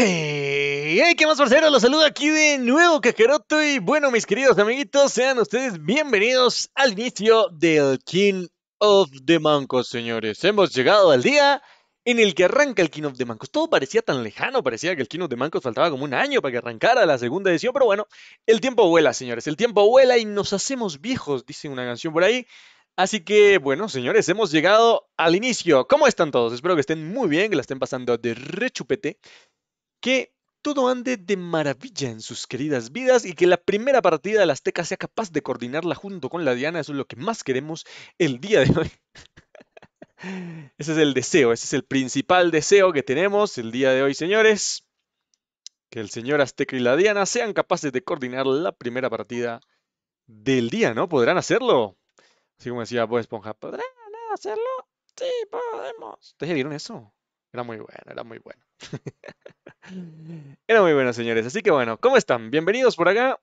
Hey, eh, ¿qué más, parceros? Los saludo aquí de nuevo, Cajeroto. Y bueno, mis queridos amiguitos, sean ustedes bienvenidos al inicio del King of the Mancos, señores. Hemos llegado al día en el que arranca el King of the Mancos. Todo parecía tan lejano, parecía que el King of the Mancos faltaba como un año para que arrancara la segunda edición. Pero bueno, el tiempo vuela, señores. El tiempo vuela y nos hacemos viejos, dice una canción por ahí. Así que, bueno, señores, hemos llegado al inicio. ¿Cómo están todos? Espero que estén muy bien, que la estén pasando de rechupete que todo ande de maravilla en sus queridas vidas y que la primera partida de Azteca sea capaz de coordinarla junto con la Diana. Eso es lo que más queremos el día de hoy. Ese es el deseo, ese es el principal deseo que tenemos el día de hoy, señores. Que el señor Azteca y la Diana sean capaces de coordinar la primera partida del día, ¿no? ¿Podrán hacerlo? Así como decía Bob Esponja, ¿podrán hacerlo? Sí, podemos. ¿Ustedes ya vieron eso? Era muy bueno, era muy bueno. era muy bueno, señores. Así que bueno, ¿cómo están? Bienvenidos por acá.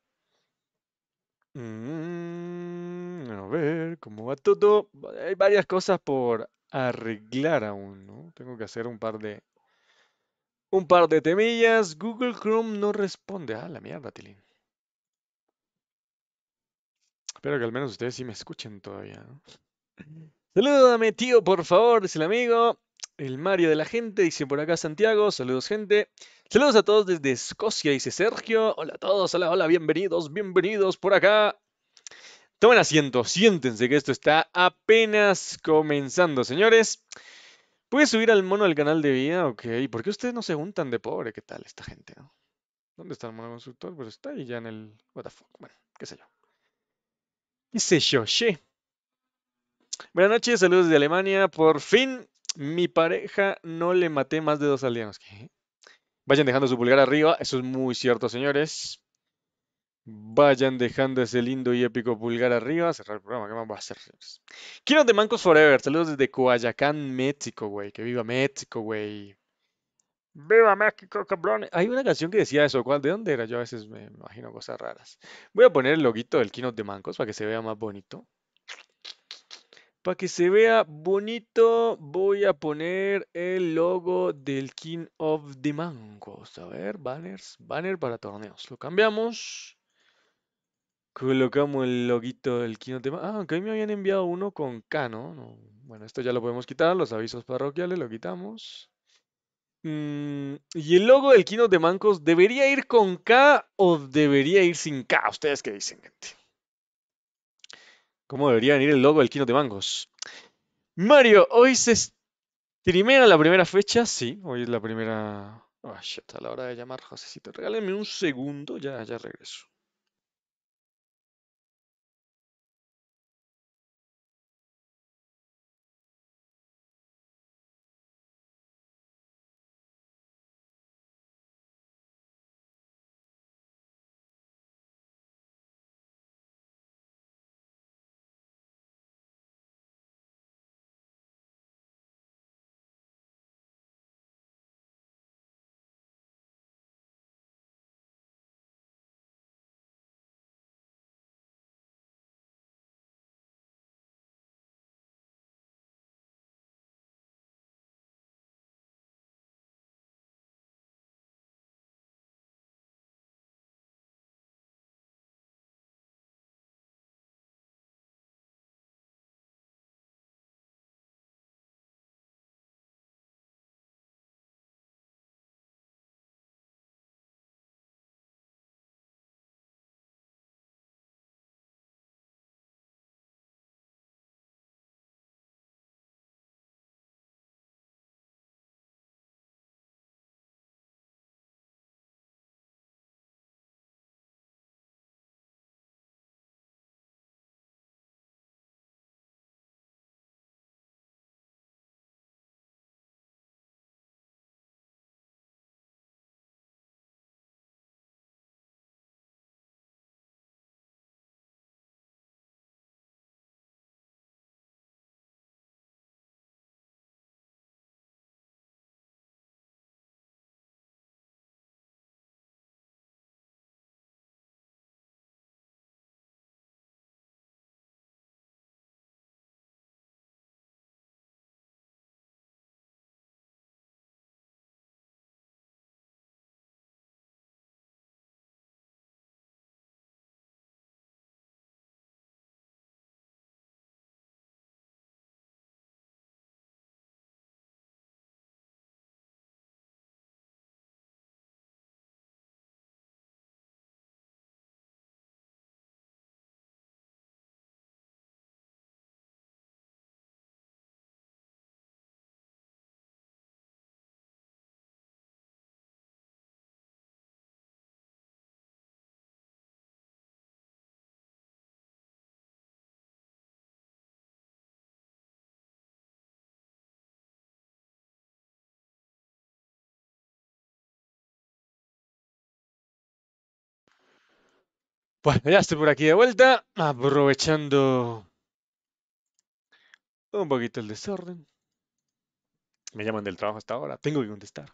Mm, a ver, ¿cómo va todo? Hay varias cosas por arreglar aún, ¿no? Tengo que hacer un par de... Un par de temillas. Google Chrome no responde. Ah, la mierda, Tilín. Espero que al menos ustedes sí me escuchen todavía, ¿no? Salúdame, tío, por favor, dice el amigo. El Mario de la gente dice por acá Santiago, saludos gente. Saludos a todos desde Escocia, dice Sergio. Hola a todos, hola, hola, bienvenidos, bienvenidos por acá. Tomen asiento, siéntense que esto está apenas comenzando, señores. ¿Puedes subir al mono al canal de vida? Ok, ¿por qué ustedes no se juntan de pobre? ¿Qué tal esta gente? ¿Dónde está el mono constructor? Pues está ahí ya en el... What Bueno, qué sé yo. Dice sé Buenas noches, saludos de Alemania. Por fin mi pareja no le maté más de dos aldeanos. Vayan dejando su pulgar arriba, eso es muy cierto, señores. Vayan dejando ese lindo y épico pulgar arriba. Cerrar el programa, ¿qué más va a hacer, de Mancos Forever. Saludos desde Coayacán, México, güey. Que viva México, güey. ¡Viva México, cabrón! Hay una canción que decía eso. ¿Cuál? ¿De dónde era? Yo a veces me imagino cosas raras. Voy a poner el loguito del Kino de Mancos para que se vea más bonito. Para que se vea bonito, voy a poner el logo del King of the Mancos. A ver, banners, banner para torneos. Lo cambiamos. Colocamos el loguito del King of the Mangos. Ah, aunque me habían enviado uno con K, ¿no? Bueno, esto ya lo podemos quitar. Los avisos parroquiales lo quitamos. Mm, y el logo del King of the Mancos ¿debería ir con K o debería ir sin K? ¿Ustedes qué dicen, gente? ¿Cómo debería venir el logo del Kino de Mangos? Mario, hoy es primera la primera fecha. Sí, hoy es la primera. ah a la hora de llamar, Josecito. Regáleme un segundo, ya, ya regreso. Bueno, pues ya estoy por aquí de vuelta, aprovechando un poquito el desorden. Me llaman del trabajo hasta ahora, tengo que contestar.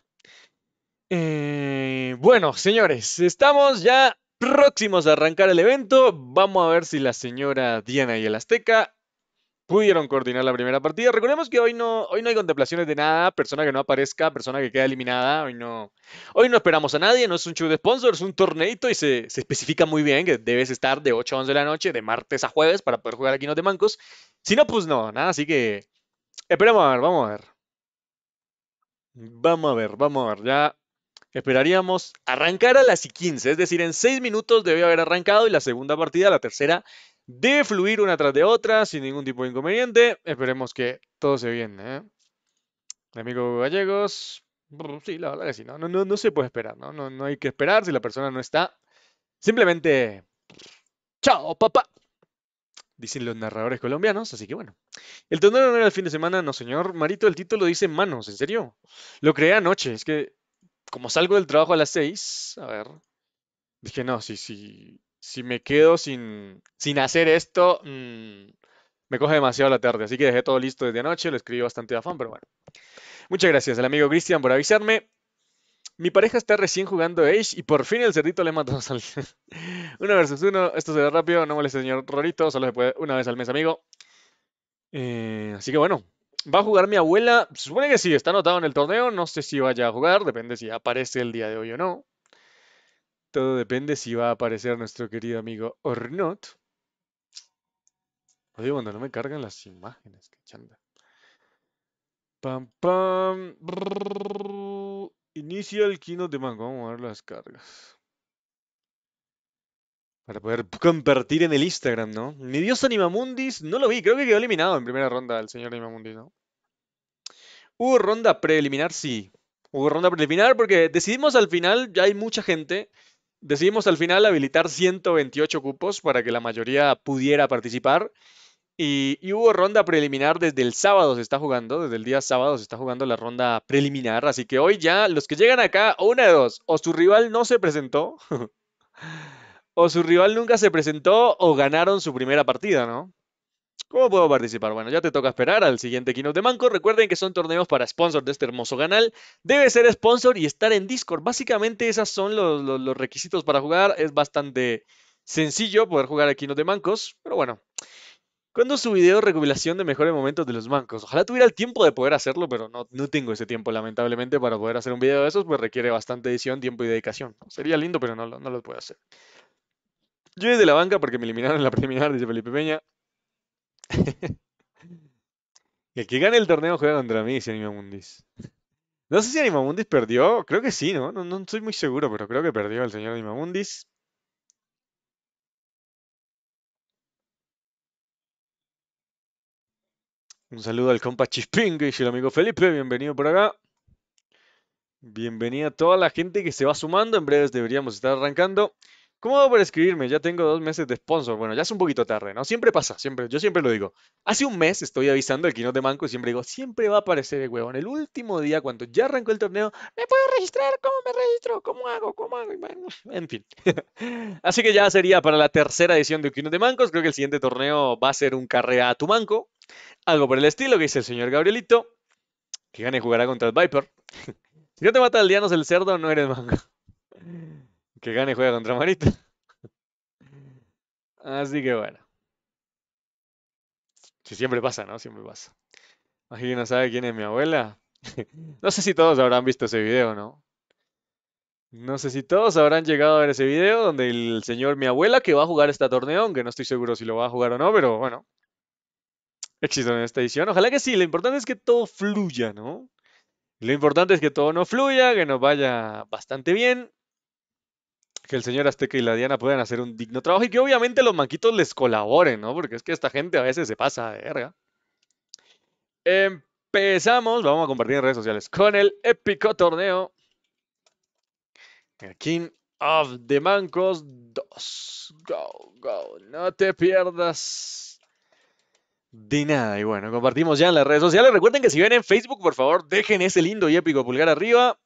Eh, bueno, señores, estamos ya próximos a arrancar el evento. Vamos a ver si la señora Diana y el Azteca pudieron coordinar la primera partida. Recordemos que hoy no, hoy no hay contemplaciones de nada, persona que no aparezca, persona que queda eliminada, hoy no, hoy no esperamos a nadie, no es un show de sponsors, es un torneito y se, especifica muy bien que debes estar de 8 a 11 de la noche, de martes a jueves para poder jugar aquí no te mancos. Si no, pues no, nada, así que esperemos a ver, vamos a ver. Vamos a ver, vamos a ver, ya esperaríamos arrancar a las 15, es decir, en 6 minutos debió haber arrancado y la segunda partida, la tercera, de fluir una tras de otra sin ningún tipo de inconveniente. Esperemos que todo se bien, ¿eh? amigo Gallegos. Sí, la verdad que sí, no, no, no, se puede esperar, ¿no? ¿no? hay que esperar si la persona no está. Simplemente. ¡Chao, papá! Dicen los narradores colombianos, así que bueno. El tono no era el fin de semana, no señor. Marito, el título dice manos, ¿en serio? Lo creé anoche, es que como salgo del trabajo a las 6, a ver, dije, no, sí, sí si me quedo sin, sin hacer esto, mm, me coge demasiado la tarde. Así que dejé todo listo desde anoche, lo escribí bastante de afán, pero bueno. Muchas gracias al amigo Cristian por avisarme. Mi pareja está recién jugando Age y por fin el cerdito le mató al... uno versus uno, esto se ve rápido, no moleste señor Rorito, solo se puede una vez al mes, amigo. Eh, así que bueno, ¿va a jugar mi abuela? Supone que sí, está anotado en el torneo, no sé si vaya a jugar, depende si aparece el día de hoy o no. Todo depende si va a aparecer nuestro querido amigo no. Odio cuando no me cargan las imágenes, que chanda. Pam, pam. inicia el kino de mango. Vamos a ver las cargas. Para poder compartir en el Instagram, ¿no? Mi dios Animamundis, no lo vi. Creo que quedó eliminado en primera ronda el señor Animamundis, ¿no? Hubo ronda preliminar, sí. Hubo ronda preliminar porque decidimos al final, ya hay mucha gente Decidimos al final habilitar 128 cupos para que la mayoría pudiera participar. Y, hubo ronda preliminar desde el sábado, se está jugando, desde el día sábado se está jugando la ronda preliminar. Así que hoy ya los que llegan acá, una de dos, o su rival no se presentó, o su rival nunca se presentó, o ganaron su primera partida, ¿no? ¿Cómo puedo participar? Bueno, ya te toca esperar al siguiente Kino de Manco. Recuerden que son torneos para sponsor de este hermoso canal. Debe ser sponsor y estar en Discord. Básicamente esos son los, requisitos para jugar. Es bastante sencillo poder jugar a Kino de Mancos, pero bueno. ¿Cuándo su video recopilación de mejores momentos de los mancos? Ojalá tuviera el tiempo de poder hacerlo, pero no, tengo ese tiempo, lamentablemente, para poder hacer un video de esos, pues requiere bastante edición, tiempo y dedicación. Sería lindo, pero no, no lo puedo hacer. Yo desde la banca porque me eliminaron en la preliminar, dice Felipe Peña el que gane el torneo juega contra mí, dice Animamundis. No sé si Animamundis perdió, creo que sí, ¿no? No, estoy muy seguro, pero creo que perdió el señor Animamundis. Un saludo al compa Chisping y el amigo Felipe, bienvenido por acá. Bienvenida a toda la gente que se va sumando, en breves deberíamos estar arrancando. ¿Cómo hago para escribirme? Ya tengo dos meses de sponsor. Bueno, ya es un poquito tarde, ¿no? Siempre pasa, siempre, yo siempre lo digo. Hace un mes estoy avisando al Quino de Manco y siempre digo, siempre va a aparecer el huevo. En el último día, cuando ya arrancó el torneo, ¿me puedo registrar? ¿Cómo me registro? ¿Cómo hago? ¿Cómo hago? en fin. Así que ya sería para la tercera edición de Quino de Mancos. Creo que el siguiente torneo va a ser un carrera a tu manco. Algo por el estilo que dice el señor Gabrielito. Que gane jugará contra el Viper. si no te mata el es el cerdo, no eres manco que gane juega contra Marita. Así que bueno. Si siempre pasa, ¿no? Siempre pasa. imagina no sabe quién es mi abuela. no sé si todos habrán visto ese video, ¿no? No sé si todos habrán llegado a ver ese video donde el señor mi abuela que va a jugar este torneo, aunque no estoy seguro si lo va a jugar o no, pero bueno. Éxito en esta edición. Ojalá que sí, lo importante es que todo fluya, ¿no? Lo importante es que todo no fluya, que nos vaya bastante bien que el señor Azteca y la Diana puedan hacer un digno trabajo y que obviamente los manquitos les colaboren, ¿no? Porque es que esta gente a veces se pasa de verga. Empezamos, vamos a compartir en redes sociales, con el épico torneo. King of the Mancos 2. Go, go, no te pierdas. De nada, y bueno, compartimos ya en las redes sociales. Recuerden que si ven en Facebook, por favor, dejen ese lindo y épico pulgar arriba.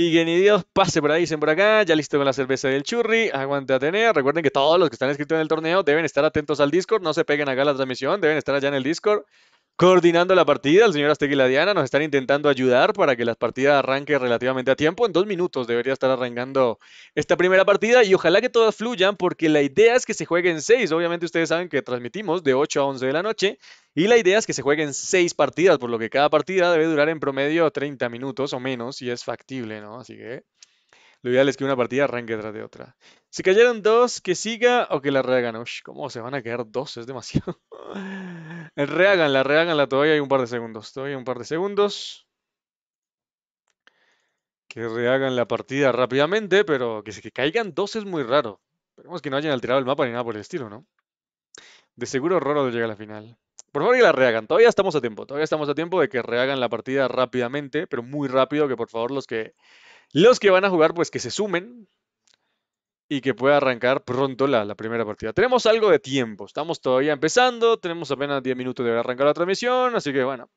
Y que Dios pase por ahí, dicen por acá. Ya listo con la cerveza del churri. Aguante Atenea. Recuerden que todos los que están inscritos en el torneo deben estar atentos al Discord. No se peguen acá a la transmisión. Deben estar allá en el Discord coordinando la partida. El señor Azteca y la Diana nos están intentando ayudar para que las partidas arranquen relativamente a tiempo. En dos minutos debería estar arrancando esta primera partida y ojalá que todas fluyan porque la idea es que se jueguen seis. Obviamente ustedes saben que transmitimos de 8 a 11 de la noche y la idea es que se jueguen seis partidas, por lo que cada partida debe durar en promedio 30 minutos o menos y es factible, ¿no? Así que... Lo ideal es que una partida arranque detrás de otra. Si cayeron dos, que siga o que la rehagan. Uy, ¿cómo se van a quedar dos? Es demasiado. rehaganla, rehaganla. Todavía hay un par de segundos. Todavía hay un par de segundos. Que rehagan la partida rápidamente, pero que, caigan dos es muy raro. Esperemos que no hayan alterado el mapa ni nada por el estilo, ¿no? De seguro Roro llega a la final. Por favor que la rehagan. Todavía estamos a tiempo. Todavía estamos a tiempo de que rehagan la partida rápidamente, pero muy rápido. Que por favor los que los que van a jugar, pues que se sumen y que pueda arrancar pronto la, primera partida. Tenemos algo de tiempo, estamos todavía empezando, tenemos apenas 10 minutos de arrancar la transmisión, así que bueno.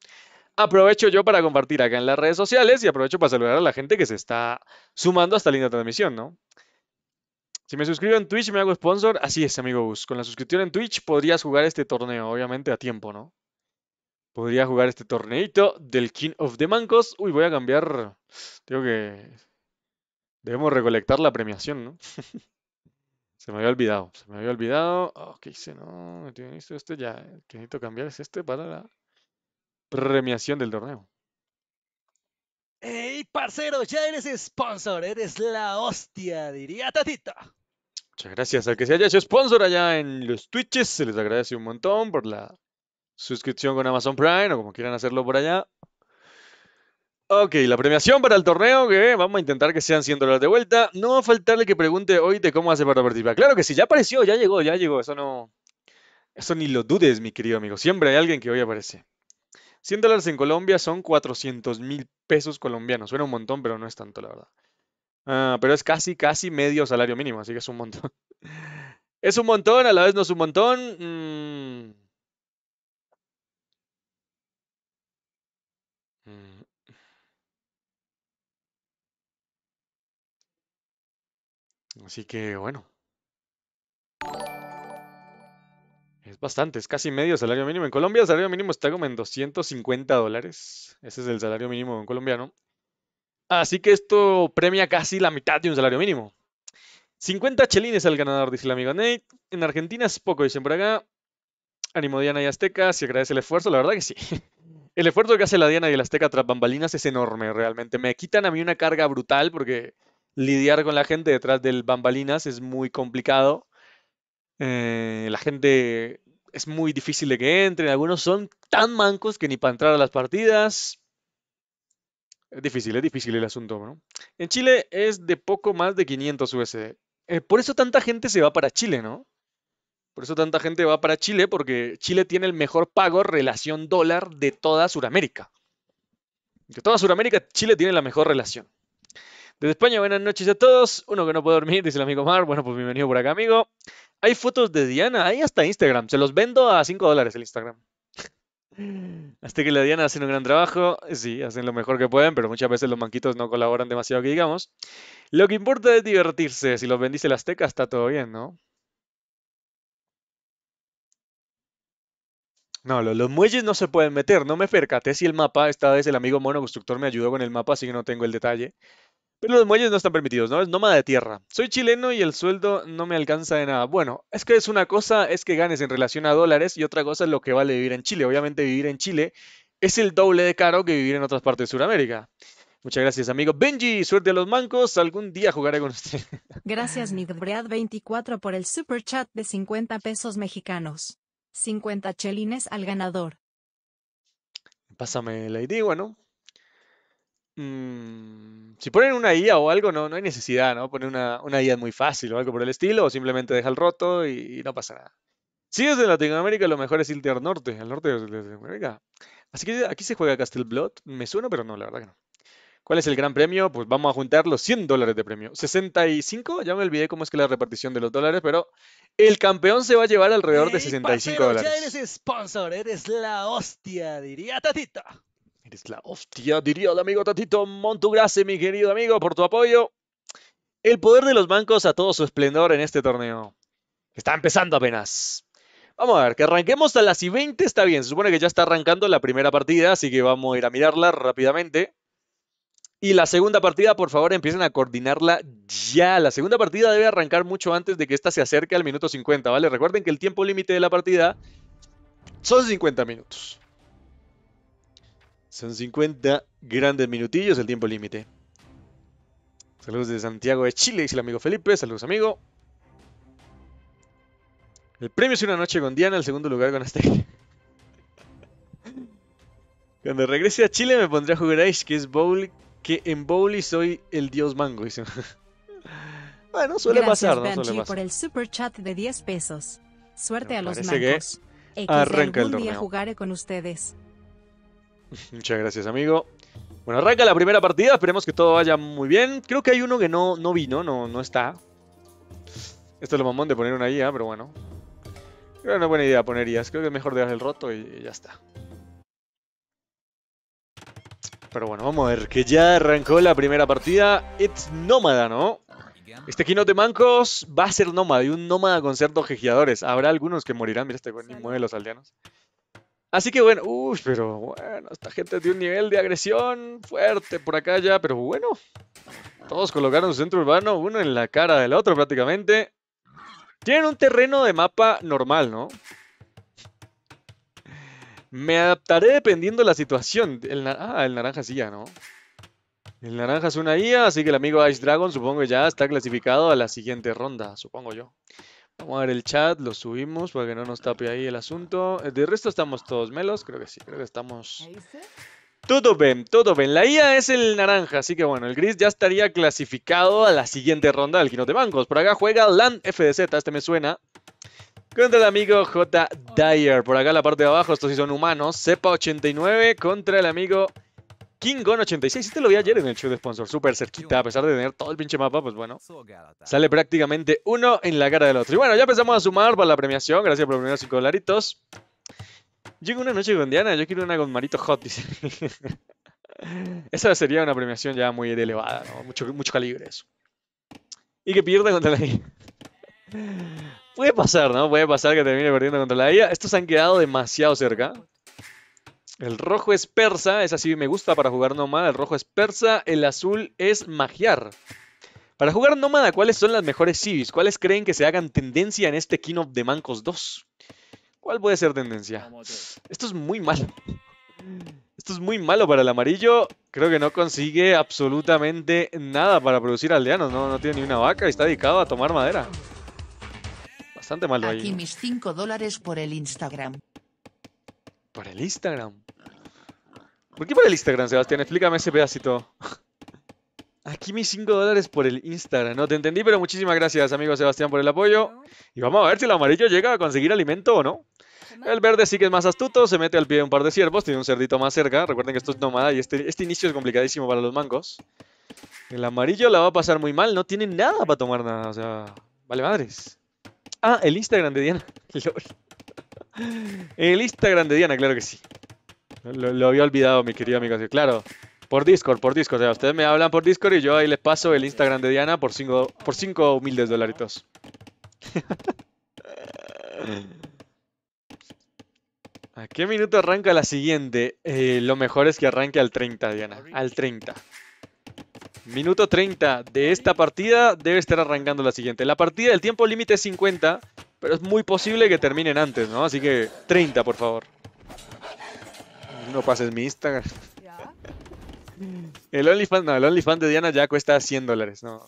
Aprovecho yo para compartir acá en las redes sociales y aprovecho para saludar a la gente que se está sumando a esta linda transmisión, ¿no? Si me suscribo en Twitch, me hago sponsor. Así es, amigos, Con la suscripción en Twitch podrías jugar este torneo, obviamente a tiempo, ¿no? podría jugar este torneito del King of the Mancos. Uy, voy a cambiar. Tengo que. Debemos recolectar la premiación, ¿no? se me había olvidado. Se me había olvidado. Oh, ¿Qué hice? No, esto. este ya. El que necesito cambiar es este para la premiación del torneo. ¡Ey, parcero! Ya eres sponsor. Eres la hostia, diría Tatito. Muchas gracias al que se haya hecho sponsor allá en los Twitches. Se les agradece un montón por la suscripción con Amazon Prime o como quieran hacerlo por allá. Ok, la premiación para el torneo, que vamos a intentar que sean 100 dólares de vuelta. No va a faltarle que pregunte hoy de cómo hace para participar. Claro que sí, ya apareció, ya llegó, ya llegó. Eso no. Eso ni lo dudes, mi querido amigo. Siempre hay alguien que hoy aparece. 100 dólares en Colombia son 400 mil pesos colombianos. Suena un montón, pero no es tanto, la verdad. Ah, pero es casi, casi medio salario mínimo, así que es un montón. es un montón, a la vez no es un montón. Mm, Así que bueno. Es bastante, es casi medio salario mínimo. En Colombia el salario mínimo está como en 250 dólares. Ese es el salario mínimo en colombiano. Así que esto premia casi la mitad de un salario mínimo. 50 chelines al ganador, dice el amigo Nate. En Argentina es poco, dicen por acá. Animo Diana y Azteca, si agradece el esfuerzo, la verdad que sí. El esfuerzo que hace la Diana y el Azteca tras bambalinas es enorme, realmente. Me quitan a mí una carga brutal porque lidiar con la gente detrás del bambalinas es muy complicado. Eh, la gente es muy difícil de que entren. Algunos son tan mancos que ni para entrar a las partidas. Es difícil, es difícil el asunto. En Chile es de poco más de 500 USD. Eh, por eso tanta gente se va para Chile, ¿no? Por eso tanta gente va para Chile, porque Chile tiene el mejor pago relación dólar de toda Sudamérica. De toda Sudamérica, Chile tiene la mejor relación. Desde España, buenas noches a todos. Uno que no puede dormir, dice el amigo Mar. Bueno, pues bienvenido por acá, amigo. Hay fotos de Diana, hay hasta Instagram. Se los vendo a 5 dólares el Instagram. Hasta que la Diana hace un gran trabajo, sí, hacen lo mejor que pueden, pero muchas veces los manquitos no colaboran demasiado que digamos. Lo que importa es divertirse, si los bendice el Azteca está todo bien, ¿no? No, los, los muelles no se pueden meter, no me percaté si el mapa, esta vez el amigo mono constructor me ayudó con el mapa, así que no tengo el detalle. Pero los muelles no están permitidos, ¿no? Es nómada de tierra. Soy chileno y el sueldo no me alcanza de nada. Bueno, es que es una cosa es que ganes en relación a dólares y otra cosa es lo que vale vivir en Chile. Obviamente vivir en Chile es el doble de caro que vivir en otras partes de Sudamérica. Muchas gracias, amigo. Benji, suerte a los mancos. Algún día jugaré con usted. Gracias, nidbread 24 por el super chat de 50 pesos mexicanos. 50 chelines al ganador. Pásame la ID, bueno, Mm, si ponen una IA o algo, no, no hay necesidad, ¿no? Poner una, IA muy fácil o algo por el estilo, o simplemente deja el roto y, no pasa nada. Si es de Latinoamérica, lo mejor es irte al norte, al norte de Latinoamérica. Así que aquí se juega Castle Blood. Me suena, pero no, la verdad que no. ¿Cuál es el gran premio? Pues vamos a juntar los 100 dólares de premio. 65, ya me olvidé cómo es que la repartición de los dólares, pero el campeón se va a llevar alrededor de 65 dólares. Ya eres sponsor, eres la hostia, diría Tatito! la hostia, diría el amigo Tatito Montugrase, mi querido amigo, por tu apoyo. El poder de los bancos a todo su esplendor en este torneo. Está empezando apenas. Vamos a ver, que arranquemos a las y 20 está bien. Se supone que ya está arrancando la primera partida, así que vamos a ir a mirarla rápidamente. Y la segunda partida, por favor, empiecen a coordinarla ya. La segunda partida debe arrancar mucho antes de que esta se acerque al minuto 50, ¿vale? Recuerden que el tiempo límite de la partida son 50 minutos. Son 50 grandes minutillos el tiempo límite. Saludos de Santiago de Chile, dice el amigo Felipe. Saludos, amigo. El premio es una noche con Diana, el segundo lugar con Cuando regrese a Chile me pondré a jugar a Ice, que es Bowl, que en y soy el dios mango. bueno, suele pasar, ¿no? por el super chat de 10 pesos. Suerte a los mangos. arranca día jugaré con ustedes. Muchas gracias, amigo. Bueno, arranca la primera partida, esperemos que todo vaya muy bien. Creo que hay uno que no, no vino, no, no está. Esto es lo mamón de poner una IA, pero bueno. Creo no es una buena idea poner IAs, creo que es mejor dejar el roto y, ya está. Pero bueno, vamos a ver, que ya arrancó la primera partida. It's Nómada, ¿no? Este de mancos va a ser nómada y un nómada con ciertos jejeadores. Habrá algunos que morirán. Mira, este ni mueve los aldeanos. Así que bueno, uff, pero bueno, esta gente tiene un nivel de agresión fuerte por acá ya, pero bueno. Todos colocaron su centro urbano, uno en la cara del otro prácticamente. Tienen un terreno de mapa normal, ¿no? Me adaptaré dependiendo de la situación. El ah, el naranja sí ya, ¿no? El naranja es una IA, así que el amigo Ice Dragon supongo ya está clasificado a la siguiente ronda, supongo yo. Vamos a ver el chat, lo subimos para que no nos tape ahí el asunto. Eh, de resto estamos todos melos, creo que sí, creo que estamos... Todo bien, todo bien. La IA es el naranja, así que bueno, el gris ya estaría clasificado a la siguiente ronda del de Bancos. Por acá juega Land FDZ, este me suena. Contra el amigo J. Dyer. Por acá en la parte de abajo, estos sí son humanos. Cepa 89 contra el amigo Kingon86, te este lo vi ayer en el show de sponsor, súper cerquita, a pesar de tener todo el pinche mapa, pues bueno, sale prácticamente uno en la cara del otro. Y bueno, ya empezamos a sumar para la premiación, gracias por los primeros 5 dolaritos. Llega una noche con yo quiero una con Marito Hot, dice. Esa sería una premiación ya muy elevada, ¿no? Mucho, mucho calibre eso. Y que pierda contra la IA. Puede pasar, ¿no? Puede pasar que termine perdiendo contra la IA. Estos han quedado demasiado cerca. El rojo es persa, esa así me gusta para jugar nómada. El rojo es persa, el azul es magiar. Para jugar nómada, ¿cuáles son las mejores civis? ¿Cuáles creen que se hagan tendencia en este King of Mancos 2? ¿Cuál puede ser tendencia? Esto es muy malo. Esto es muy malo para el amarillo. Creo que no consigue absolutamente nada para producir aldeanos. No, tiene ni una vaca y está dedicado a tomar madera. Bastante malo Aquí Aquí mis 5 dólares por el Instagram. Por el Instagram. ¿Por qué por el Instagram, Sebastián? Explícame ese pedacito. Aquí mis 5 dólares por el Instagram. No te entendí, pero muchísimas gracias, amigo Sebastián, por el apoyo. Y vamos a ver si el amarillo llega a conseguir alimento o no. El verde sí que es más astuto, se mete al pie de un par de ciervos, tiene un cerdito más cerca. Recuerden que esto es nómada y este, este inicio es complicadísimo para los mangos. El amarillo la va a pasar muy mal, no tiene nada para tomar nada, o sea... Vale madres. Ah, el Instagram de Diana. El Instagram de Diana, claro que sí. Lo, había olvidado, mi querido amigo. Claro, por Discord, por Discord. O sea, ustedes me hablan por Discord y yo ahí les paso el Instagram de Diana por 5 cinco, por cinco humildes dolaritos. ¿A qué minuto arranca la siguiente? Eh, lo mejor es que arranque al 30, Diana. Al 30. Minuto 30 de esta partida debe estar arrancando la siguiente. La partida, el tiempo límite es 50, pero es muy posible que terminen antes, ¿no? Así que 30, por favor. No pases mi Instagram. El OnlyFans, de Diana ya cuesta 100 dólares. No,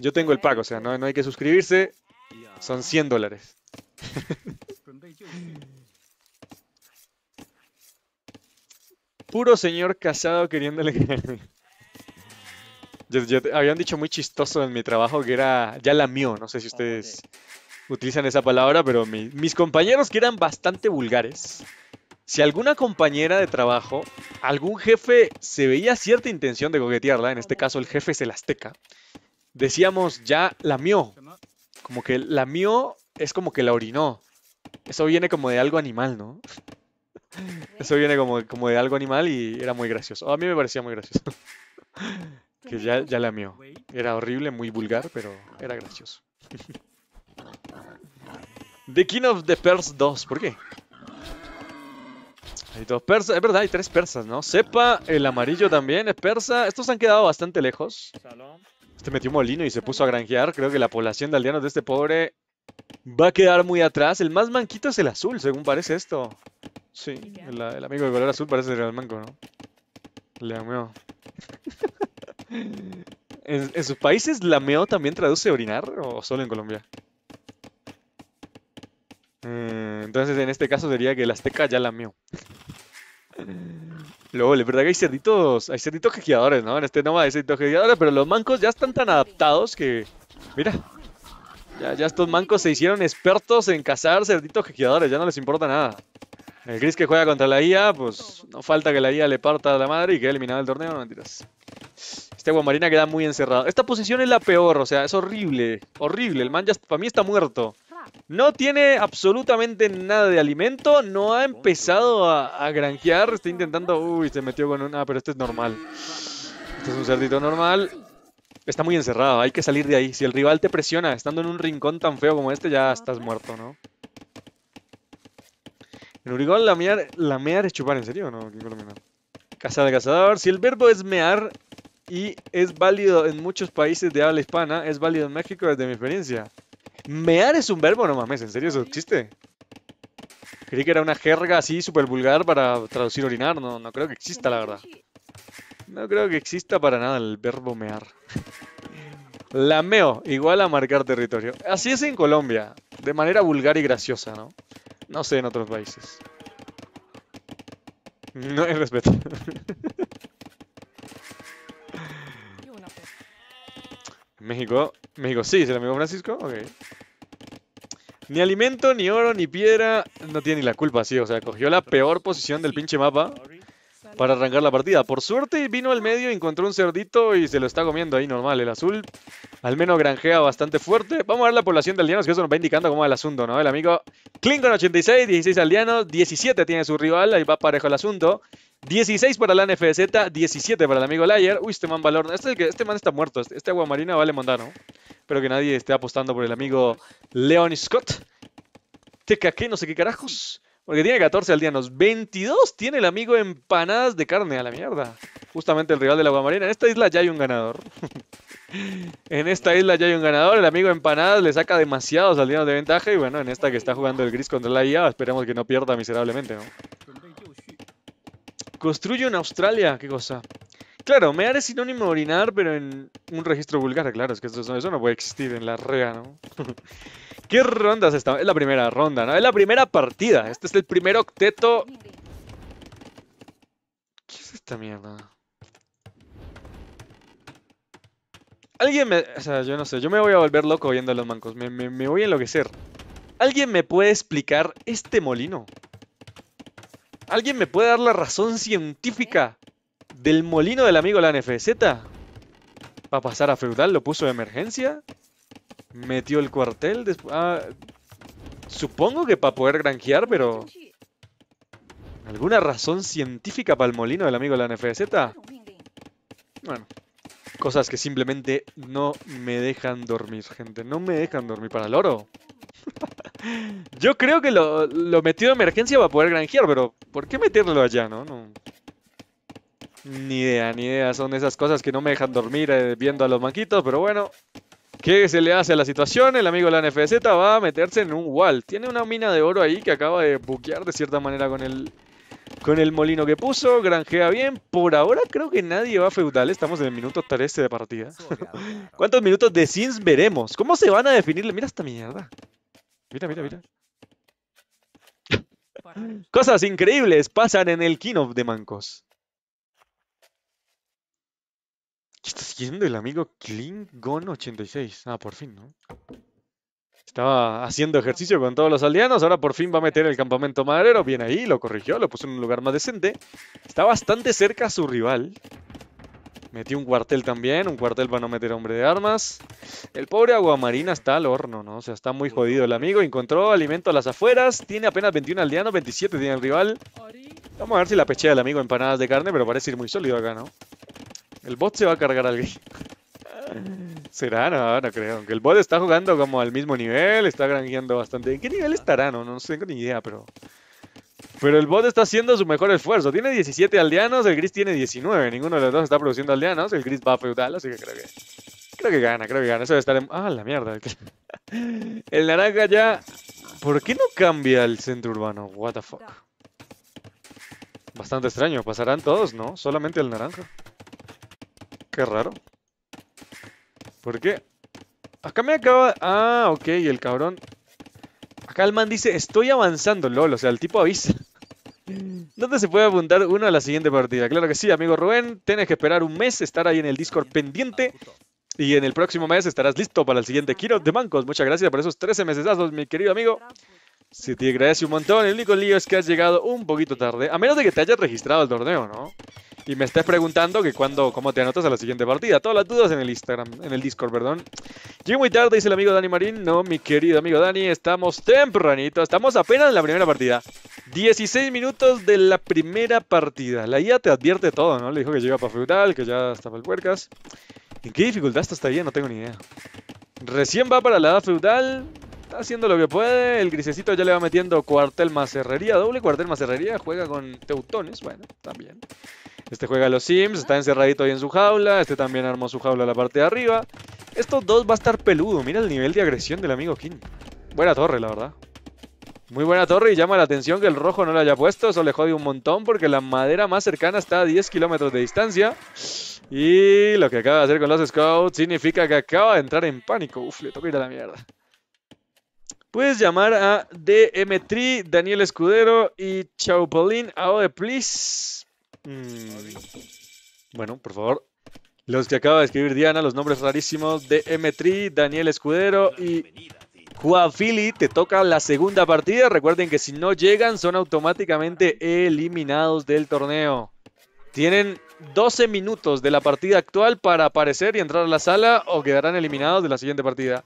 Yo tengo el pago, o sea, no, hay que suscribirse. Son 100 dólares. Puro señor casado queriéndole habían dicho muy chistoso en mi trabajo que era ya la mío. No sé si ustedes utilizan esa palabra, pero mis compañeros que eran bastante vulgares si alguna compañera de trabajo, algún jefe se veía cierta intención de coquetearla, en este caso el jefe es el azteca, decíamos ya la mió. Como que la mió es como que la orinó. Eso viene como de algo animal, ¿no? Eso viene como, de algo animal y era muy gracioso. A mí me parecía muy gracioso. Que ya, ya la mió. Era horrible, muy vulgar, pero era gracioso. The King of the Pearls 2, ¿por qué? Hay dos persas, es verdad, hay tres persas, ¿no? Sepa, el amarillo también es persa. Estos han quedado bastante lejos. Este metió un molino y se puso a granjear. Creo que la población de aldeanos de este pobre va a quedar muy atrás. El más manquito es el azul, según parece esto. Sí, el, amigo de color azul parece ser el manco, ¿no? Lameo. ¿En, ¿En sus países lameo también traduce orinar o solo en Colombia? Mm, entonces, en este caso sería que el Azteca ya la lamió. Luego, es verdad que hay cerditos, hay cerditos quejeadores, ¿no? En este no hay cerditos quejeadores, pero los mancos ya están tan adaptados que... Mira, ya, ya estos mancos se hicieron expertos en cazar cerditos quejeadores, ya no les importa nada. El Gris que juega contra la IA, pues no falta que la IA le parta a la madre y quede eliminado el torneo, no mentiras. Este Guamarina queda muy encerrado. Esta posición es la peor, o sea, es horrible, horrible. El man ya, para mí está muerto. No tiene absolutamente nada de alimento. No ha empezado a, granjear. Está intentando... Uy, se metió con una... Ah, pero este es normal. Este es un cerdito normal. Está muy encerrado. Hay que salir de ahí. Si el rival te presiona estando en un rincón tan feo como este, ya estás muerto, ¿no? En mear, la mear es chupar. ¿En serio no? de cazador. Si el verbo es mear y es válido en muchos países de habla hispana, es válido en México desde mi experiencia. Mear es un verbo, no mames, ¿en serio eso existe? Creí que era una jerga así súper vulgar para traducir orinar, no, no creo que exista, la verdad. No creo que exista para nada el verbo mear. Lameo, igual a marcar territorio. Así es en Colombia, de manera vulgar y graciosa, ¿no? No sé en otros países. No hay respeto. en México me dijo, sí, el amigo Francisco. Ok. Ni alimento, ni oro, ni piedra. No tiene ni la culpa, sí. O sea, cogió la peor posición del pinche mapa para arrancar la partida. Por suerte vino al medio, encontró un cerdito y se lo está comiendo ahí normal. El azul al menos granjea bastante fuerte. Vamos a ver la población de aldeanos, que eso nos va indicando cómo va el asunto, ¿no? El amigo Klingon 86, 16 aldeanos, 17 tiene su rival, ahí va parejo el asunto. 16 para la NFZ, 17 para el amigo Layer. Uy, este man valor. Este, este man está muerto. Este, Aguamarina este agua marina vale no Espero que nadie esté apostando por el amigo Leon Scott. que no sé qué carajos. Porque tiene 14 al día. 22 tiene el amigo empanadas de carne a la mierda. Justamente el rival del agua marina. En esta isla ya hay un ganador. en esta isla ya hay un ganador. El amigo empanadas le saca demasiados aldeanos de ventaja. Y bueno, en esta que está jugando el gris contra la IA, esperemos que no pierda miserablemente, ¿no? ¿Construye en Australia, qué cosa. Claro, me es sinónimo de orinar, pero en un registro vulgar, claro, es que eso, no puede existir en la rea, ¿no? ¿Qué rondas esta? Es la primera ronda, ¿no? Es la primera partida. Este es el primer octeto. ¿Qué es esta mierda? Alguien me... O sea, yo no sé. Yo me voy a volver loco viendo a los mancos. Me, me voy a enloquecer. ¿Alguien me puede explicar este molino? ¿Alguien me puede dar la razón científica del molino del amigo de la NFZ? ¿Para pasar a feudal? ¿Lo puso de emergencia? ¿Metió el cuartel? Después, ah, supongo que para poder granjear, pero... ¿Alguna razón científica para el molino del amigo de la NFZ? Bueno, cosas que simplemente no me dejan dormir, gente. No me dejan dormir para el oro. Yo creo que lo, metido de emergencia va a poder granjear, pero ¿por qué meterlo allá, no? Ni idea, ni idea. Son esas cosas que no me dejan dormir eh, viendo a los manquitos, pero bueno. ¿Qué se le hace a la situación? El amigo de la NFZ va a meterse en un wall. Tiene una mina de oro ahí que acaba de buquear de cierta manera con el, con el molino que puso. Granjea bien. Por ahora creo que nadie va a feudal. Estamos en el minuto 13 de partida. ¿Cuántos minutos de Sims veremos? ¿Cómo se van a definir? Mira esta mierda. Mira, mira, mira. Cosas increíbles pasan en el Kino de Mancos. ¿Qué está siguiendo el amigo Klingon86? Ah, por fin, ¿no? Estaba haciendo ejercicio con todos los aldeanos, ahora por fin va a meter el campamento madrero, Bien ahí, lo corrigió, lo puso en un lugar más decente. Está bastante cerca a su rival. Metí un cuartel también, un cuartel para no meter hombre de armas. El pobre aguamarina está al horno, ¿no? O sea, está muy jodido el amigo. Encontró alimento a las afueras. Tiene apenas 21 aldeanos, 27 tiene el rival. Vamos a ver si la pechea el amigo empanadas de carne, pero parece ir muy sólido acá, ¿no? El bot se va a cargar al ¿Será? No, no creo. Aunque el bot está jugando como al mismo nivel, está granjeando bastante. ¿En qué nivel estará? No, no tengo ni idea, pero... Pero el bot está haciendo su mejor esfuerzo. Tiene 17 aldeanos, el gris tiene 19. Ninguno de los dos está produciendo aldeanos. El gris va a feudal, así que creo que. Creo que gana, creo que gana. Eso debe estar en. ¡Ah, la mierda! El naranja ya. ¿Por qué no cambia el centro urbano? ¿What the fuck? Bastante extraño. Pasarán todos, ¿no? Solamente el naranja. Qué raro. ¿Por qué? Acá me acaba... Ah, ok, el cabrón... Acá el man dice, estoy avanzando, lol. O sea, el tipo avisa. Este, mm. ¿Dónde se puede apuntar uno a la siguiente partida? Claro que sí, amigo Rubén. Tienes que esperar un mes, estar ahí en el Discord pendiente. Y en el próximo mes estarás listo para el siguiente Kiro de Mancos. Muchas gracias por esos 13 mesesazos, mi querido amigo. Si te agradece un montón. El único lío es que has llegado un poquito tarde. A menos de que te hayas registrado al torneo, ¿no? Y me estés preguntando que cuando, cómo te anotas a la siguiente partida. Todas las dudas en el Instagram, en el Discord, perdón. Llegué muy tarde, dice el amigo Dani Marín. No, mi querido amigo Dani, estamos tempranito. Estamos apenas en la primera partida. 16 minutos de la primera partida. La IA te advierte todo, ¿no? Le dijo que llega para feudal, que ya está para puercas. ¿En qué dificultad está esta No tengo ni idea. Recién va para la edad feudal. Está haciendo lo que puede. El grisecito ya le va metiendo cuartel más herrería. Doble cuartel más herrería. Juega con teutones. Bueno, también. Este juega a los Sims. Está encerradito ahí en su jaula. Este también armó su jaula a la parte de arriba. Estos dos va a estar peludo. Mira el nivel de agresión del amigo King. Buena torre, la verdad. Muy buena torre y llama la atención que el rojo no la haya puesto. Eso le jode un montón porque la madera más cercana está a 10 kilómetros de distancia. Y lo que acaba de hacer con los scouts significa que acaba de entrar en pánico. Uf, le toca ir a la mierda. Puedes llamar a DM3, Daniel Escudero y Chaupolín de please. Mm, bueno, por favor. Los que acaba de escribir Diana, los nombres rarísimos. DM3, Daniel Escudero y Juafili. te toca la segunda partida. Recuerden que si no llegan son automáticamente eliminados del torneo. Tienen 12 minutos de la partida actual para aparecer y entrar a la sala o quedarán eliminados de la siguiente partida.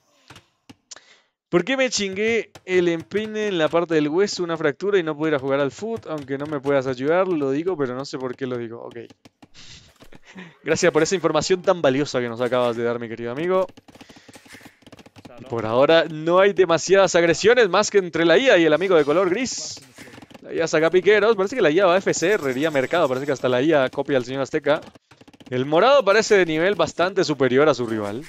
¿Por qué me chingué el empeine en la parte del hueso, una fractura y no pudiera jugar al foot? Aunque no me puedas ayudar, lo digo, pero no sé por qué lo digo. Ok. Gracias por esa información tan valiosa que nos acabas de dar, mi querido amigo. Por ahora no hay demasiadas agresiones más que entre la IA y el amigo de color gris. La IA saca piqueros. Parece que la IA va a FC, mercado. Parece que hasta la IA copia al señor Azteca. El morado parece de nivel bastante superior a su rival.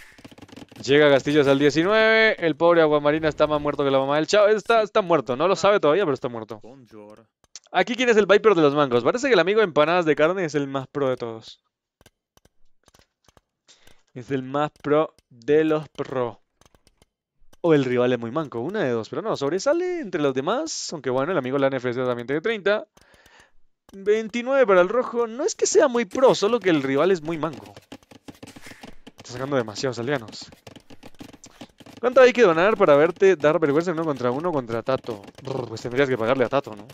Llega Castillos al 19. El pobre Aguamarina está más muerto que la mamá del chavo. Está, está muerto, no lo ah. sabe todavía, pero está muerto. Aquí, ¿quién es el Viper de los mangos? Parece que el amigo de empanadas de carne es el más pro de todos. Es el más pro de los pro. O el rival es muy manco, una de dos, pero no, sobresale entre los demás. Aunque bueno, el amigo la NFC también tiene 30. 29 para el rojo. No es que sea muy pro, solo que el rival es muy manco está sacando demasiados aldeanos. ¿Cuánto hay que donar para verte dar vergüenza en uno contra uno contra Tato? pues tendrías que pagarle a Tato, ¿no?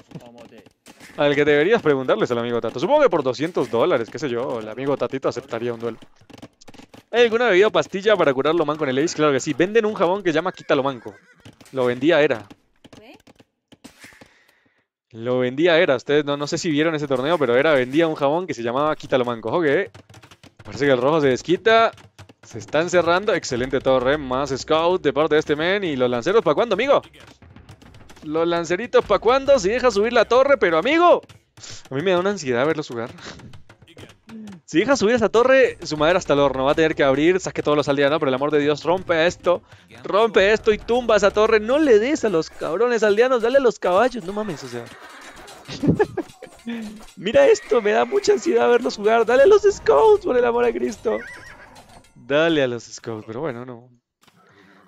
Al que deberías preguntarles al amigo Tato. Supongo que por 200 dólares, qué sé yo, el amigo Tatito aceptaría un duelo. ¿Hay alguna bebida pastilla para curar lo manco en el Ace? Claro que sí. Venden un jabón que se llama Quita manco. Lo vendía era. Lo vendía era. Ustedes no, no sé si vieron ese torneo, pero era vendía un jabón que se llamaba Quita lo manco. Ok. Parece que el rojo se desquita. Se están cerrando. Excelente torre. Más scout de parte de este men. ¿Y los lanceros para cuándo, amigo? Los lanceritos para cuándo? Si deja subir la torre, pero amigo. A mí me da una ansiedad verlos jugar. Si deja subir esa torre, su madera hasta el horno. Va a tener que abrir, saque todos los aldeanos. Por el amor de Dios, rompe esto. Rompe esto y tumba esa torre. No le des a los cabrones aldeanos. Dale a los caballos. No mames, o sea. Mira esto, me da mucha ansiedad verlos jugar. Dale a los scouts, por el amor a Cristo. Dale a los scouts, pero bueno, no.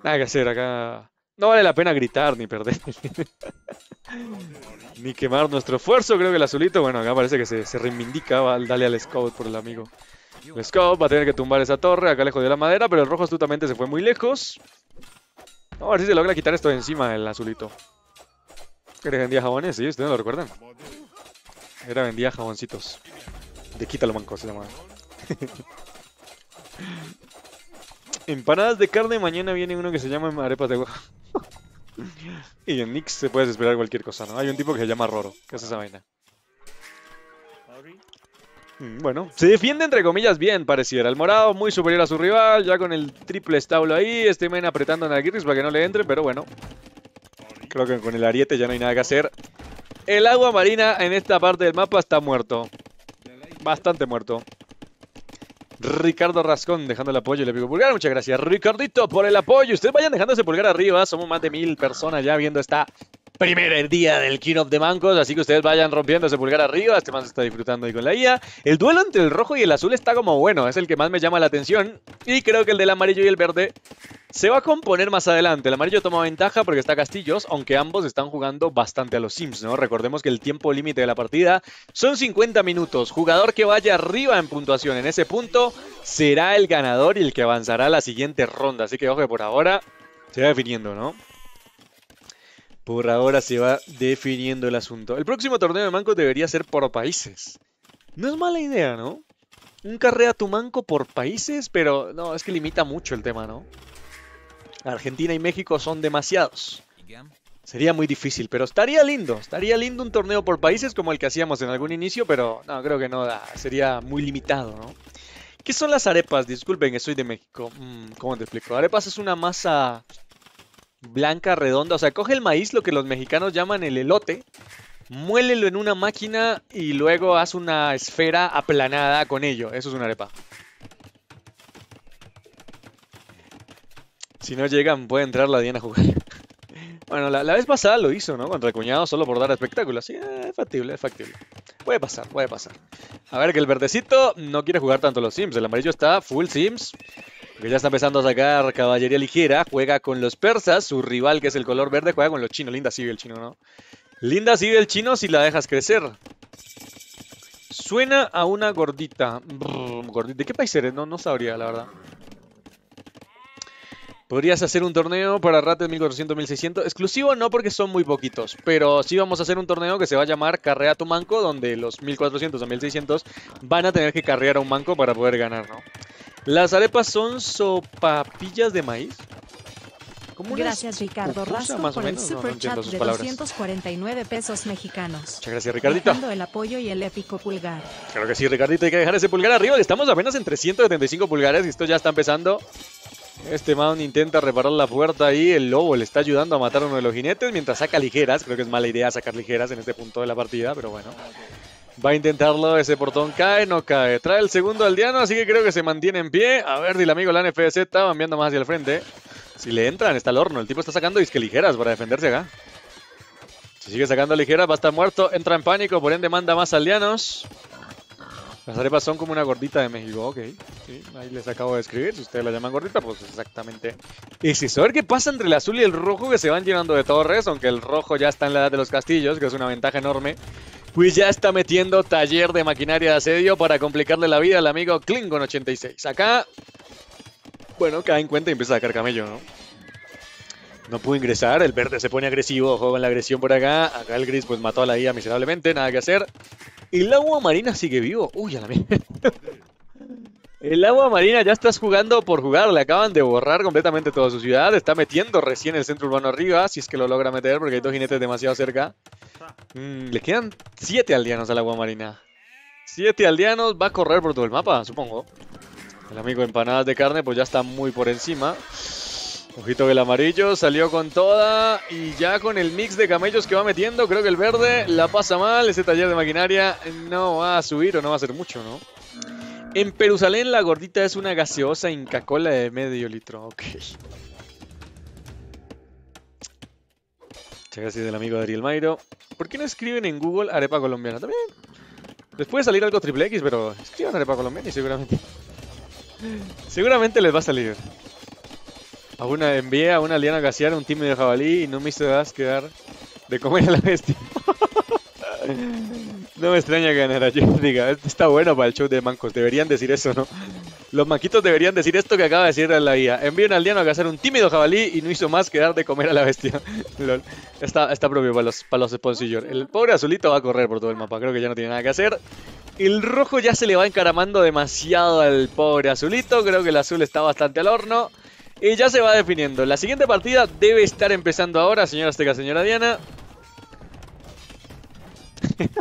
Nada que hacer acá. No vale la pena gritar ni perder. ni quemar nuestro esfuerzo, creo que el azulito. Bueno, acá parece que se, reivindica. dale al scout por el amigo. El scout va a tener que tumbar esa torre. Acá lejos de la madera, pero el rojo astutamente se fue muy lejos. Vamos a ver si se logra quitar esto de encima el azulito. ¿Crees que día jabones? Sí, ustedes no lo recuerdan. Era vendía jaboncitos. De quítalo manco se llama. Empanadas de carne, mañana viene uno que se llama arepas de huevo. y en Nix se puede esperar cualquier cosa, ¿no? Hay un tipo que se llama Roro, que hace esa vaina. Mm, bueno, se defiende entre comillas bien, pareciera. El morado muy superior a su rival, ya con el triple establo ahí. Este men apretando en Nagiris para que no le entre, pero bueno. Creo que con el ariete ya no hay nada que hacer. El agua marina en esta parte del mapa está muerto. Bastante muerto. Ricardo Rascón dejando el apoyo le pico pulgar. Muchas gracias, Ricardito, por el apoyo. Ustedes vayan dejándose pulgar arriba. Somos más de mil personas ya viendo esta el día del King of the Mancos, así que ustedes vayan rompiéndose pulgar arriba, este man se está disfrutando ahí con la IA. El duelo entre el rojo y el azul está como bueno, es el que más me llama la atención y creo que el del amarillo y el verde se va a componer más adelante. El amarillo toma ventaja porque está Castillos, aunque ambos están jugando bastante a los Sims, ¿no? Recordemos que el tiempo límite de la partida son 50 minutos. Jugador que vaya arriba en puntuación en ese punto será el ganador y el que avanzará a la siguiente ronda. Así que, ojo, por ahora se va definiendo, ¿no? Por ahora se va definiendo el asunto. El próximo torneo de manco debería ser por países. No es mala idea, ¿no? Un carrera tu manco por países, pero no, es que limita mucho el tema, ¿no? Argentina y México son demasiados. Sería muy difícil, pero estaría lindo. Estaría lindo un torneo por países como el que hacíamos en algún inicio, pero no, creo que no Sería muy limitado, ¿no? ¿Qué son las arepas? Disculpen, soy de México. Mm, ¿Cómo te explico? Arepas es una masa blanca, redonda. O sea, coge el maíz, lo que los mexicanos llaman el elote, muélelo en una máquina y luego haz una esfera aplanada con ello. Eso es una arepa. Si no llegan, puede entrar la Diana a jugar. Bueno, la, vez pasada lo hizo, ¿no? Contra el cuñado solo por dar espectáculo. Sí, es factible, es factible. Puede pasar, puede pasar. A ver, que el verdecito no quiere jugar tanto los Sims. El amarillo está full Sims. Que ya está empezando a sacar caballería ligera. Juega con los persas. Su rival, que es el color verde, juega con los chinos. Linda sigue el chino, ¿no? Linda sigue el chino si la dejas crecer. Suena a una gordita. gordita. ¿De qué país eres? No, no sabría, la verdad. Podrías hacer un torneo para de 1400, 1600. Exclusivo no, porque son muy poquitos. Pero sí vamos a hacer un torneo que se va a llamar Carrea tu Manco, donde los 1400 a 1600 van a tener que carrear a un manco para poder ganar, ¿no? Las arepas son sopapillas de maíz. gracias Ricardo Rasco por el super chat de 249 pesos mexicanos. Muchas gracias Ricardito. Dejando el apoyo y el épico pulgar. Claro que sí Ricardito, hay que dejar ese pulgar arriba, estamos apenas en 375 pulgares y esto ya está empezando este man intenta reparar la puerta y el lobo le está ayudando a matar a uno de los jinetes mientras saca ligeras. Creo que es mala idea sacar ligeras en este punto de la partida, pero bueno. Va a intentarlo, ese portón cae, no cae. Trae el segundo aldeano, así que creo que se mantiene en pie. A ver, el amigo, la NFZ va enviando más hacia el frente. Si le entran, está el horno. El tipo está sacando disque ligeras para defenderse acá. Si sigue sacando ligeras, va a estar muerto. Entra en pánico, por ende manda más aldeanos. Las arepas son como una gordita de México, ok. ahí les acabo de escribir. Si ustedes la llaman gordita, pues exactamente. Y si saber qué pasa entre el azul y el rojo que se van llenando de torres, aunque el rojo ya está en la edad de los castillos, que es una ventaja enorme. Pues ya está metiendo taller de maquinaria de asedio para complicarle la vida al amigo Klingon86. Acá, bueno, cae en cuenta y empieza a sacar camello, ¿no? No pudo ingresar, el verde se pone agresivo, juega en la agresión por acá. Acá el gris pues mató a la IA miserablemente, nada que hacer. El agua marina sigue vivo. Uy, a la mierda. El agua marina ya estás jugando por jugar, le acaban de borrar completamente toda su ciudad, está metiendo recién el centro urbano arriba, si es que lo logra meter porque hay dos jinetes demasiado cerca. Mm, le quedan siete aldeanos al agua marina. Siete aldeanos, va a correr por todo el mapa, supongo. El amigo empanadas de carne pues ya está muy por encima. Ojito que el amarillo salió con toda y ya con el mix de camellos que va metiendo, creo que el verde la pasa mal. Ese taller de maquinaria no va a subir o no va a ser mucho, ¿no? En Perusalén la gordita es una gaseosa Inca Cola de medio litro. Ok. Muchas gracias del amigo Ariel Mayro ¿Por qué no escriben en Google arepa colombiana? También. Les puede salir algo triple X, pero escriban arepa colombiana y seguramente... Seguramente les va a salir. A una, envié a una liana gasear un tímido jabalí y no me hizo que dar de comer a la bestia. no me extraña que ganara diga, está bueno para el show de mancos, deberían decir eso, ¿no? Los manquitos deberían decir esto que acaba de decir la guía. Envié a un aldeano a cazar un tímido jabalí y no hizo más que dar de comer a la bestia. Está, está propio para los, para los El pobre azulito va a correr por todo el mapa. Creo que ya no tiene nada que hacer. El rojo ya se le va encaramando demasiado al pobre azulito. Creo que el azul está bastante al horno. Y ya se va definiendo. La siguiente partida debe estar empezando ahora, señora Azteca, señora Diana.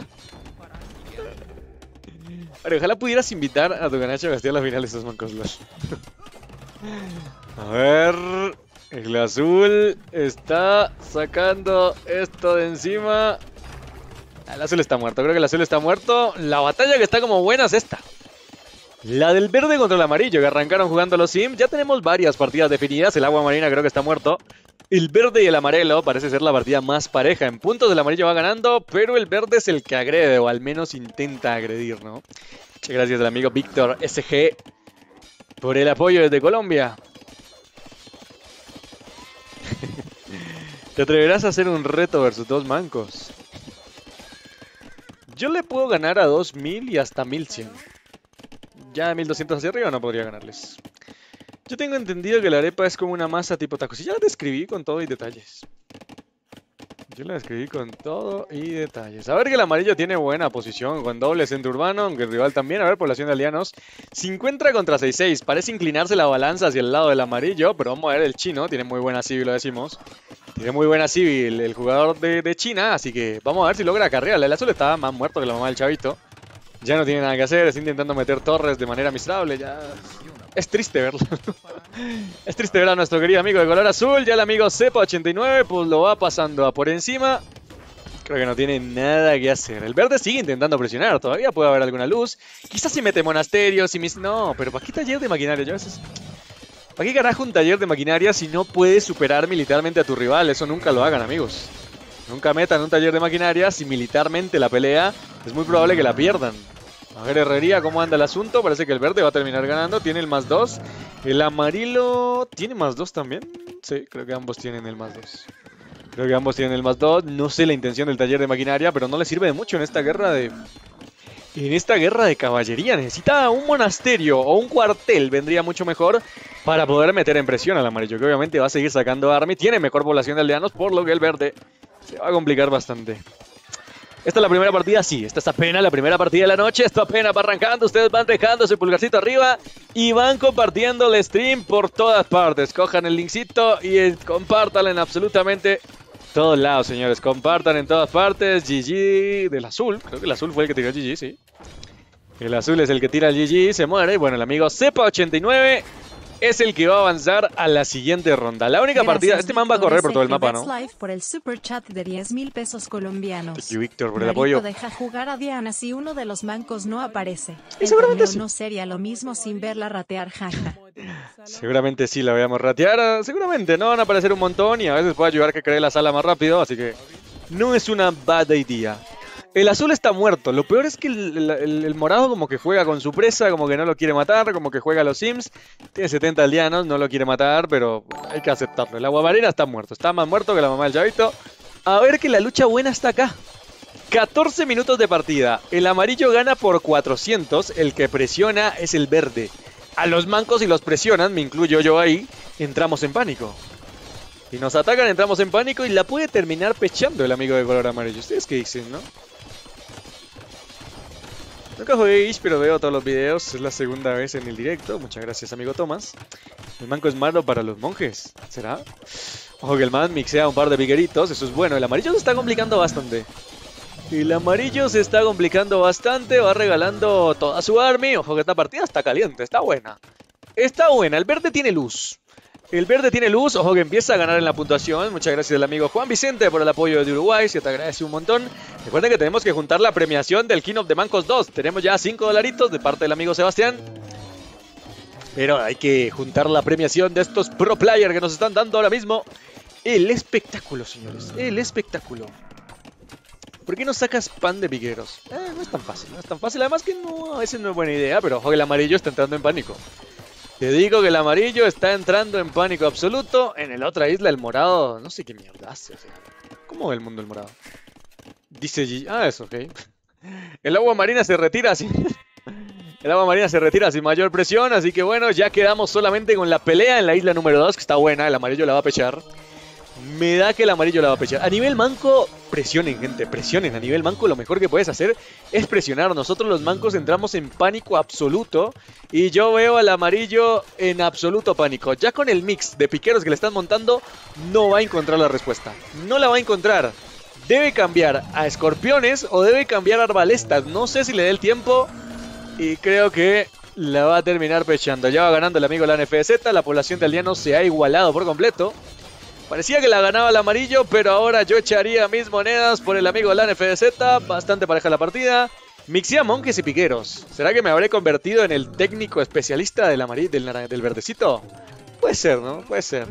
ojalá pudieras invitar a tu ganache a gastar la final esos mancos. a ver... El azul está sacando esto de encima. El azul está muerto, creo que el azul está muerto. La batalla que está como buena es esta. La del verde contra el amarillo, que arrancaron jugando los Sims. Ya tenemos varias partidas definidas. El agua marina creo que está muerto. El verde y el amarelo parece ser la partida más pareja. En puntos el amarillo va ganando, pero el verde es el que agrede, o al menos intenta agredir, ¿no? gracias al amigo Víctor SG por el apoyo desde Colombia. ¿Te atreverás a hacer un reto versus dos mancos? Yo le puedo ganar a 2000 y hasta 1100. Ya 1200 hacia arriba no podría ganarles. Yo tengo entendido que la arepa es como una masa tipo tacos. Y ya la describí con todo y detalles. Yo la describí con todo y detalles. A ver que el amarillo tiene buena posición. Con doble centro urbano, aunque el rival también. A ver, población de alianos. 50 contra 66. Parece inclinarse la balanza hacia el lado del amarillo. Pero vamos a ver el chino. Tiene muy buena civil, lo decimos. Tiene muy buena civil el jugador de, China. Así que vamos a ver si logra carrera. El azul estaba más muerto que la mamá del chavito. Ya no tiene nada que hacer, está intentando meter torres de manera miserable, ya... Es triste verlo. es triste ver a nuestro querido amigo de color azul, ya el amigo Cepa89, pues lo va pasando por encima. Creo que no tiene nada que hacer. El verde sigue intentando presionar, todavía puede haber alguna luz. Quizás si mete monasterios y mis... No, pero ¿para qué taller de maquinaria? ¿Para qué carajo un taller de maquinaria si no puedes superar militarmente a tu rival? Eso nunca lo hagan, amigos. Nunca metan un taller de maquinaria si militarmente la pelea es muy probable que la pierdan. A ver, Herrería, ¿cómo anda el asunto? Parece que el verde va a terminar ganando. Tiene el más 2. El amarillo... ¿Tiene más 2 también? Sí, creo que ambos tienen el más 2. Creo que ambos tienen el más 2. No sé la intención del taller de maquinaria, pero no le sirve de mucho en esta guerra de... En esta guerra de caballería necesita un monasterio o un cuartel, vendría mucho mejor para poder meter en presión al amarillo, que obviamente va a seguir sacando army. Tiene mejor población de aldeanos, por lo que el verde se va a complicar bastante. Esta es la primera partida, sí, esta es apenas la primera partida de la noche, esto apenas va arrancando, ustedes van dejando su pulgarcito arriba y van compartiendo el stream por todas partes. Cojan el linkcito y eh, compártanlo en absolutamente todos lados, señores. Compartan en todas partes. GG del azul. Creo que el azul fue el que tiró GG, sí. El azul es el que tira el GG, se muere. Bueno, el amigo Cepa89 es el que va a avanzar a la siguiente ronda. La única partida. Este man va a correr por todo el mapa, ¿no? por el super chat de pesos colombianos. Víctor, por el apoyo. jugar a Diana si uno de los mancos no aparece. Y seguramente No sería lo mismo sin verla ratear, jaja. Seguramente sí la veamos ratear. Ah, seguramente, ¿no? Van a aparecer un montón y a veces puede ayudar que cree la sala más rápido, así que. No es una bad idea. El azul está muerto. Lo peor es que el, morado como que juega con su presa, como que no lo quiere matar, como que juega a los Sims. Tiene 70 aldeanos, no lo quiere matar, pero hay que aceptarlo. El aguamarena está muerto. Está más muerto que la mamá del chavito. A ver que la lucha buena está acá. 14 minutos de partida. El amarillo gana por 400. El que presiona es el verde. A los mancos y los presionan, me incluyo yo ahí, entramos en pánico. Y nos atacan, entramos en pánico y la puede terminar pechando el amigo de color amarillo. ¿Ustedes qué dicen, no? Nunca jugué Ish, pero veo todos los videos. Es la segunda vez en el directo. Muchas gracias, amigo Tomás. El manco es malo para los monjes. ¿Será? Ojo que el man mixea un par de piqueritos. Eso es bueno. El amarillo se está complicando bastante. El amarillo se está complicando bastante. Va regalando toda su army. Ojo que esta partida está caliente. Está buena. Está buena. El verde tiene luz. El verde tiene luz, ojo que empieza a ganar en la puntuación. Muchas gracias al amigo Juan Vicente por el apoyo de Uruguay, se te agradece un montón. Recuerden que tenemos que juntar la premiación del King of the Mancos 2. Tenemos ya 5 dolaritos de parte del amigo Sebastián. Pero hay que juntar la premiación de estos pro player que nos están dando ahora mismo. El espectáculo, señores, el espectáculo. ¿Por qué no sacas pan de vigueros? Eh, no es tan fácil, no es tan fácil. Además que no, es una no es buena idea, pero ojo que el amarillo está entrando en pánico. Te digo que el amarillo está entrando en pánico absoluto. En el otra isla, el morado. No sé qué mierda hace. O ¿Cómo el mundo el morado? Dice Ah, eso, ok. El agua marina se retira así. El agua marina se retira sin mayor presión, así que bueno, ya quedamos solamente con la pelea en la isla número 2, que está buena, el amarillo la va a pechar me da que el amarillo la va a pechar. A nivel manco, presionen, gente, presionen. A nivel manco, lo mejor que puedes hacer es presionar. Nosotros los mancos entramos en pánico absoluto. Y yo veo al amarillo en absoluto pánico. Ya con el mix de piqueros que le están montando, no va a encontrar la respuesta. No la va a encontrar. Debe cambiar a escorpiones o debe cambiar a arbalestas. No sé si le dé el tiempo. Y creo que la va a terminar pechando. Ya va ganando el amigo la NFZ. La población de aldeanos se ha igualado por completo. Parecía que la ganaba el amarillo, pero ahora yo echaría mis monedas por el amigo Lan FDZ. Bastante pareja la partida. Mixía monjes y piqueros. ¿Será que me habré convertido en el técnico especialista del, amarillo, del verdecito? Puede ser, ¿no? Puede ser.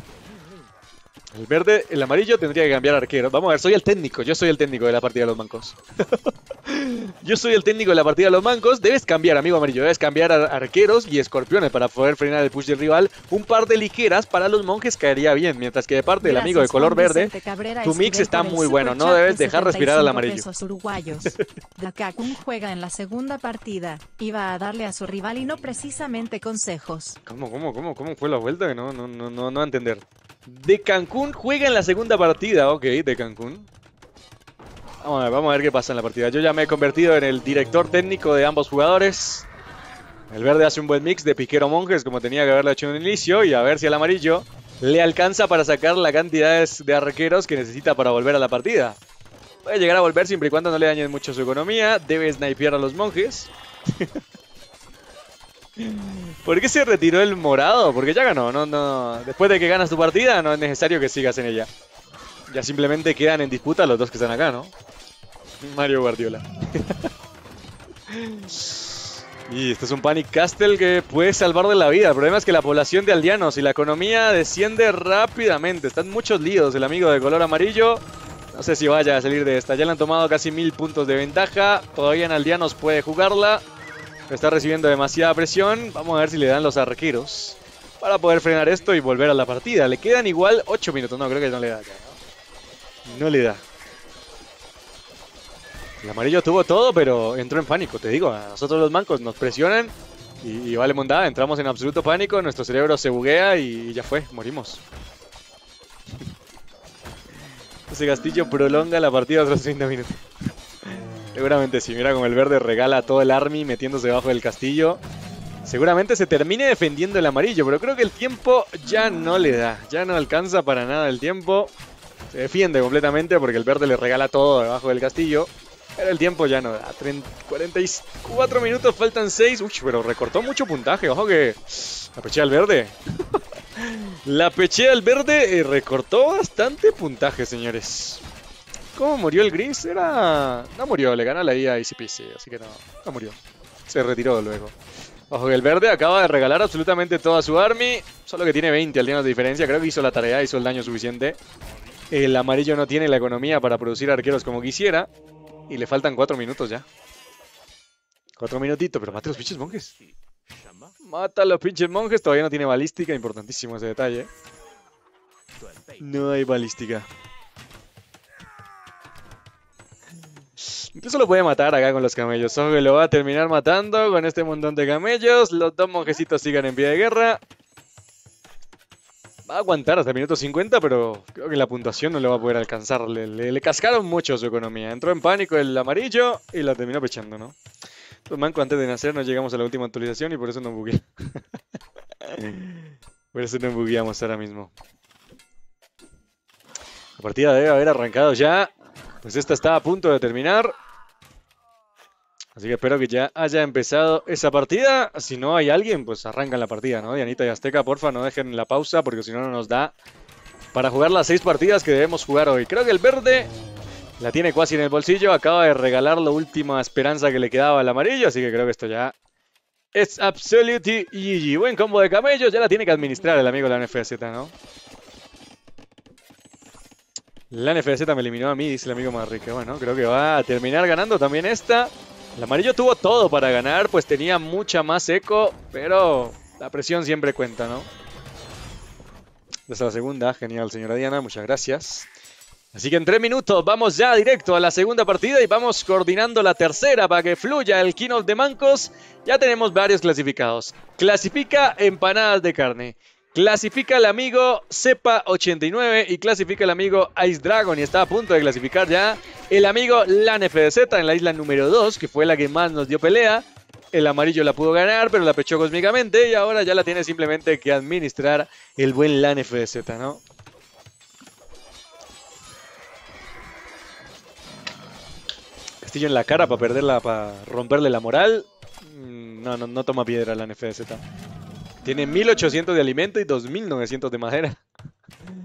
El verde, el amarillo tendría que cambiar arquero. Vamos a ver, soy el técnico. Yo soy el técnico de la partida de los mancos. Yo soy el técnico de la partida de los mancos. Debes cambiar, amigo amarillo. Debes cambiar a arqueros y escorpiones para poder frenar el push del rival. Un par de ligeras para los monjes caería bien. Mientras que de parte del amigo de color verde, tu mix está muy bueno. No debes dejar respirar al amarillo. uruguayos. juega en la segunda partida. Iba a darle a su rival y no precisamente consejos. ¿Cómo, cómo, cómo, cómo fue la vuelta? No, no, no, no, no entender. De Cancún juega en la segunda partida, ok, de Cancún. Vamos a, ver, qué pasa en la partida. Yo ya me he convertido en el director técnico de ambos jugadores. El verde hace un buen mix de Piquero Monjes, como tenía que haberlo hecho en el inicio, y a ver si el amarillo le alcanza para sacar la cantidad de arqueros que necesita para volver a la partida. Puede llegar a volver siempre y cuando no le dañen mucho su economía. Debe snipear a los monjes. ¿Por qué se retiró el morado? Porque ya ganó, no, no. Después de que ganas tu partida, no es necesario que sigas en ella. Ya simplemente quedan en disputa los dos que están acá, ¿no? Mario Guardiola. y este es un Panic Castle que puede salvarle de la vida. El problema es que la población de aldeanos y la economía desciende rápidamente. Están muchos líos. El amigo de color amarillo no sé si vaya a salir de esta. Ya le han tomado casi mil puntos de ventaja. Todavía en aldeanos puede jugarla. Está recibiendo demasiada presión. Vamos a ver si le dan los arqueros para poder frenar esto y volver a la partida. Le quedan igual 8 minutos. No, creo que no le da ¿no? le da. El amarillo tuvo todo, pero entró en pánico, te digo. A nosotros los mancos nos presionan y, vale mondada. Entramos en absoluto pánico, nuestro cerebro se buguea y ya fue, morimos. Ese castillo prolonga la partida otros 30 minutos. Seguramente si mira con el verde regala todo el army metiéndose debajo del castillo. Seguramente se termine defendiendo el amarillo, pero creo que el tiempo ya no le da. Ya no alcanza para nada el tiempo. Se defiende completamente porque el verde le regala todo debajo del castillo. Pero el tiempo ya no da. 44 minutos, faltan 6. Uy, pero recortó mucho puntaje. Ojo que la peche al verde. la pechea al verde Y eh, recortó bastante puntaje, señores. ¿Cómo murió el Gris? Era... No murió, le ganó la IA a ICPC. así que no, no murió. Se retiró luego. Ojo el verde acaba de regalar absolutamente toda su army. Solo que tiene 20 aldeanos de diferencia. Creo que hizo la tarea, hizo el daño suficiente. El amarillo no tiene la economía para producir arqueros como quisiera. Y le faltan 4 minutos ya. 4 minutitos, pero mate los pinches monjes. Mata a los pinches monjes. Todavía no tiene balística. Importantísimo ese detalle. No hay balística. Incluso lo puede matar acá con los camellos. Ojo que lo va a terminar matando con este montón de camellos. Los dos monjecitos sigan en vía de guerra. Va a aguantar hasta el minuto 50, pero creo que la puntuación no lo va a poder alcanzar. Le, cascaron mucho su economía. Entró en pánico el amarillo y la terminó pechando, ¿no? Pues manco, antes de nacer no llegamos a la última actualización y por eso no bugué. por eso no bugueamos ahora mismo. La partida debe haber arrancado ya. Pues esta está a punto de terminar. Así que espero que ya haya empezado esa partida. Si no hay alguien, pues arrancan la partida, ¿no? Dianita y Azteca, porfa, no dejen la pausa porque si no, no nos da para jugar las seis partidas que debemos jugar hoy. Creo que el verde la tiene casi en el bolsillo. Acaba de regalar la última esperanza que le quedaba al amarillo, así que creo que esto ya es absolutely GG. Buen combo de camellos, ya la tiene que administrar el amigo de la NFZ, ¿no? La NFZ me eliminó a mí, dice el amigo más rico Bueno, creo que va a terminar ganando también esta. El amarillo tuvo todo para ganar, pues tenía mucha más eco, pero la presión siempre cuenta, ¿no? es la segunda, genial señora Diana, muchas gracias. Así que en tres minutos vamos ya directo a la segunda partida y vamos coordinando la tercera para que fluya el Kino de Mancos. Ya tenemos varios clasificados. Clasifica empanadas de carne. Clasifica el amigo sepa 89 y clasifica el amigo Ice Dragon y está a punto de clasificar ya el amigo LAN FDZ en la isla número 2, que fue la que más nos dio pelea. El amarillo la pudo ganar, pero la pechó cósmicamente y ahora ya la tiene simplemente que administrar el buen LAN FDZ, ¿no? Castillo en la cara para perderla, para romperle la moral. Mm, no, no, no toma piedra LAN FDZ. Tiene 1800 de alimento y 2900 de madera.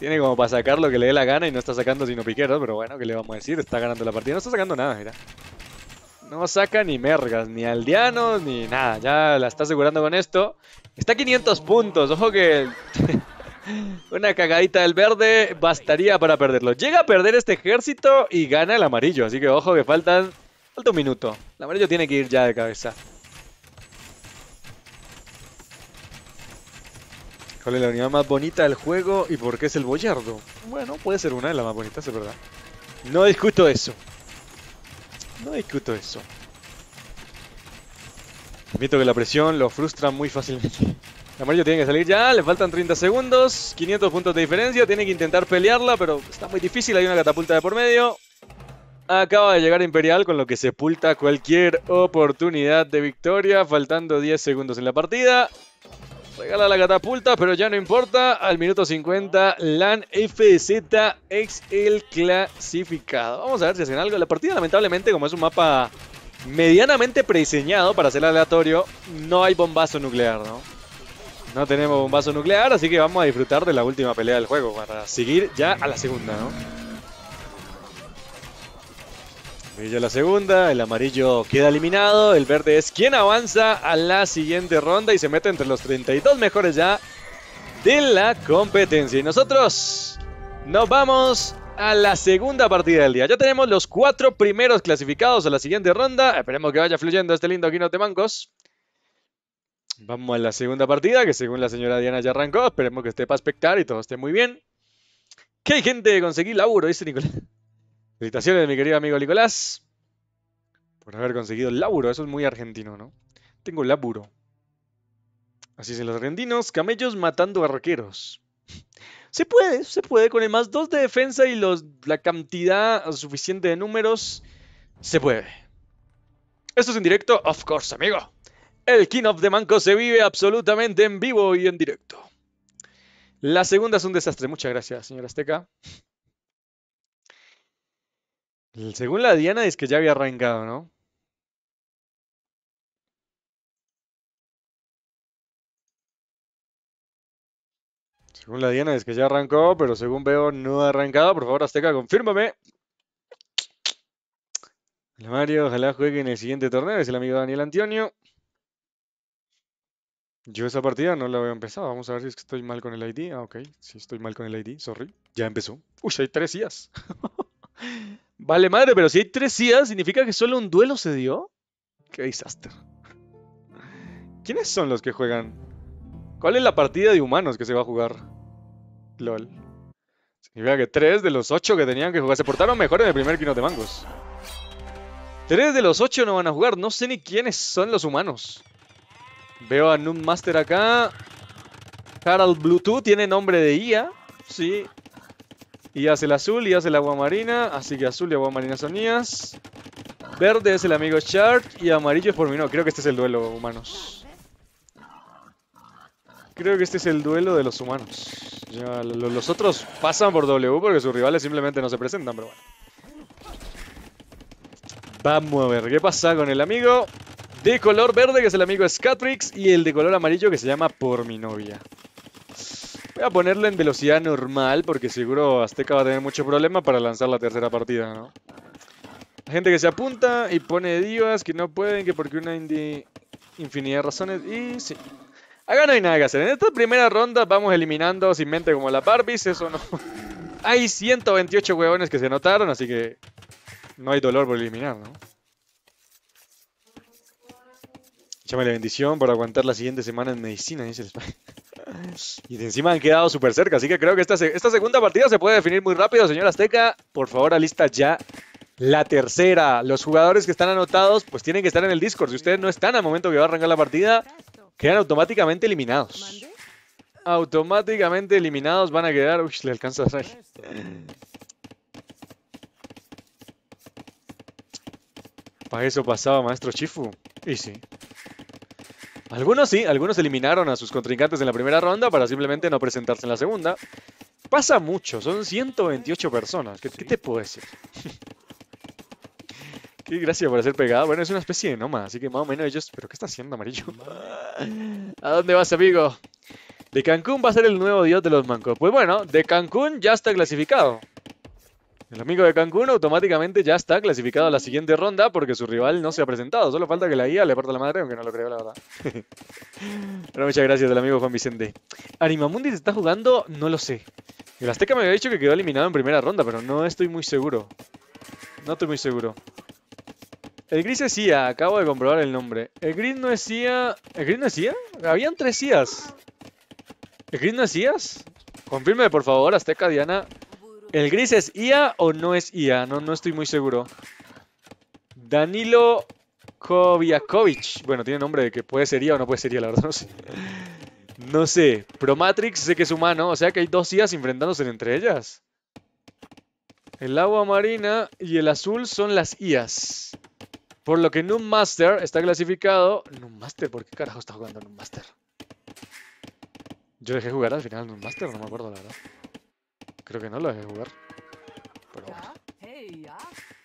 Tiene como para sacar lo que le dé la gana y no está sacando sino piqueros, pero bueno, ¿qué le vamos a decir? Está ganando la partida. No está sacando nada, mira. No saca ni mergas, ni aldeanos, ni nada. Ya la está asegurando con esto. Está a 500 puntos. Ojo que una cagadita del verde bastaría para perderlo. Llega a perder este ejército y gana el amarillo. Así que ojo que faltan... Falta un minuto. El amarillo tiene que ir ya de cabeza. ¿Cuál es la unidad más bonita del juego y por qué es el boyardo? Bueno, puede ser una de las más bonitas, es verdad. No discuto eso. No discuto eso. Admito que la presión lo frustra muy fácilmente. Amarillo tiene que salir ya, le faltan 30 segundos, 500 puntos de diferencia, tiene que intentar pelearla, pero está muy difícil, hay una catapulta de por medio. Acaba de llegar Imperial, con lo que sepulta cualquier oportunidad de victoria, faltando 10 segundos en la partida. Regala la catapulta, pero ya no importa. Al minuto 50, LAN FZ es el clasificado. Vamos a ver si hacen algo. La partida, lamentablemente, como es un mapa medianamente prediseñado para ser aleatorio, no hay bombazo nuclear, ¿no? No tenemos bombazo nuclear, así que vamos a disfrutar de la última pelea del juego para seguir ya a la segunda, ¿no? la segunda, el amarillo queda eliminado, el verde es quien avanza a la siguiente ronda y se mete entre los 32 mejores ya de la competencia. Y nosotros nos vamos a la segunda partida del día. Ya tenemos los cuatro primeros clasificados a la siguiente ronda. Esperemos que vaya fluyendo este lindo de Mancos. Vamos a la segunda partida, que según la señora Diana ya arrancó. Esperemos que esté para espectar y todo esté muy bien. ¿Qué hay gente de conseguir laburo? Dice Nicolás. Felicitaciones mi querido amigo Nicolás por haber conseguido el laburo. Eso es muy argentino, ¿no? Tengo laburo. Así dicen los argentinos, camellos matando arqueros. Se puede, se puede, con el más dos de defensa y la cantidad suficiente de números, se puede. Esto es en directo, of course, amigo. El King of the Manco se vive absolutamente en vivo y en directo. La segunda es un desastre. Muchas gracias, señora Azteca. Según la Diana, es que ya había arrancado, ¿no? Según la Diana, es que ya arrancó, pero según veo, no ha arrancado. Por favor, Azteca, confírmame. Hola, Mario, ojalá juegue en el siguiente torneo. Es el amigo Daniel Antonio. Yo esa partida no la había empezado. Vamos a ver si es que estoy mal con el ID. Ah, ok. Si estoy mal con el ID. Sorry. Ya empezó. Uy, hay tres días. Vale madre, pero si hay tres IA, ¿significa que solo un duelo se dio? Qué desastre. ¿Quiénes son los que juegan? ¿Cuál es la partida de humanos que se va a jugar? LOL. Significa que tres de los ocho que tenían que jugar se portaron mejor en el primer Kino de Mangos. Tres de los ocho no van a jugar. No sé ni quiénes son los humanos. Veo a un Master acá. Harald Bluetooth tiene nombre de IA. Sí. Y hace el azul y hace el agua marina. Así que azul y agua marina son mías. Verde es el amigo Shark y amarillo es por mi No, creo que este es el duelo, humanos. Creo que este es el duelo de los humanos. los otros pasan por W porque sus rivales simplemente no se presentan, pero bueno. Vamos a ver qué pasa con el amigo de color verde, que es el amigo Scatrix, y el de color amarillo, que se llama Por Mi Novia. Voy a ponerla en velocidad normal porque seguro Azteca va a tener mucho problema para lanzar la tercera partida, ¿no? gente que se apunta y pone divas que no pueden, que porque una indi... infinidad de razones. Y sí. Acá no hay nada que hacer. En esta primera ronda vamos eliminando sin mente como la Barbies, eso no. hay 128 huevones que se notaron, así que no hay dolor por eliminar, ¿no? Llámale bendición para aguantar la siguiente semana en medicina, dice el y de encima han quedado súper cerca, así que creo que esta, esta segunda partida se puede definir muy rápido, señor Azteca. Por favor, alista ya la tercera. Los jugadores que están anotados, pues tienen que estar en el Discord. Si ustedes no están al momento que va a arrancar la partida, quedan automáticamente eliminados. Automáticamente eliminados van a quedar... Uy, le alcanza a Para eso pasaba, maestro Chifu. Y sí. Algunos sí, algunos eliminaron a sus contrincantes en la primera ronda para simplemente no presentarse en la segunda. Pasa mucho, son 128 personas. ¿Qué, te puede decir? Qué gracia por ser pegada. Bueno, es una especie de noma, así que más o menos ellos... ¿Pero qué está haciendo, amarillo? ¿A dónde vas, amigo? De Cancún va a ser el nuevo dios de los mancos. Pues bueno, de Cancún ya está clasificado. El amigo de Cancún automáticamente ya está clasificado a la siguiente ronda porque su rival no se ha presentado. Solo falta que la IA le parta la madre, aunque no lo creo, la verdad. Pero muchas gracias del amigo Juan Vicente. ¿Animamundi se está jugando? No lo sé. El Azteca me había dicho que quedó eliminado en primera ronda, pero no estoy muy seguro. No estoy muy seguro. El gris es acabo de comprobar el nombre. El gris no es CIA... ¿El gris no es CIA? Habían tres CIAs. ¿El gris no es CIAs? Confirme, por favor, Azteca Diana. ¿El gris es IA o no es IA? No, no estoy muy seguro. Danilo Koviakovich. Bueno, tiene nombre de que puede ser IA o no puede ser IA, la verdad, no sé. No sé. Promatrix sé que es humano, o sea que hay dos IAs enfrentándose entre ellas. El agua marina y el azul son las IAs. Por lo que un Master está clasificado... Noom Master, ¿por qué carajo está jugando un Master? Yo dejé jugar al final un Master, no me acuerdo la verdad. Creo que no lo dejé jugar.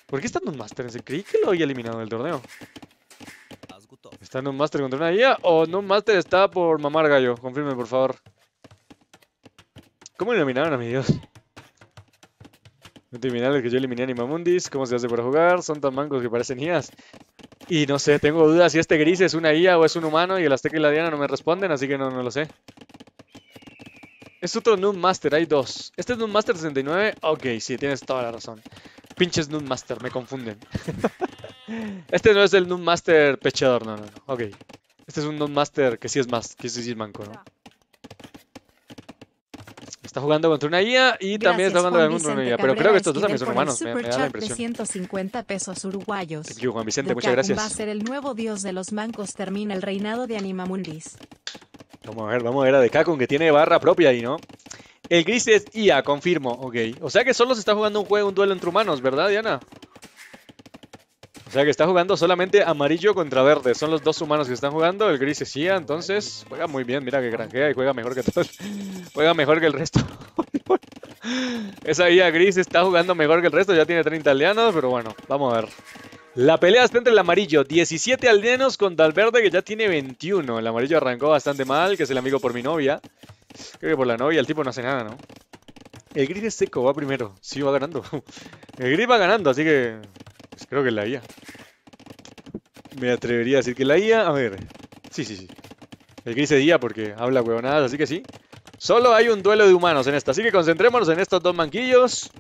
¿Por qué está en un Master? ese? creí que lo había eliminado el torneo? ¿Está en un Master contra una IA o no Master está por mamar gallo? Confirme, por favor. ¿Cómo eliminaron a mi dios? No te que yo eliminé a Nimamundis. ¿Cómo se hace para jugar? Son tan mancos que parecen IAs. Y no sé, tengo dudas si este gris es una IA o es un humano y el Azteca y la Diana no me responden, así que no, no lo sé. Es otro Noob Master, hay dos. ¿Este es Noob Master 69? Ok, sí, tienes toda la razón. Pinches Noob Master, me confunden. este no es el Noob Master pechador, no, no, no. Ok. Este es un Noob Master que sí es más, que sí es manco, ¿no? Está jugando contra una IA y también está jugando contra una IA. Pero creo que estos dos también son humanos. Me, da la impresión. 350 pesos uruguayos. Juan Vicente, muchas gracias. Va a ser el nuevo dios de los mancos. Termina el reinado de Animamundis. Vamos a ver, vamos a ver a Decacon que tiene barra propia ahí, ¿no? El gris es IA, confirmo, ok. O sea que solo se está jugando un juego, un duelo entre humanos, ¿verdad, Diana? O sea que está jugando solamente amarillo contra verde. Son los dos humanos que están jugando. El gris es IA, entonces juega muy bien. Mira que granjea y juega mejor que todos. juega mejor que el resto. Esa IA gris está jugando mejor que el resto. Ya tiene 30 aldeanos, pero bueno, vamos a ver. La pelea está entre el amarillo, 17 aldeanos contra el verde que ya tiene 21. El amarillo arrancó bastante mal, que es el amigo por mi novia. Creo que por la novia el tipo no hace nada, ¿no? El gris es seco, va primero. Sí, va ganando. El gris va ganando, así que... Pues, creo que la IA. Me atrevería a decir que la IA... A ver. Sí, sí, sí. El gris es IA porque habla huevonadas, así que sí. Solo hay un duelo de humanos en esta, así que concentrémonos en estos dos manquillos.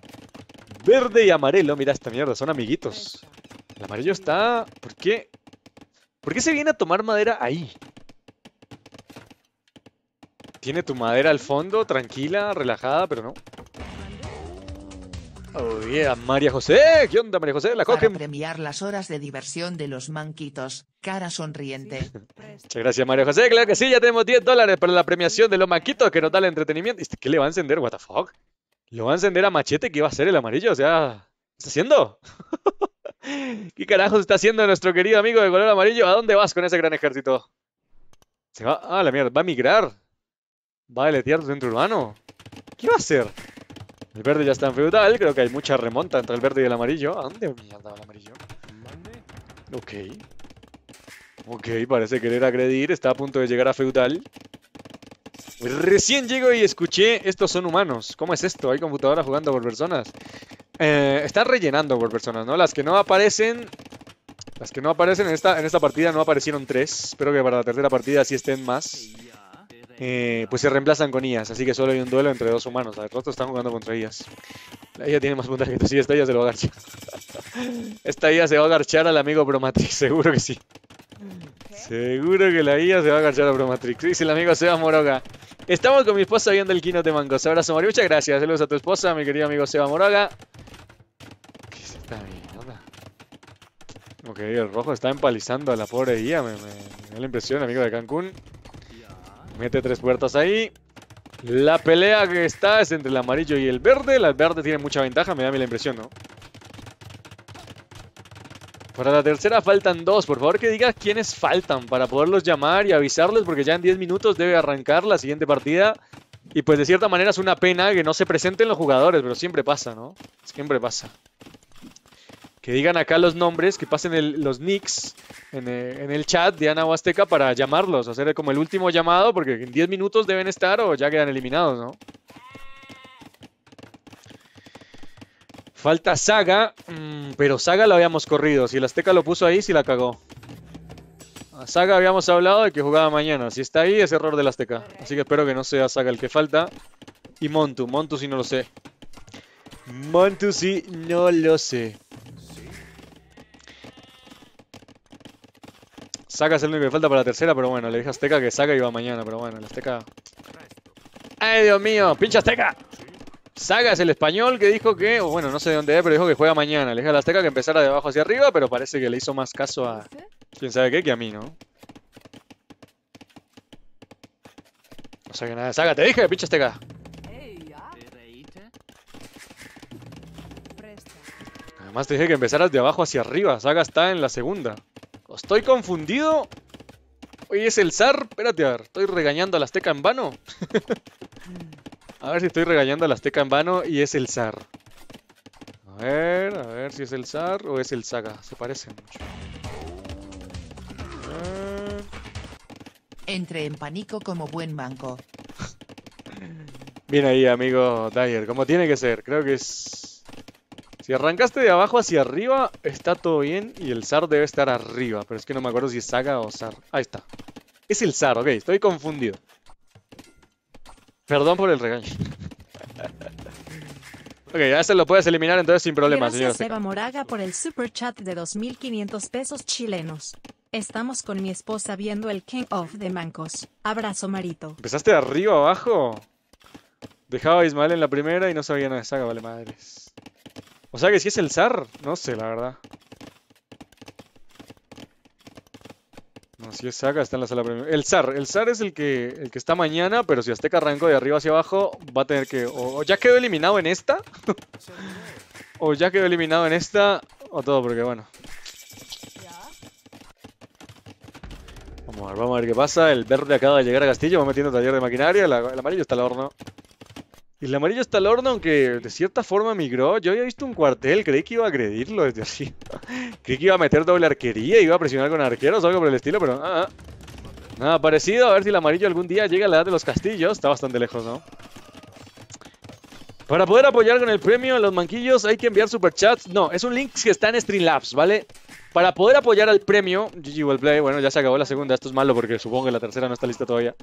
Verde y amarelo. Mira esta mierda, son amiguitos. El amarillo está... ¿Por qué? ¿Por qué se viene a tomar madera ahí? Tiene tu madera al fondo, tranquila, relajada, pero no. Oh yeah, María José. ¿Qué onda, María José? La cogen. premiar las horas de diversión de los manquitos. Cara sonriente. Muchas gracias, María José. Claro que sí, ya tenemos 10 dólares para la premiación de los manquitos que nos da el entretenimiento. ¿Qué le va a encender? ¿What the fuck? ¿Lo va a encender a machete? que va a hacer el amarillo? O sea, ¿qué está haciendo? ¿Qué carajos está haciendo nuestro querido amigo de color amarillo? ¿A dónde vas con ese gran ejército? Se va... Ah, la mierda. Va a migrar. Va a deletear tu centro urbano. ¿Qué va a hacer? El verde ya está en feudal. Creo que hay mucha remonta entre el verde y el amarillo. ¿A dónde mierda va el amarillo? Ok. Ok, parece querer agredir. Está a punto de llegar a feudal. Recién llego y escuché, estos son humanos. ¿Cómo es esto? Hay computadoras jugando por personas. Eh, están rellenando por personas, ¿no? Las que no aparecen... Las que no aparecen en esta, en esta partida no aparecieron tres. Espero que para la tercera partida sí estén más. Eh, pues se reemplazan con ellas, así que solo hay un duelo entre dos humanos. Los están jugando contra ellas. Ella tiene más puntaje sí, esta ella se lo va a esta ella se va a garchar al amigo Bromatrix, seguro que sí. Seguro que la IA se va a agachar a Promatrix. Dice el amigo Seba Moroga. Estamos con mi esposa viendo el Kino Mangos Abrazo, Mario. Muchas gracias. Saludos a tu esposa, mi querido amigo Seba Moroga. ¿Qué es Ok, el rojo está empalizando a la pobre IA, Me, da la impresión, amigo de Cancún. Mete tres puertas ahí. La pelea que está es entre el amarillo y el verde. El verde tiene mucha ventaja, me da la impresión, ¿no? Para la tercera faltan dos. Por favor que diga quiénes faltan para poderlos llamar y avisarles porque ya en 10 minutos debe arrancar la siguiente partida. Y pues de cierta manera es una pena que no se presenten los jugadores, pero siempre pasa, ¿no? Siempre pasa. Que digan acá los nombres, que pasen los nicks en, eh, en, el chat de Ana Huasteca para llamarlos, hacer como el último llamado porque en 10 minutos deben estar o ya quedan eliminados, ¿no? Falta Saga, mm, pero Saga la habíamos corrido. Si el Azteca lo puso ahí, sí la cagó. A Saga habíamos hablado de que jugaba mañana. Si está ahí, es error del Azteca. Así que espero que no sea Saga el que falta. Y Montu. Montu sí no lo sé. Montu sí no lo sé. Saga es el único que falta para la tercera, pero bueno, le dije a Azteca que Saga iba mañana, pero bueno, el Azteca... ¡Ay, Dios mío! ¡Pinche Azteca! Saga es el español que dijo que, bueno, no sé de dónde es, pero dijo que juega mañana. Le dije a la Azteca que empezara de abajo hacia arriba, pero parece que le hizo más caso a quién sabe qué que a mí, ¿no? No sé que nada. Saga, te dije, pinche Azteca. Además te dije que empezaras de abajo hacia arriba. Saga está en la segunda. ¿Estoy confundido? Oye, ¿es el zar? Espérate a ver, ¿estoy regañando a la Azteca en vano? A ver si estoy regañando la Azteca en vano y es el zar. A ver, a ver si es el zar o es el Saga. Se parece mucho. Entre en pánico como buen banco. Bien ahí, amigo Dyer. Como tiene que ser. Creo que es... Si arrancaste de abajo hacia arriba, está todo bien. Y el zar debe estar arriba. Pero es que no me acuerdo si es Saga o zar. Ahí está. Es el zar, ok. Estoy confundido. Perdón por el regaño. ok, ya este lo puedes eliminar entonces sin problemas, señor. Gracias, Eva Moraga, por el super chat de 2.500 pesos chilenos. Estamos con mi esposa viendo el King of the Mancos. Abrazo, Marito. ¿Empezaste de arriba abajo? Dejaba a Ismael en la primera y no sabía nada de saga, vale madres. O sea que si es el zar, no sé, la verdad. Así es, Saga está en la sala premium. El zar el Zar es el que, el que está mañana, pero si Azteca arranco de arriba hacia abajo, va a tener que... O, ya quedó eliminado en esta, o ya quedó eliminado en esta, o todo, porque bueno. Vamos a ver, vamos a ver qué pasa. El verde acaba de llegar a Castillo, va metiendo taller de maquinaria, el amarillo está al horno. Y El amarillo está al horno, aunque de cierta forma migró. Yo había visto un cuartel, creí que iba a agredirlo desde así. creí que iba a meter doble arquería, iba a presionar con arqueros o algo por el estilo, pero ah, ah, nada parecido. A ver si el amarillo algún día llega a la edad de los castillos. Está bastante lejos, ¿no? Para poder apoyar con el premio a los manquillos hay que enviar superchats. No, es un link que está en Streamlabs, ¿vale? Para poder apoyar al premio, GG Wellplay, bueno, ya se acabó la segunda, esto es malo porque supongo que la tercera no está lista todavía.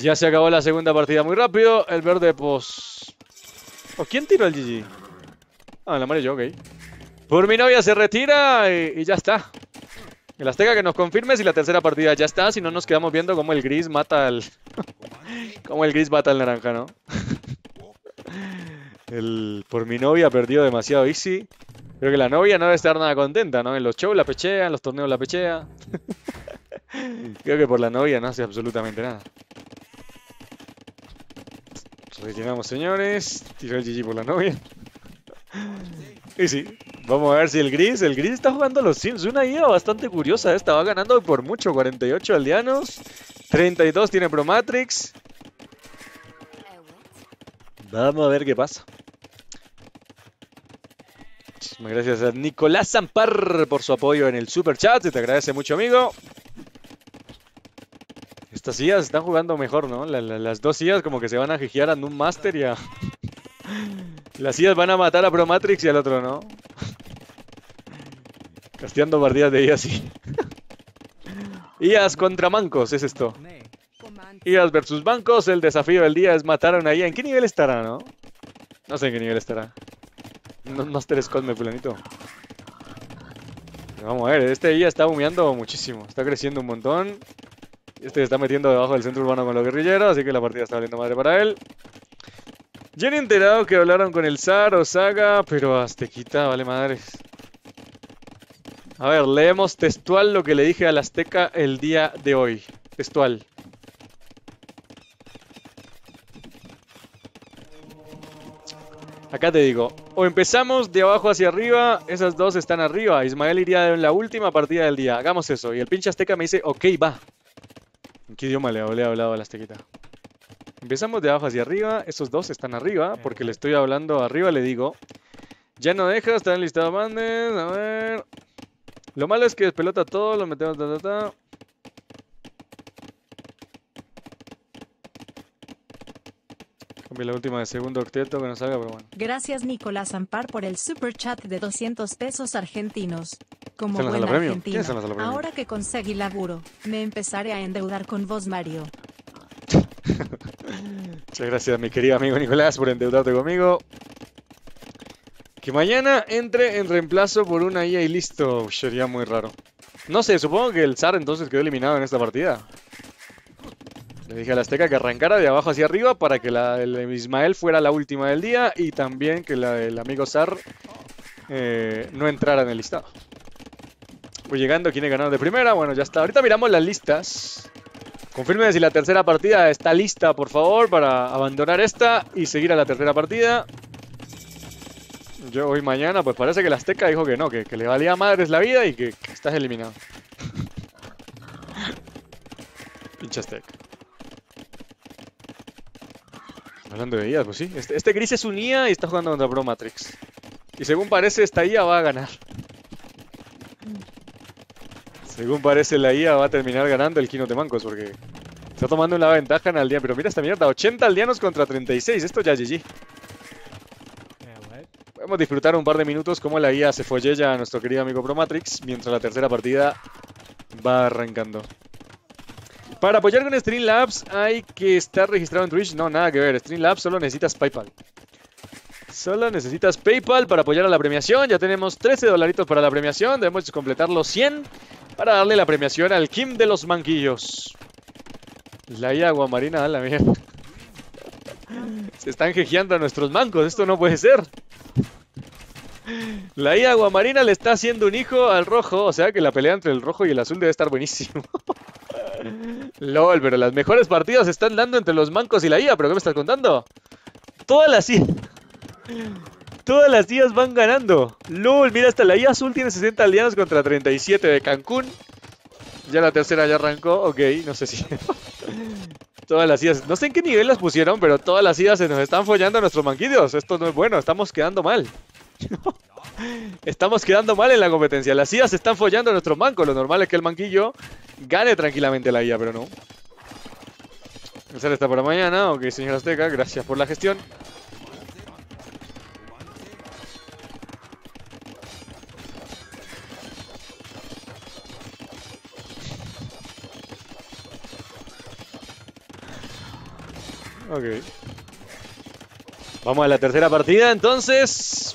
Ya se acabó la segunda partida muy rápido. El verde, pues... ¿O quién tiró el GG? Ah, madre yo, ok. Por mi novia se retira y, ya está. El Azteca que nos confirme si la tercera partida ya está, si no nos quedamos viendo cómo el gris mata al... Como el gris mata al naranja, ¿no? el... Por mi novia perdió demasiado easy. Creo que la novia no debe estar nada contenta, ¿no? En los shows la pechea, en los torneos la pechea. Creo que por la novia no hace absolutamente nada. Retiramos, pues señores. Tiró el GG por la novia. y sí, vamos a ver si el Gris. El Gris está jugando los Sims. Una idea bastante curiosa esta. Va ganando por mucho. 48 aldeanos. 32 tiene Promatrix. Vamos a ver qué pasa. Muchísimas gracias a Nicolás Zampar por su apoyo en el super chat. Se te agradece mucho, amigo. Las IAS están jugando mejor, ¿no? las dos IAS como que se van a jejear a un Master y a... Las IAS van a matar a matrix y al otro, ¿no? Casteando partidas de IAS y... IAS contra mancos, es esto. IAS versus bancos, el desafío del día es matar a una IA. ¿En qué nivel estará, no? No sé en qué nivel estará. No, Master me fulanito. Vamos a ver, este IA está humeando muchísimo. Está creciendo un montón. Este se está metiendo debajo del centro urbano con los guerrilleros, así que la partida está valiendo madre para él. Ya he enterado que hablaron con el zar o saga, pero aztequita, vale madres. A ver, leemos textual lo que le dije al azteca el día de hoy. Textual. Acá te digo, o empezamos de abajo hacia arriba, esas dos están arriba, Ismael iría en la última partida del día, hagamos eso. Y el pinche azteca me dice, ok, va. ¿En qué idioma le, he hablado a la tequitas? Empezamos de abajo hacia arriba. Esos dos están arriba, eh. porque le estoy hablando arriba, le digo. Ya no deja, está en listado Mandes. A ver. Lo malo es que pelota todo, lo metemos. Ta, ta, la última de segundo octeto que nos salga, pero bueno. Gracias Nicolás Ampar por el super chat de 200 pesos argentinos. Como buen argentino, ahora que conseguí laburo, me empezaré a endeudar con vos, Mario. Muchas gracias, mi querido amigo Nicolás, por endeudarte conmigo. Que mañana entre en reemplazo por una IA y listo. Sería muy raro. No sé, supongo que el zar entonces quedó eliminado en esta partida. Le dije a la Azteca que arrancara de abajo hacia arriba para que la de Ismael fuera la última del día y también que la del amigo Sar eh, no entrara en el listado. Voy llegando, ¿quiénes ganado de primera? Bueno, ya está. Ahorita miramos las listas. Confirme si la tercera partida está lista, por favor, para abandonar esta y seguir a la tercera partida. Yo hoy mañana, pues parece que la Azteca dijo que no, que, le valía madres la vida y que, que estás eliminado. Pinche Azteca. Hablando de IA, pues sí. Este, este, gris es un IA y está jugando contra Bromatrix. Y según parece, esta IA va a ganar. Según parece, la IA va a terminar ganando el Kino de Mancos porque está tomando una ventaja en día Pero mira esta mierda: 80 aldeanos contra 36. Esto ya GG. Podemos disfrutar un par de minutos como la IA se folle a nuestro querido amigo matrix mientras la tercera partida va arrancando. Para apoyar con Streamlabs hay que estar registrado en Twitch. No, nada que ver. Streamlabs solo necesitas PayPal. Solo necesitas PayPal para apoyar a la premiación. Ya tenemos 13 dolaritos para la premiación. Debemos completar los 100 para darle la premiación al Kim de los Manquillos. La IA aguamarina a la mierda. Se están jejeando a nuestros mancos. Esto no puede ser. La IA aguamarina le está haciendo un hijo al rojo. O sea que la pelea entre el rojo y el azul debe estar buenísimo. LOL, pero las mejores partidas se están dando entre los mancos y la IA, ¿pero qué me estás contando? Todas las IA... Todas las IAs van ganando. LOL, mira, hasta la IA azul tiene 60 aldeanos contra 37 de Cancún. Ya la tercera ya arrancó, ok, no sé si... todas las IAs, no sé en qué nivel las pusieron, pero todas las IAs se nos están follando a nuestros manquillos. Esto no es bueno, estamos quedando mal. Estamos quedando mal en la competencia. Las IA se están follando a nuestros mancos. Lo normal es que el manquillo gane tranquilamente la IA, pero no. El está para mañana. Ok, señor Azteca, gracias por la gestión. Ok. Vamos a la tercera partida, entonces.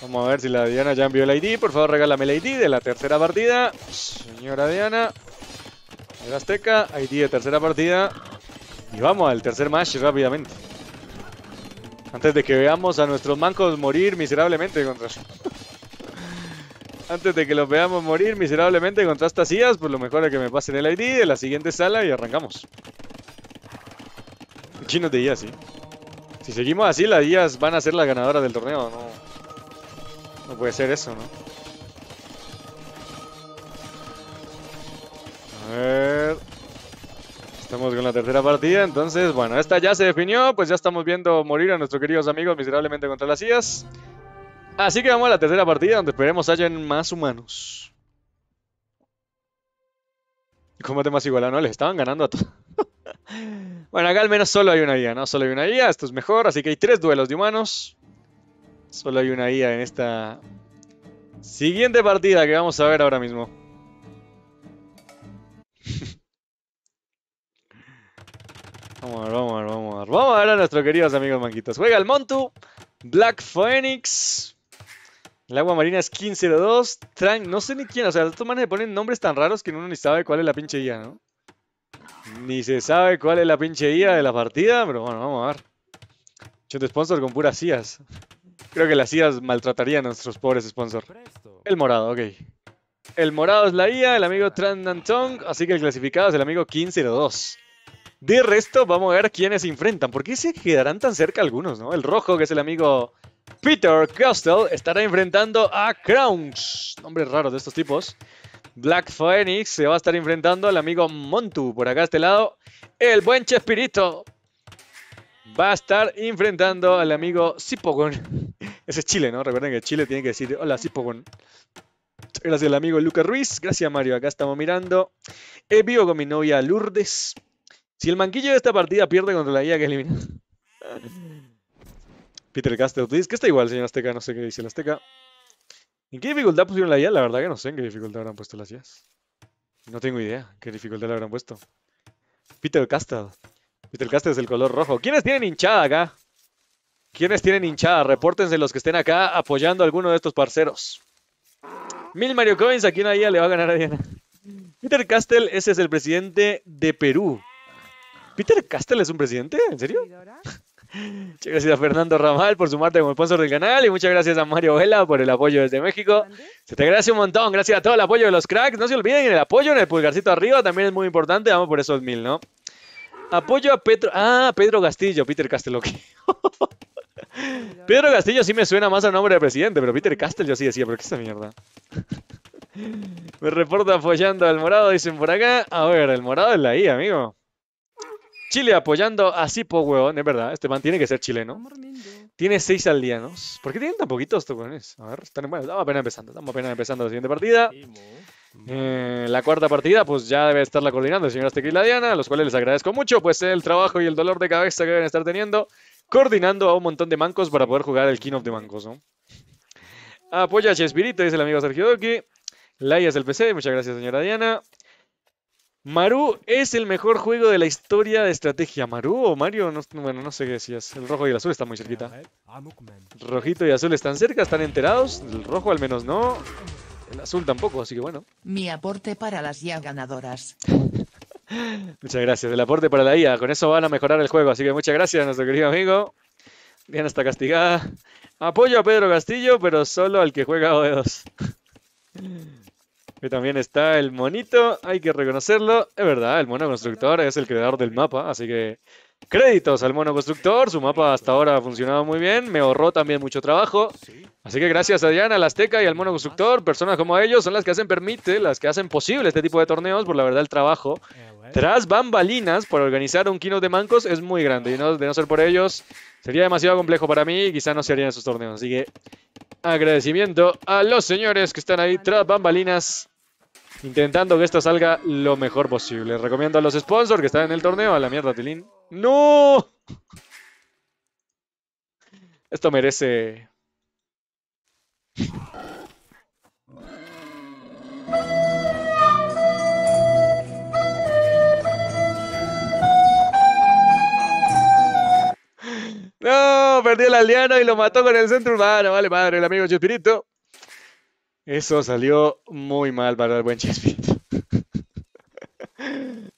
Vamos a ver si la Diana ya envió el ID. Por favor, regálame el ID de la tercera partida. Señora Diana. El Azteca, ID de tercera partida. Y vamos al tercer match rápidamente. Antes de que veamos a nuestros mancos morir miserablemente contra... Antes de que los veamos morir miserablemente contra estas IAS, pues lo mejor es que me pasen el ID de la siguiente sala y arrancamos. Chinos de IAS, sí. Si seguimos así, las IAS van a ser las ganadoras del torneo, ¿no? No puede ser eso, ¿no? A ver... Estamos con la tercera partida, entonces, bueno, esta ya se definió, pues ya estamos viendo morir a nuestros queridos amigos miserablemente contra las IAS. Así que vamos a la tercera partida, donde esperemos hayan más humanos. te más igualado, no, les estaban ganando a todos. bueno, acá al menos solo hay una IA, ¿no? Solo hay una IA, esto es mejor, así que hay tres duelos de humanos. Solo hay una IA en esta siguiente partida que vamos a ver ahora mismo. vamos a ver, vamos a ver, vamos a ver. Vamos a ver a nuestros queridos amigos manquitos. Juega el Montu, Black Phoenix. El agua marina es 1502. Trank, no sé ni quién. O sea, de todas maneras ponen nombres tan raros que uno ni sabe cuál es la pinche IA, ¿no? Ni se sabe cuál es la pinche IA de la partida, pero bueno, vamos a ver. Yo sponsor con puras IAs. Creo que las IAs maltratarían a nuestros pobres sponsors. El morado, ok. El morado es la IA, el amigo Trandantong, así que el clasificado es el amigo 1502. De resto, vamos a ver quiénes se enfrentan. ¿Por qué se quedarán tan cerca algunos, no? El rojo, que es el amigo Peter Costell, estará enfrentando a Crowns. Nombre raro de estos tipos. Black Phoenix se va a estar enfrentando al amigo Montu, por acá a este lado. El buen Chespirito va a estar enfrentando al amigo Zipogon. Ese es Chile, ¿no? Recuerden que Chile tiene que decir, hola, sí, Gracias al amigo Luca Ruiz. Gracias, Mario. Acá estamos mirando. He eh, vivo con mi novia Lourdes. Si el manquillo de esta partida pierde contra la IA que elimina. Peter Caster dice que está igual, señor Azteca. No sé qué dice el Azteca. ¿En qué dificultad pusieron la IA? La verdad que no sé en qué dificultad habrán puesto las IAs. No tengo idea qué dificultad le habrán puesto. Peter Castle. Peter Caster es el color rojo. ¿Quiénes tienen hinchada acá? ¿Quiénes tienen hinchada? Repórtense los que estén acá apoyando a alguno de estos parceros. Mil Mario Coins, aquí en ya le va a ganar a Diana. Peter Castell, ese es el presidente de Perú. ¿Peter Castell es un presidente? ¿En serio? Muchas gracias a Fernando Ramal por sumarte como sponsor del canal y muchas gracias a Mario Vela por el apoyo desde México. Se te agradece un montón, gracias a todo el apoyo de los cracks. No se olviden el apoyo en el pulgarcito arriba, también es muy importante, vamos por esos mil, ¿no? Apoyo a Pedro, ah, Pedro Castillo, Peter Castello. Pedro Castillo sí me suena más a nombre de presidente, pero Peter Castell yo sí decía, pero qué es esta mierda. me reporta apoyando al morado, dicen por acá. A ver, el morado es la I, amigo. Chile apoyando a Sipo, huevón, es verdad. Este man tiene que ser chileno. Tiene seis aldeanos. ¿Por qué tienen tan poquitos estos A ver, están, bueno, estamos apenas empezando. Estamos apenas empezando la siguiente partida. Eh, la cuarta partida, pues ya debe estar la coordinando el señor la Diana, a los cuales les agradezco mucho, pues el trabajo y el dolor de cabeza que deben estar teniendo coordinando a un montón de mancos para poder jugar el King of the Mancos, ¿no? Apoya a Chespirito, dice el amigo Sergio Doki. Laia es el PC, muchas gracias señora Diana. Maru es el mejor juego de la historia de estrategia. ¿Maru o Mario? bueno, no sé qué decías. El rojo y el azul están muy cerquita. Rojito y azul están cerca, están enterados. El rojo al menos no. El azul tampoco, así que bueno. Mi aporte para las ya ganadoras. Muchas gracias. El aporte para la IA. Con eso van a mejorar el juego. Así que muchas gracias, nuestro querido amigo. Bien está castigada. Apoyo a Pedro Castillo, pero solo al que juega O2. y e también está el monito, hay que reconocerlo. Es verdad, el mono constructor es el creador del mapa, así que créditos al mono constructor. Su mapa hasta ahora ha funcionado muy bien, me ahorró también mucho trabajo. Así que gracias a Diana, la Azteca y al mono constructor, personas como ellos son las que hacen permite, las que hacen posible este tipo de torneos, por la verdad el trabajo ¿Eh? tras bambalinas por organizar un kino de mancos es muy grande. Y no, de no ser por ellos, sería demasiado complejo para mí y quizá no se harían esos torneos. Así que agradecimiento a los señores que están ahí tras bambalinas. Intentando que esto salga lo mejor posible. Recomiendo a los sponsors que están en el torneo. A la mierda, Tilín. ¡No! Esto merece... No, perdió el aldeano y lo mató con el centro urbano. Vale, madre, el amigo Chespirito. Eso salió muy mal para el buen Chespirito.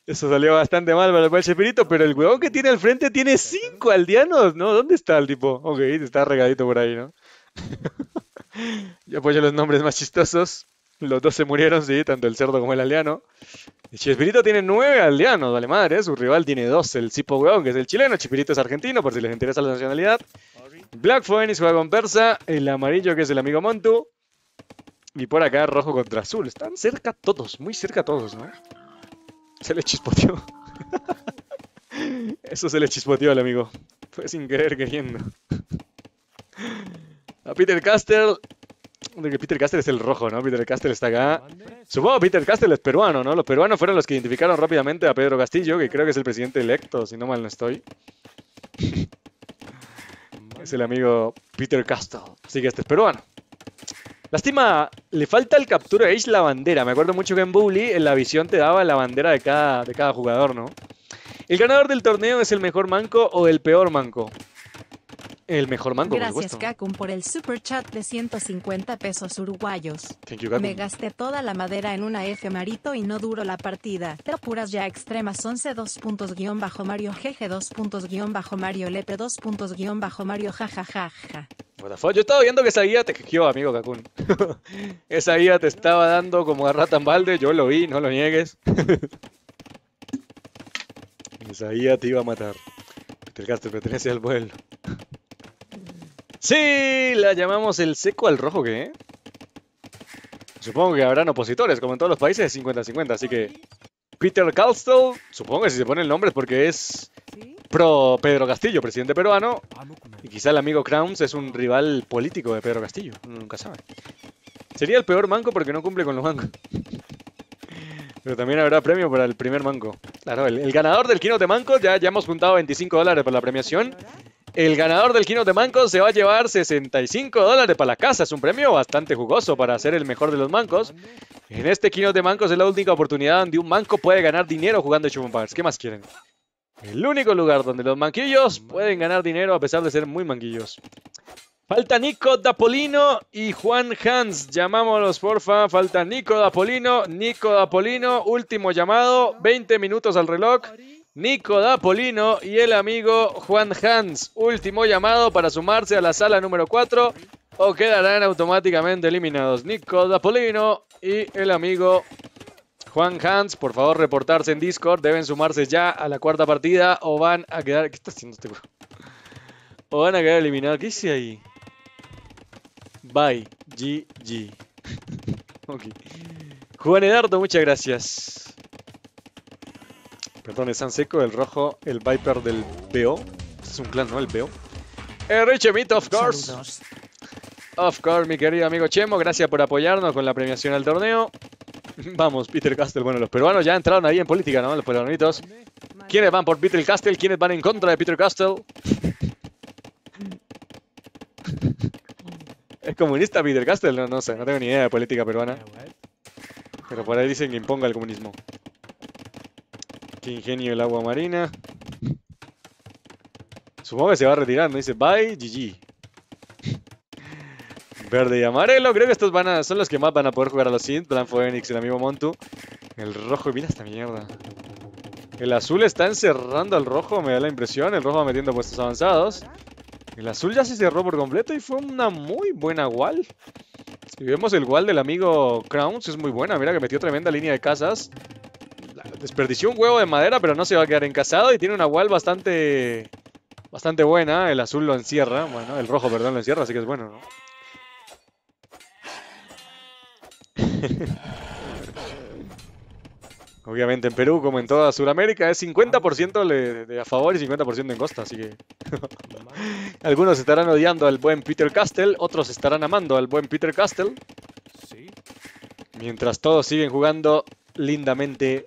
Eso salió bastante mal para el buen Chespirito, pero el huevón que tiene al frente tiene cinco aldeanos, ¿no? ¿Dónde está el tipo? Ok, está regadito por ahí, ¿no? Yo pues, apoyo los nombres más chistosos. Los dos se murieron, sí, tanto el cerdo como el aldeano. chispirito tiene nueve aldeanos, vale madre. ¿eh? Su rival tiene dos, el Cipo Hueón, que es el chileno. chispirito es argentino, por si les interesa la nacionalidad. Black Phoenix juega con Persa. El amarillo, que es el amigo Montu. Y por acá, rojo contra azul. Están cerca todos, muy cerca todos, ¿no? Se le chispoteó. Eso se le chispoteó al amigo. Fue sin querer queriendo. A Peter Caster Peter Castle es el rojo, ¿no? Peter Castle está acá. Supongo que Peter Castle es peruano, ¿no? Los peruanos fueron los que identificaron rápidamente a Pedro Castillo, que creo que es el presidente electo, si no mal no estoy. es el amigo Peter Castle Así que este es peruano. Lástima, le falta el captura Age la bandera. Me acuerdo mucho que en Bully en la visión te daba la bandera de cada, de cada jugador, ¿no? ¿El ganador del torneo es el mejor manco o el peor manco? El mejor mango, Gracias, Kakun, por el super chat de 150 pesos uruguayos. Me gasté toda la madera en una F marito y no duró la partida. te apuras ya extremas 11 2 puntos guión bajo Mario GG 2 puntos guión bajo Mario Lepe 2 puntos guión bajo Mario jajajaja. Yo estaba viendo que esa guía te quejó amigo Kakun. esa guía te estaba dando como a rata en balde. Yo lo vi, no lo niegues. esa guía te iba a matar. el Castro pertenece al vuelo Sí, la llamamos el seco al rojo, ¿qué? Supongo que habrán opositores, como en todos los países, 50-50, así que... Peter Calstow, supongo que si se pone el nombre es porque es pro Pedro Castillo, presidente peruano. Y quizá el amigo Crowns es un rival político de Pedro Castillo, nunca sabe. Sería el peor manco porque no cumple con los mancos. Pero también habrá premio para el primer manco. Claro, el, ganador del de manco, ya, ya hemos juntado 25 dólares para la premiación. El ganador del Kino de Mancos se va a llevar 65 dólares para la casa. Es un premio bastante jugoso para ser el mejor de los mancos. En este Kino de Mancos es la única oportunidad donde un manco puede ganar dinero jugando Powers. ¿Qué más quieren? El único lugar donde los manquillos pueden ganar dinero a pesar de ser muy manquillos. Falta Nico Dapolino y Juan Hans. Llamámonos, porfa. Falta Nico Dapolino, Nico Dapolino. Último llamado. 20 minutos al reloj. Nico Dapolino y el amigo Juan Hans. Último llamado para sumarse a la sala número 4 o quedarán automáticamente eliminados. Nico Dapolino y el amigo Juan Hans. Por favor, reportarse en Discord. Deben sumarse ya a la cuarta partida o van a quedar... ¿Qué está haciendo este O van a quedar eliminados. ¿Qué hice ahí? Bye. GG. ok. Juan Edardo, muchas gracias. Perdón, es Sanseco, el rojo, el Viper del BO. es un clan, ¿no? El BO. Eh, Meat, of course. Of course, mi querido amigo Chemo. Gracias por apoyarnos con la premiación al torneo. Vamos, Peter Castle. Bueno, los peruanos ya entraron ahí en política, ¿no? Los peruanitos. ¿Quiénes van por Peter Castle? ¿Quiénes van en contra de Peter Castle? ¿Es comunista Peter Castle? No, no sé, no tengo ni idea de política peruana. Pero por ahí dicen que imponga el comunismo. Qué ingenio el agua marina. Supongo que se va retirando. Dice, bye, GG. Verde y amarelo. Creo que estos van son los que más van a poder jugar a los Synth. Plan Phoenix, el amigo Montu. El rojo. Mira esta mierda. El azul está encerrando al rojo, me da la impresión. El rojo va metiendo puestos avanzados. El azul ya se cerró por completo y fue una muy buena wall. Si vemos el wall del amigo Crowns, es muy buena. Mira que metió tremenda línea de casas desperdició un huevo de madera, pero no se va a quedar encasado y tiene una wall bastante bastante buena. El azul lo encierra, bueno, el rojo, perdón, lo encierra, así que es bueno, ¿no? Obviamente en Perú, como en toda Sudamérica, es 50% de a favor y 50% en costa, así que... Algunos estarán odiando al buen Peter Castle. otros estarán amando al buen Peter Castell. Mientras todos siguen jugando lindamente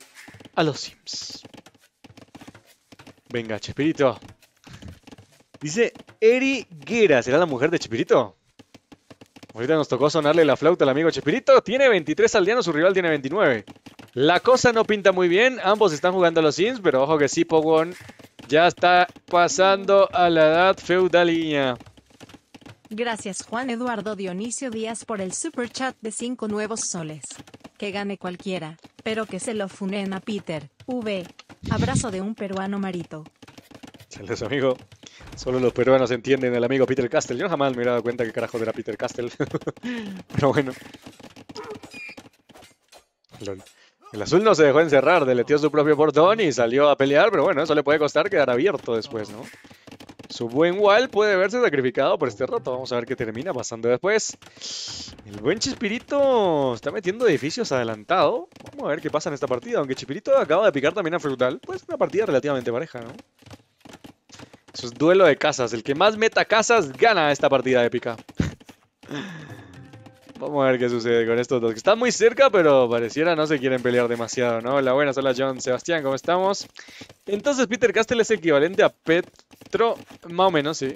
a los Sims. Venga, Chipirito. Dice Eri guerra ¿será la mujer de Chespirito? Ahorita nos tocó sonarle la flauta al amigo Chipirito. Tiene 23 aldeanos, su rival tiene 29. La cosa no pinta muy bien. Ambos están jugando a los Sims, pero ojo que sí, Pogon ya está pasando a la edad feudalía. Gracias Juan Eduardo Dionisio Díaz por el super chat de 5 nuevos soles. Que gane cualquiera, pero que se lo funen a Peter, V. Abrazo de un peruano marito. Saludos, amigo. Solo los peruanos entienden el amigo Peter Castle. Yo jamás me hubiera dado cuenta que carajo era Peter Castle. pero bueno. El azul no se dejó encerrar, deletió su propio portón y salió a pelear, pero bueno, eso le puede costar quedar abierto después, ¿no? Su buen Wall puede verse sacrificado por este rato. Vamos a ver qué termina pasando después. El buen Chispirito está metiendo edificios adelantado. Vamos a ver qué pasa en esta partida. Aunque Chispirito acaba de picar también a Frutal. Pues una partida relativamente pareja, ¿no? Eso es duelo de casas. El que más meta casas gana esta partida épica. Vamos a ver qué sucede con estos dos. están muy cerca, pero pareciera no se quieren pelear demasiado, ¿no? Hola, buenas, hola John, Sebastián, ¿cómo estamos? Entonces Peter castle es equivalente a Petro, más o menos, sí.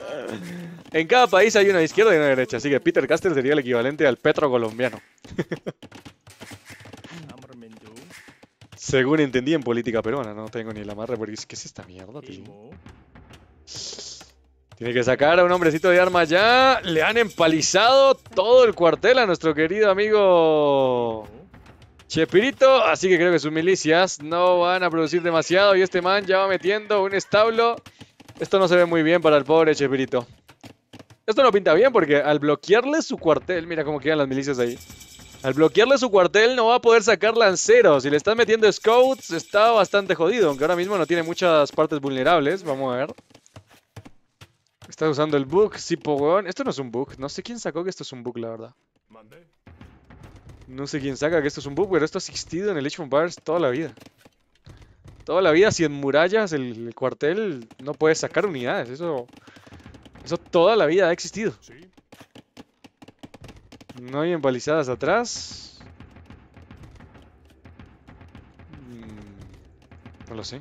en cada país hay una izquierda y una derecha, así que Peter Castle sería el equivalente al Petro colombiano. Según entendí en política peruana, no tengo ni la amarre porque es que es esta mierda, tío. Tiene que sacar a un hombrecito de arma ya. Le han empalizado todo el cuartel a nuestro querido amigo Chepirito. Así que creo que sus milicias no van a producir demasiado. Y este man ya va metiendo un establo. Esto no se ve muy bien para el pobre Chepirito. Esto no pinta bien porque al bloquearle su cuartel... Mira cómo quedan las milicias ahí. Al bloquearle su cuartel no va a poder sacar lanceros. Si le están metiendo scouts está bastante jodido. Aunque ahora mismo no tiene muchas partes vulnerables. Vamos a ver. Está usando el bug, sí, weón. Esto no es un bug. No sé quién sacó que esto es un bug, la verdad. No sé quién saca que esto es un bug, pero esto ha existido en el Age of toda la vida. Toda la vida, si en murallas el, cuartel no puede sacar unidades. Eso, eso toda la vida ha existido. ¿Sí? No hay empalizadas atrás. Mm, no lo sé.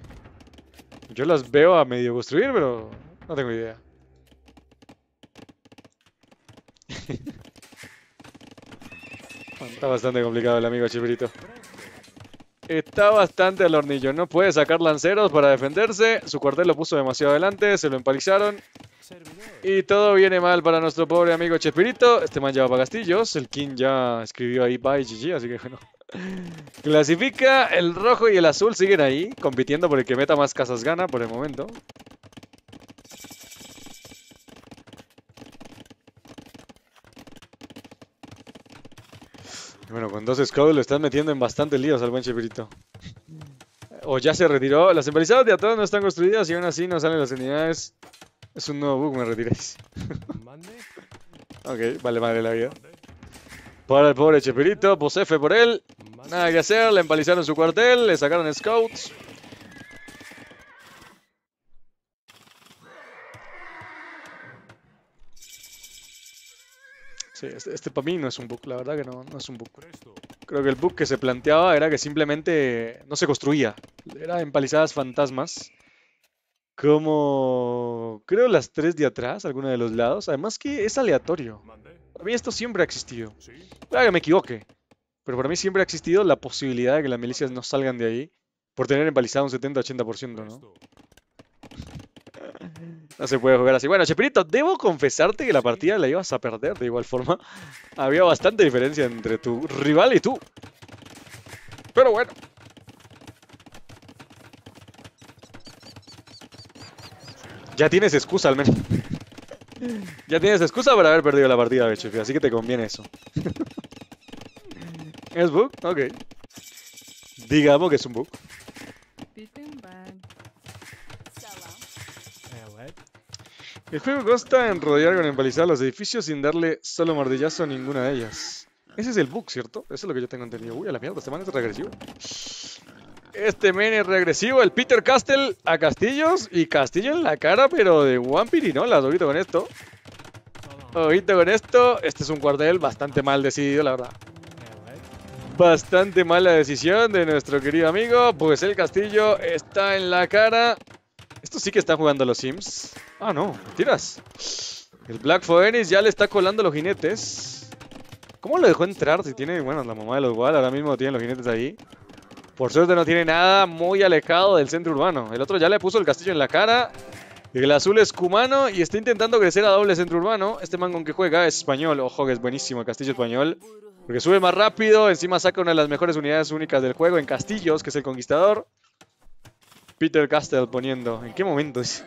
Yo las veo a medio construir, pero no tengo idea. Está bastante complicado el amigo Chespirito Está bastante al hornillo. No puede sacar lanceros para defenderse. Su cuartel lo puso demasiado adelante. Se lo empalizaron. Y todo viene mal para nuestro pobre amigo Chespirito. Este man lleva para castillos. El King ya escribió ahí bye GG, así que bueno. Clasifica. El rojo y el azul siguen ahí, compitiendo por el que meta más casas gana por el momento. Bueno, con dos scouts lo están metiendo en bastante líos al buen Chepirito. O ya se retiró. Las empalizadas de atrás no están construidas y aún así no salen las unidades. Es un nuevo bug, me retiréis. ok, vale madre la vida. Para el pobre Chepirito, pues F por él. Nada que hacer, le empalizaron su cuartel, le sacaron scouts. Sí, este, este para mí no es un bug, la verdad que no, no es un bug. Creo que el bug que se planteaba era que simplemente no se construía. Era empalizadas fantasmas. Como creo las tres de atrás, alguna de los lados. Además que es aleatorio. Para mí esto siempre ha existido. Claro que me equivoque. Pero para mí siempre ha existido la posibilidad de que las milicias no salgan de ahí por tener empalizado un 70-80%, ¿no? No se puede jugar así. Bueno, Chepirito, debo confesarte que la partida la ibas a perder de igual forma. Había bastante diferencia entre tu rival y tú. Pero bueno. Ya tienes excusa al menos. ya tienes excusa para haber perdido la partida, de así que te conviene eso. ¿Es bug? Ok. Digamos que es un bug. El juego consta en rodear con empalizada los edificios sin darle solo mordillazo a ninguna de ellas. Ese es el bug, ¿cierto? Eso es lo que yo tengo entendido. Uy, a la mierda, este man es regresivo. Este men es regresivo. El Peter Castle a castillos y castillo en la cara, pero de One Pirinolas. Ojito con esto. Ojito con esto. Este es un cuartel bastante mal decidido, la verdad. Bastante mala decisión de nuestro querido amigo, pues el castillo está en la cara. Esto sí que está jugando los Sims. Ah, no, tiras. El Black Phoenix ya le está colando los jinetes. ¿Cómo lo dejó entrar si tiene, bueno, la mamá de los Wall? Ahora mismo tiene los jinetes ahí. Por suerte no tiene nada muy alejado del centro urbano. El otro ya le puso el castillo en la cara. El azul es cumano y está intentando crecer a doble centro urbano. Este man con que juega es español. Ojo que es buenísimo el castillo español. Porque sube más rápido, encima saca una de las mejores unidades únicas del juego en castillos, que es el conquistador. Peter Castle poniendo. ¿En qué momento es?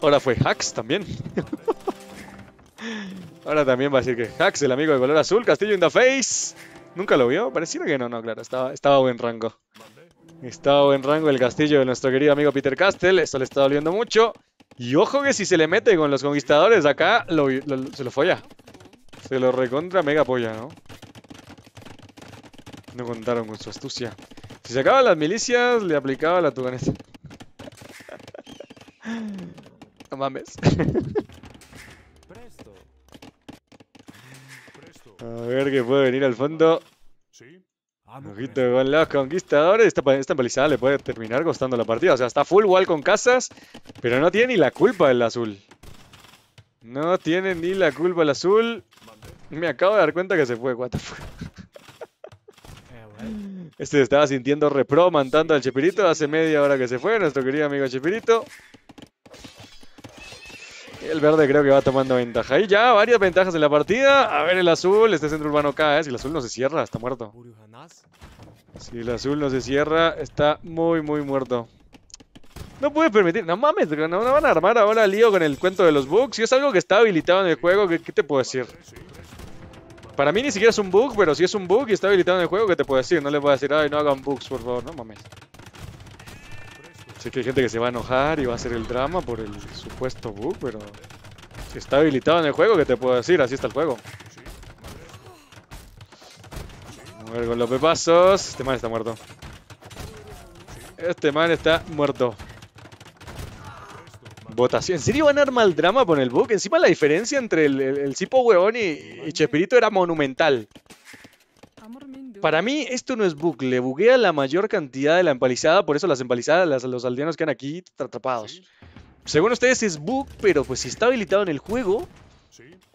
Ahora fue Hax también. Ahora también va a decir que Hax, el amigo de color azul, Castillo in the Face. ¿Nunca lo vio? Pareciera que no, no, claro. Estaba, estaba buen rango. Estaba buen rango el castillo de nuestro querido amigo Peter Castle Eso le está doliendo mucho. Y ojo que si se le mete con los conquistadores acá, se lo folla. Se lo recontra mega polla, ¿no? No contaron con su astucia. Si se acaban las milicias, le aplicaba la tuganesa. no mames. A ver qué puede venir al fondo. poquito ah, con los conquistadores. Esta, esta empalizada le puede terminar costando la partida. O sea, está full wall con casas, pero no tiene ni la culpa el azul. No tiene ni la culpa el azul. Me acabo de dar cuenta que se fue, what the fuck. Eh, este estaba sintiendo repro mandando al Chepirito hace media hora que se fue, nuestro querido amigo Chepirito. El verde creo que va tomando ventaja. Y ya, varias ventajas en la partida. A ver el azul, este centro urbano cae. ¿eh? Si el azul no se cierra, está muerto. Si el azul no se cierra, está muy, muy muerto. No puede permitir, no mames, no, van a armar ahora lío con el cuento de los bugs. Si es algo que está habilitado en el juego, qué te puedo decir? Para mí ni siquiera es un bug, pero si es un bug y está habilitado en el juego, que te puedo decir? No le voy a decir, ay, no hagan bugs, por favor, no mames. Sé que hay gente que se va a enojar y va a hacer el drama por el supuesto bug, pero... Si está habilitado en el juego, ¿qué te puedo decir? Así está el juego. con los pepazos. Este man está muerto. Este man está muerto. ¿En serio van a armar mal drama con el bug? Encima la diferencia entre el, el, Weón y, Chespirito era monumental. Para mí, esto no es bug. Le buguea la mayor cantidad de la empalizada. Por eso las empalizadas, los aldeanos quedan aquí atrapados. Según ustedes es bug, pero pues si está habilitado en el juego...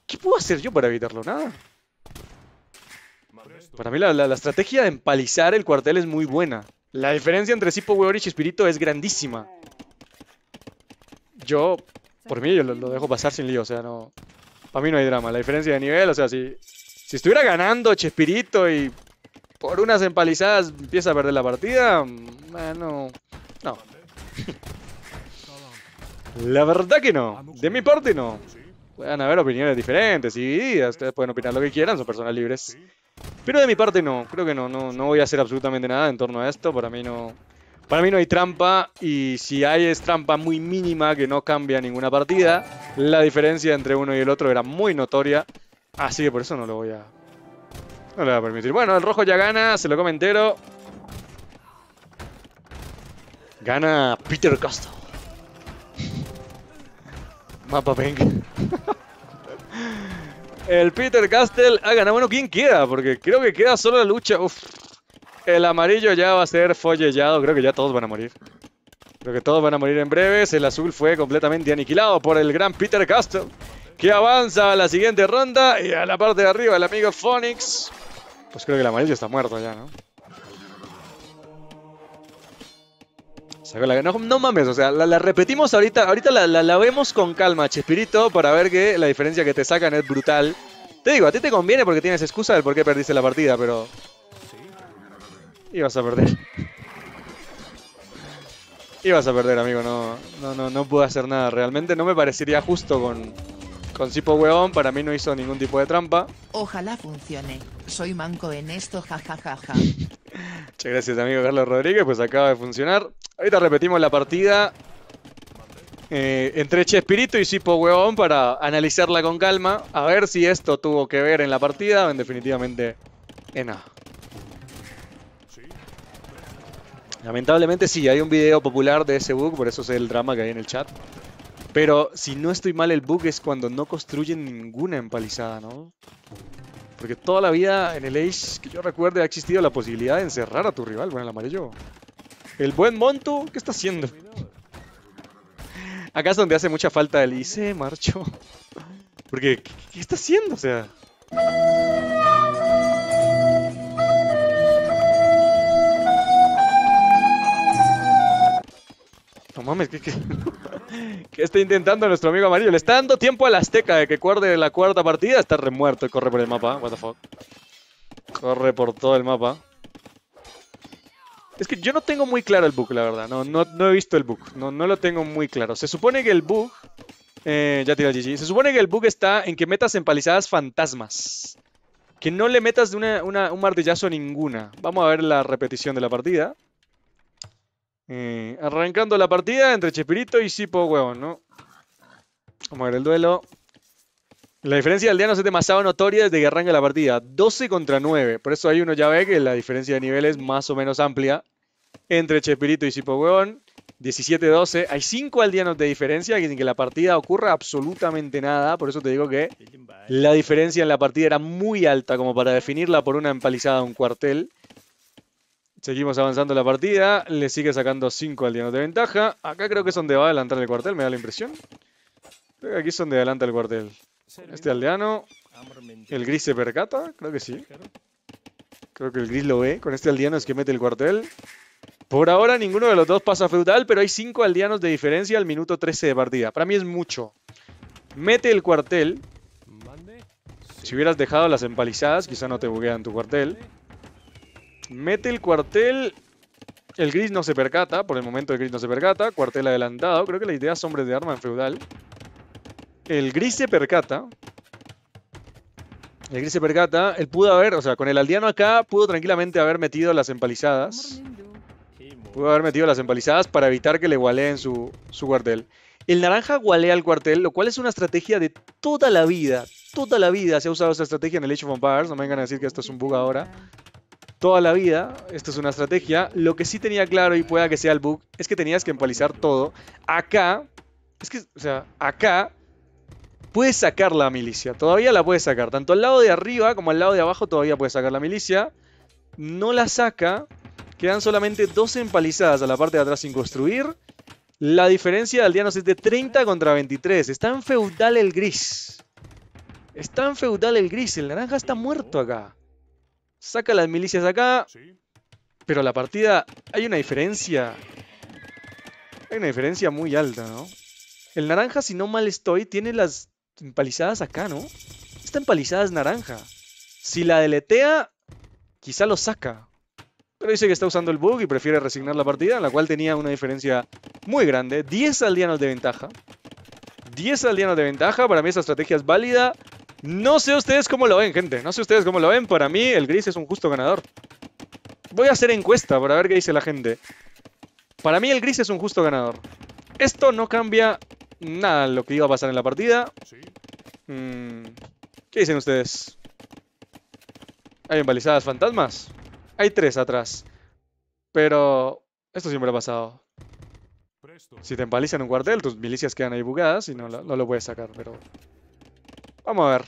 ¿Qué puedo hacer yo para evitarlo? Nada. Para mí la, estrategia de empalizar el cuartel es muy buena. La diferencia entre Sipo Hueón y Chespirito es grandísima. Yo, por mí, yo lo, dejo pasar sin lío, o sea, no... Para mí no hay drama, la diferencia de nivel, o sea, si, si estuviera ganando Chespirito y por unas empalizadas empieza a perder la partida, bueno, no. la verdad que no, de mi parte no. Pueden haber opiniones diferentes y ustedes pueden opinar lo que quieran, son personas libres. Pero de mi parte no, creo que no, no, no voy a hacer absolutamente nada en torno a esto, para mí no... Para mí no hay trampa y si hay es trampa muy mínima que no cambia ninguna partida. La diferencia entre uno y el otro era muy notoria, así que por eso no lo voy a... No lo voy a permitir. Bueno, el rojo ya gana, se lo come entero. Gana Peter Castle. Mapa Pink. el Peter Castle ha ganado. Bueno, ¿quién queda? Porque creo que queda solo la lucha. Uf, el amarillo ya va a ser follellado. Creo que ya todos van a morir. Creo que todos van a morir en breves. El azul fue completamente aniquilado por el gran Peter Castle. Que avanza a la siguiente ronda. Y a la parte de arriba el amigo Phoenix. Pues creo que el amarillo está muerto ya, ¿no? No, mames, o sea, la, repetimos ahorita, ahorita la, la, vemos con calma, Chespirito, para ver que la diferencia que te sacan es brutal. Te digo, a ti te conviene porque tienes excusa del por qué perdiste la partida, pero vas a perder. Y vas a perder, amigo. No, no, no, no pude hacer nada. Realmente no me parecería justo con, con Sipo Para mí no hizo ningún tipo de trampa. Ojalá funcione. Soy manco en esto, jajajaja. Ja, Muchas gracias, amigo Carlos Rodríguez. Pues acaba de funcionar. Ahorita repetimos la partida. Eh, entre Chespirito y Sipo Huevón para analizarla con calma. A ver si esto tuvo que ver en la partida o en definitivamente en nada. Lamentablemente sí, hay un video popular de ese bug, por eso es el drama que hay en el chat. Pero si no estoy mal, el bug es cuando no construyen ninguna empalizada, ¿no? Porque toda la vida en el Age que yo recuerde ha existido la posibilidad de encerrar a tu rival. Bueno, el amarillo. El buen Monto, ¿qué está haciendo? Acá es donde hace mucha falta el Ice. marcho. Porque, ¿qué, ¿qué, está haciendo? O sea... No mames, ¿qué, está intentando nuestro amigo amarillo? Le está dando tiempo al Azteca de que cuarde la cuarta partida. Está remuerto corre por el mapa. What the fuck. Corre por todo el mapa. Es que yo no tengo muy claro el bug, la verdad. No, no, he visto el bug. No, no lo tengo muy claro. Se supone que el bug... Eh, ya tira GG. Se supone que el bug está en que metas empalizadas fantasmas. Que no le metas de una, un martillazo ninguna. Vamos a ver la repetición de la partida. Eh, arrancando la partida entre Chespirito y Sipo Huevón, ¿no? Vamos a ver el duelo. La diferencia de aldeanos es demasiado notoria desde que arranca la partida. 12 contra 9. Por eso hay uno ya ve que la diferencia de nivel es más o menos amplia entre Chespirito y Sipo Huevón. 17-12. Hay 5 aldeanos de diferencia sin que la partida ocurra absolutamente nada. Por eso te digo que la diferencia en la partida era muy alta como para definirla por una empalizada o un cuartel. Seguimos avanzando la partida. Le sigue sacando 5 aldeanos de ventaja. Acá creo que es donde va a adelantar el cuartel, me da la impresión. Creo que aquí es donde adelanta el cuartel. Este aldeano. ¿El gris se percata? Creo que sí. Creo que el gris lo ve. Con este aldeano es que mete el cuartel. Por ahora ninguno de los dos pasa feudal, pero hay 5 aldeanos de diferencia al minuto 13 de partida. Para mí es mucho. Mete el cuartel. Si hubieras dejado las empalizadas, quizá no te buguean tu cuartel. Mete el cuartel. El gris no se percata. Por el momento el gris no se percata. Cuartel adelantado. Creo que la idea es hombres de arma en feudal. El gris se percata. El gris se percata. Él pudo haber, o sea, con el aldeano acá, pudo tranquilamente haber metido las empalizadas. Pudo haber metido las empalizadas para evitar que le gualeen su, su cuartel. El naranja gualea al cuartel, lo cual es una estrategia de toda la vida. Toda la vida se ha usado esta estrategia en el Age of Empires. No me vengan a decir que esto es un bug ahora toda la vida. Esto es una estrategia. Lo que sí tenía claro, y pueda que sea el bug, es que tenías que empalizar todo. Acá, es que, o sea, acá puedes sacar la milicia. Todavía la puedes sacar. Tanto al lado de arriba como al lado de abajo todavía puedes sacar la milicia. No la saca. Quedan solamente dos empalizadas a la parte de atrás sin construir. La diferencia de aldeanos es de 30 contra 23. Está en feudal el gris. Está en feudal el gris. El naranja está muerto acá saca las milicias acá. Pero la partida, hay una diferencia. Hay una diferencia muy alta, ¿no? El naranja, si no mal estoy, tiene las empalizadas acá, ¿no? Esta empalizada es naranja. Si la deletea, quizá lo saca. Pero dice que está usando el bug y prefiere resignar la partida, en la cual tenía una diferencia muy grande. 10 aldeanos de ventaja. 10 aldeanos de ventaja, para mí esa estrategia es válida. No sé ustedes cómo lo ven, gente. No sé ustedes cómo lo ven. Para mí, el gris es un justo ganador. Voy a hacer encuesta para ver qué dice la gente. Para mí, el gris es un justo ganador. Esto no cambia nada lo que iba a pasar en la partida. Mm, ¿Qué dicen ustedes? Hay embalizadas fantasmas. Hay tres atrás. Pero esto siempre ha pasado. Si te embalizan un cuartel, tus milicias quedan ahí bugadas y no, no lo puedes sacar, pero Vamos a ver.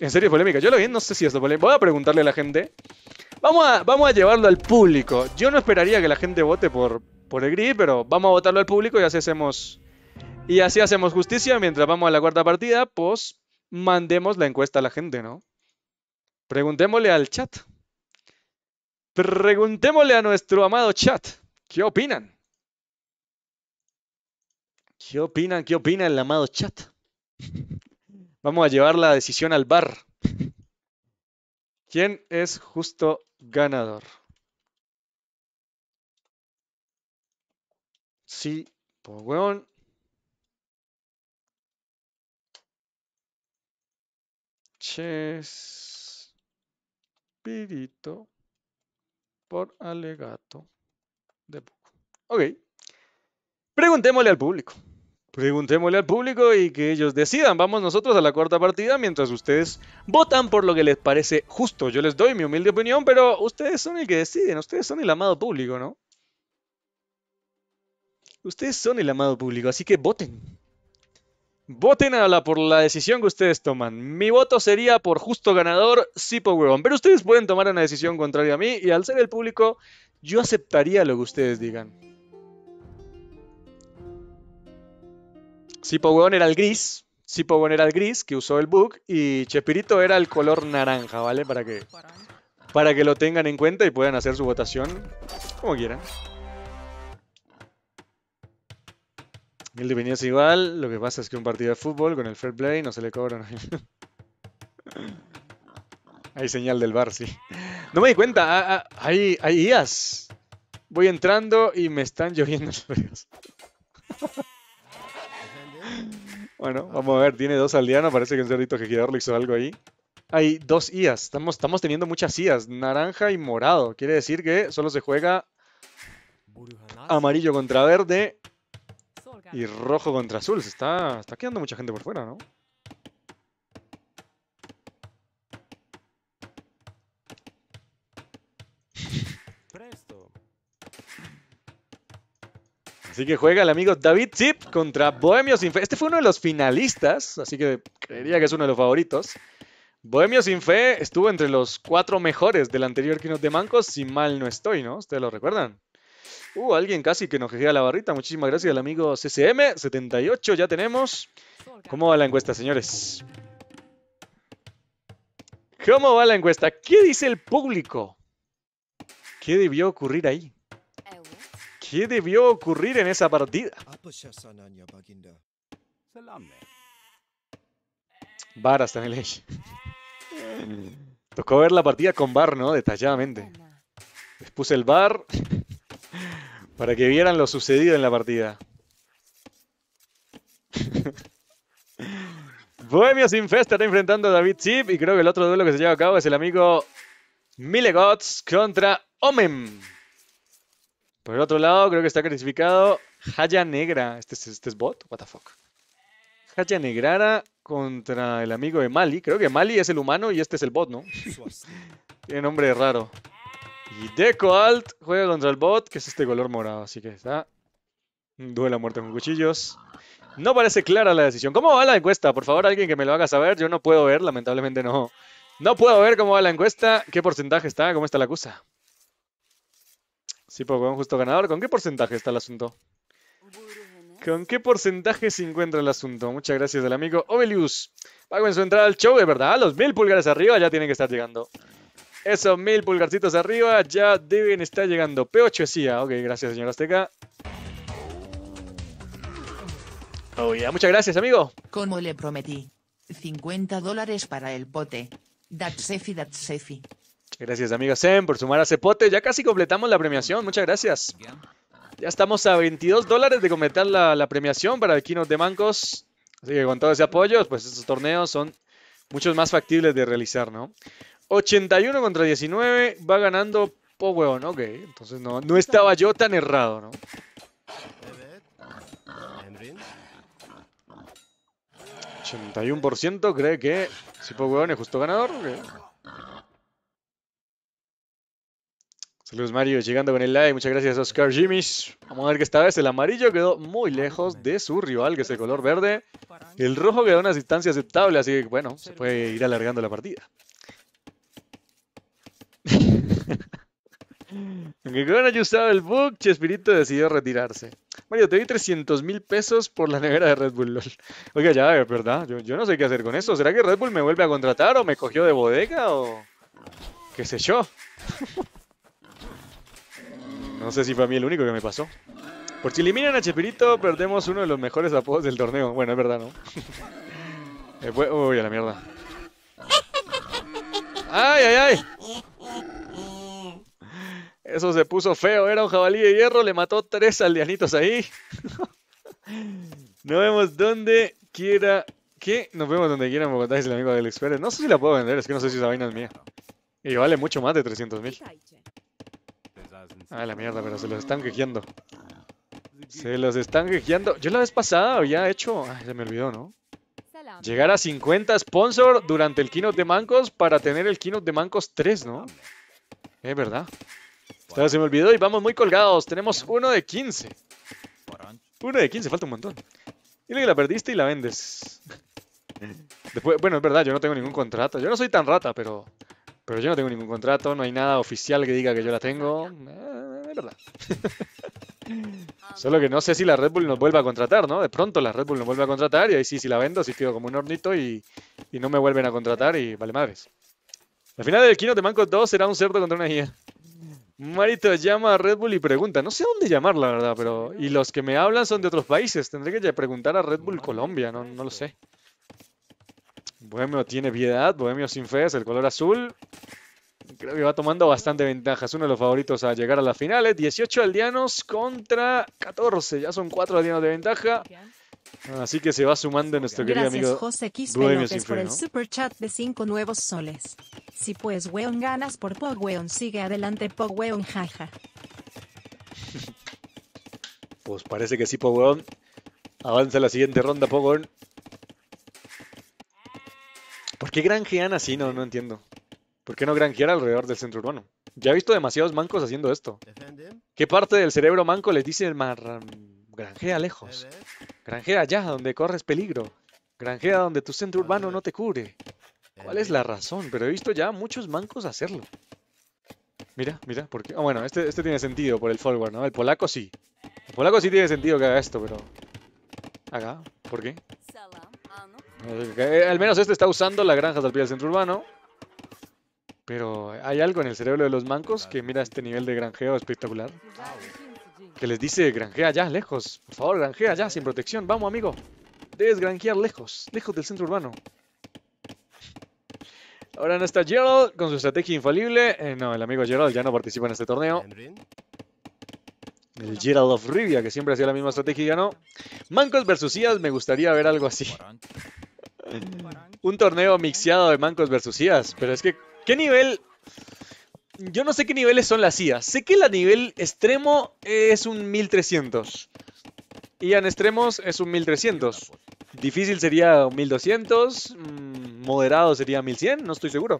¿En serio es polémica? Yo lo vi, no sé si es polémica. Voy a preguntarle a la gente. Vamos a, vamos a llevarlo al público. Yo no esperaría que la gente vote por, por el gris, pero vamos a votarlo al público y así hacemos. Y así hacemos justicia mientras vamos a la cuarta partida, pues mandemos la encuesta a la gente, ¿no? Preguntémosle al chat. Preguntémosle a nuestro amado chat. ¿Qué opinan? ¿Qué opinan? ¿Qué opina el amado chat? Vamos a llevar la decisión al bar. ¿Quién es justo ganador? Sí, por pues, weón. Chespirito por alegato de poco. Ok. Preguntémosle al público. Preguntémosle al público y que ellos decidan. Vamos nosotros a la cuarta partida mientras ustedes votan por lo que les parece justo. Yo les doy mi humilde opinión, pero ustedes son el que deciden. Ustedes son el amado público, ¿no? Ustedes son el amado público, así que voten. Voten a la, por la decisión que ustedes toman. Mi voto sería por justo ganador, Sipo Huevón. Pero ustedes pueden tomar una decisión contraria a mí y al ser el público, yo aceptaría lo que ustedes digan. Sipo era el gris. Sipo era el gris que usó el bug. Y Chespirito era el color naranja, ¿vale? Para que, para que lo tengan en cuenta y puedan hacer su votación como quieran. El de es igual, lo que pasa es que un partido de fútbol con el fair play no se le cobran. hay señal del bar, sí. No me di cuenta, ah, ah, hay, IAS. Voy entrando y me están lloviendo los pedos. Bueno, vamos a ver, tiene dos aldeanos, parece que un cerdito que le hizo algo ahí. Hay dos IAs, estamos, estamos teniendo muchas IAs, naranja y morado. Quiere decir que solo se juega amarillo contra verde y rojo contra azul. Se está, está quedando mucha gente por fuera, ¿no? Así que juega el amigo David Zip contra Bohemio Sin Fe. Este fue uno de los finalistas, así que creería que es uno de los favoritos. Bohemio Sin Fe estuvo entre los cuatro mejores del anterior Kinos de Mancos, si mal no estoy, ¿no? ¿Ustedes lo recuerdan? Uh, alguien casi que nos quejea la barrita. Muchísimas gracias al amigo CCM78. Ya tenemos. ¿Cómo va la encuesta, señores? ¿Cómo va la encuesta? ¿Qué dice el público? ¿Qué debió ocurrir ahí? ¿Qué debió ocurrir en esa partida? Bar hasta en el Tocó ver la partida con bar, ¿no? Detalladamente. Les puse el bar para que vieran lo sucedido en la partida. Bohemia sin Festa está enfrentando a David Chip y creo que el otro duelo que se lleva a cabo es el amigo Milegots contra Omen. Por el otro lado, creo que está clasificado Haya Negra. Este, ¿Este es, bot? ¿What the fuck? Haya Negrara contra el amigo de Mali. Creo que Mali es el humano y este es el bot, ¿no? Tiene nombre raro. Y Deco Alt juega contra el bot, que es este color morado. Así que está. Duela muerte con cuchillos. No parece clara la decisión. ¿Cómo va la encuesta? Por favor, alguien que me lo haga saber. Yo no puedo ver, lamentablemente no. No puedo ver cómo va la encuesta, qué porcentaje está, cómo está la acusa? Sí, poco, pues, un justo ganador. ¿Con qué porcentaje está el asunto? ¿Con qué porcentaje se encuentra el asunto? Muchas gracias del amigo Obelius. Pago en su entrada al show, de verdad. Los mil pulgares arriba ya tienen que estar llegando. Esos mil pulgarcitos arriba ya deben estar llegando. P8 Ok, gracias, señor Azteca. Oh, Muchas gracias, amigo. Como le prometí. 50 dólares para el pote. that's Gracias, amiga Zen, por sumar a Cepote. Ya casi completamos la premiación. Muchas gracias. Ya estamos a 22 dólares de completar la, premiación para el de Mancos. Así que con todo ese apoyo, pues estos torneos son muchos más factibles de realizar, ¿no? 81 contra 19 va ganando Po huevón, ok. Entonces no, estaba yo tan errado, ¿no? 81% cree que si Po es justo ganador. Luz Mario, llegando con el live. muchas gracias Oscar Jimmy. Vamos a ver que esta vez el amarillo quedó muy lejos de su rival, que es el color verde. El rojo quedó a una distancia aceptable, así que bueno, se puede ir alargando la partida. Aunque con ayudado el bug, Chespirito decidió retirarse. Mario, te di 300 mil pesos por la nevera de Red Bull LOL. Oiga, ya, ¿verdad? Yo, yo no sé qué hacer con eso. ¿Será que Red Bull me vuelve a contratar o me cogió de bodega o...? ¿Qué sé yo? No sé si fue a mí el único que me pasó. Por si eliminan a Chepirito, perdemos uno de los mejores apodos del torneo. Bueno, es verdad, ¿no? Eh, uy, a la mierda. ¡Ay, ay, ay! Eso se puso feo. Era un jabalí de hierro. Le mató tres aldeanitos ahí. Nos vemos donde quiera ¿Qué? Nos vemos donde quiera. Me contáis el amigo de Alex No sé si la puedo vender. Es que no sé si esa vaina es mía. Y vale mucho más de 300 mil. Ah, la mierda, pero se los están quejeando. Se los están quejeando. Yo la vez pasada había hecho... ah, se me olvidó, ¿no? Llegar a 50 sponsor durante el keynote de Mancos para tener el keynote de Mancos 3, ¿no? Es verdad. se me olvidó y vamos muy colgados. Tenemos uno de 15. Uno de 15, falta un montón. Dile que la perdiste y la vendes. bueno, es verdad, yo no tengo ningún contrato. Yo no soy tan rata, pero pero yo no tengo ningún contrato, no hay nada oficial que diga que yo la tengo. Eh, es verdad. Solo que no sé si la Red Bull nos vuelve a contratar, ¿no? De pronto la Red Bull nos vuelve a contratar y ahí sí, si la vendo, si quedo como un hornito y, no me vuelven a contratar y vale madres. al final del Kino de Manco 2 será un cerdo contra una guía. Marito llama a Red Bull y pregunta. No sé dónde llamar, la verdad, pero. Y los que me hablan son de otros países. Tendré que preguntar a Red Bull Colombia, no, no lo sé. Bohemio tiene piedad, Bohemio sin fe, el color azul. Creo que va tomando bastante ventaja. Es uno de los favoritos a llegar a las finales. ¿eh? 18 aldeanos contra 14. Ya son 4 aldeanos de ventaja. Así que se va sumando nuestro querido amigo. José Quispe por el super chat de 5 nuevos soles. Si pues weón ganas por sigue adelante jaja. pues parece que sí, Pogweon. Avanza la siguiente ronda, Pogweon. ¿Por qué granjean así? No, no entiendo. ¿Por qué no granjear alrededor del centro urbano? Ya he visto demasiados mancos haciendo esto. ¿Qué parte del cerebro manco les dice el mar... granjea lejos? Granjea allá donde corres peligro. Granjea donde tu centro urbano no te cubre. ¿Cuál es la razón? Pero he visto ya muchos mancos hacerlo. Mira, mira, porque... Oh, ah, bueno, este, este, tiene sentido por el forward, ¿no? El polaco sí. El polaco sí tiene sentido que haga esto, pero... Haga, ¿por qué? Eh, eh, al menos este está usando la granja pie del centro urbano. Pero hay algo en el cerebro de los mancos que mira este nivel de granjeo espectacular. Que les dice, granjea ya, lejos. Por favor, granjea ya, sin protección. Vamos, amigo. Debes granjear lejos, lejos del centro urbano. Ahora no está Gerald con su estrategia infalible. Eh, no, el amigo Gerald ya no participa en este torneo. El Gerald of Rivia, que siempre hacía la misma estrategia y ganó. Mancos versus IAS, me gustaría ver algo así. Un torneo mixeado de mancos versus IAS. Pero es que, ¿qué nivel? Yo no sé qué niveles son las IAS. Sé que la nivel extremo es un 1300. Y en extremos es un 1300. Difícil sería 1200, mm, moderado sería 1100, no estoy seguro.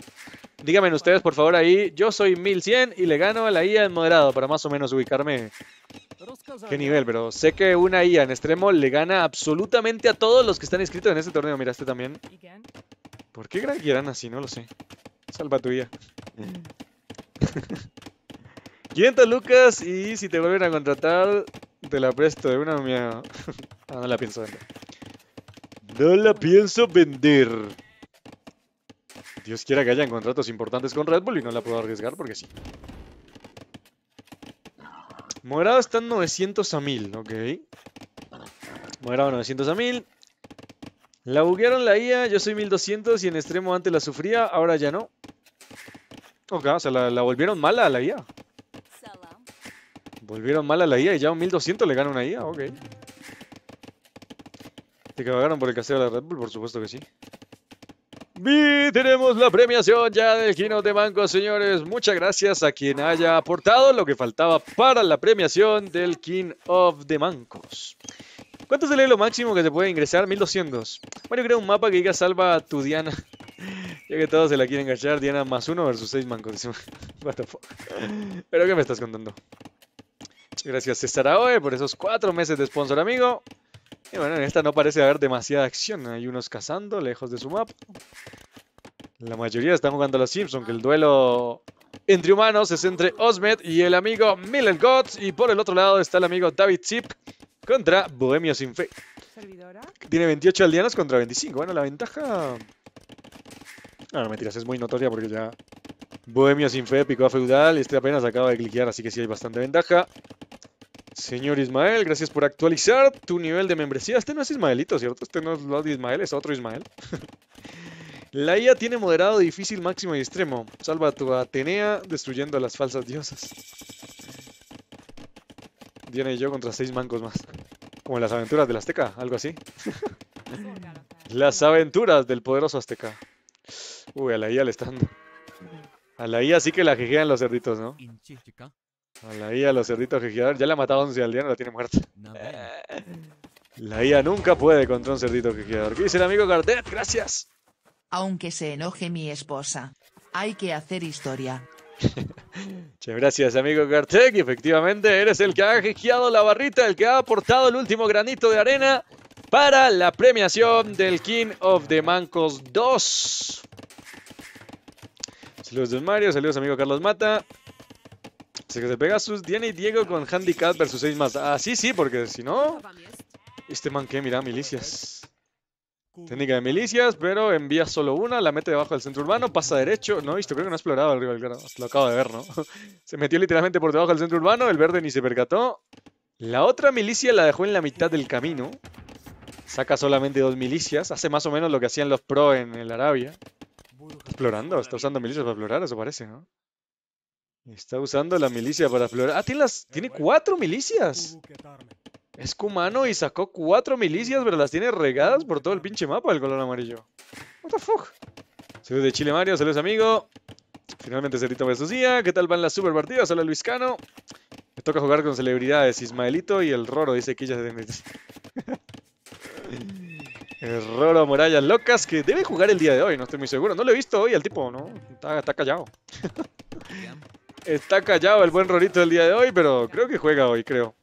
Díganme ustedes por favor ahí, yo soy 1100 y le gano a la IA en moderado para más o menos ubicarme qué nivel, pero sé que una IA en extremo le gana absolutamente a todos los que están inscritos en este torneo. miraste también. ¿Por qué gran así? No lo sé. Salva tu IA. 500 lucas y si te vuelven a contratar, te la presto de una mía. ah, no la pienso vender. No la pienso vender. Dios quiera que hayan contratos importantes con Red Bull y no la puedo arriesgar porque sí. Moderado está en 900 a 1000, ok. Moderado 900 a 1000. La buguearon la IA, yo soy 1200 y en extremo antes la sufría, ahora ya no. Ok, o sea, la, volvieron mala a la IA. Volvieron mala a la IA y ya un 1200 le gana una IA, ok que cagaron por el casero de Red Bull? Por supuesto que sí. Y tenemos la premiación ya del of de Mancos, señores. Muchas gracias a quien haya aportado lo que faltaba para la premiación del King of the Mancos. ¿Cuánto se lee lo máximo que se puede ingresar? 1200. Bueno, creo un mapa que diga salva a tu Diana. ya que todos se la quieren enganchar, Diana más uno versus seis mancos. What ¿Pero qué me estás contando? Gracias César Aoe por esos cuatro meses de sponsor, amigo. Y bueno, en esta no parece haber demasiada acción. Hay unos cazando lejos de su mapa. La mayoría están jugando a los Simpson, que el duelo entre humanos es entre Osmed y el amigo Millen Y por el otro lado está el amigo David Zip contra Bohemio Sin Fe. Tiene 28 aldeanos contra 25. Bueno, la ventaja... No, me mentiras, es muy notoria porque ya Bohemio Sin Fe picó a Feudal. Este apenas acaba de cliquear, así que sí hay bastante ventaja. Señor Ismael, gracias por actualizar tu nivel de membresía. Este no es Ismaelito, ¿cierto? Este no es Ismael, es otro Ismael. La IA tiene moderado, difícil, máximo y extremo. Salva a tu Atenea destruyendo a las falsas diosas. Diana yo contra seis mancos más. Como en las aventuras del Azteca, algo así. las aventuras del poderoso Azteca. Uy, a la IA le están... A la IA sí que la jejean los cerditos, ¿no? A la IA, los cerditos jejeadores Ya la matado 11 al día, no la tiene muerta. La IA nunca puede contra un cerdito que ¿Qué dice el amigo Cardet? Gracias. Aunque se enoje mi esposa. Hay que hacer historia. muchas gracias, amigo Kartek. Efectivamente, eres el que ha gejeado la barrita, el que ha aportado el último granito de arena para la premiación del King of the Mancos 2. Saludos, Mario. Saludos, amigo Carlos Mata que pega sus sus y Diego con handicap versus 6 más. Ah, sí, sí, porque si no... Este man que, mira, milicias. Técnica de milicias, pero envía solo una, la mete debajo del centro urbano, pasa derecho. No, visto, creo que no ha explorado el rival, Lo acabo de ver, ¿no? se metió literalmente por debajo del centro urbano, el verde ni se percató. La otra milicia la dejó en la mitad del camino. Saca solamente dos milicias, hace más o menos lo que hacían los pro en el Arabia. explorando, está usando milicias para explorar, eso parece, ¿no? Está usando la milicia para flor Ah, tiene, las, tiene cuatro milicias. Es cumano y sacó cuatro milicias, pero las tiene regadas por todo el pinche mapa del color amarillo. What the fuck? Saludos de Chile Mario, saludos amigo. Finalmente Cerrito día, ¿Qué tal van las super partidas? Hola Luis Cano. Me toca jugar con celebridades. Ismaelito y el Roro, dice que ya se El Roro Murallas Locas, que debe jugar el día de hoy, no estoy muy seguro. No lo he visto hoy al tipo, ¿no? está callado. Está callado el buen Rorito el día de hoy, pero creo que juega hoy, creo.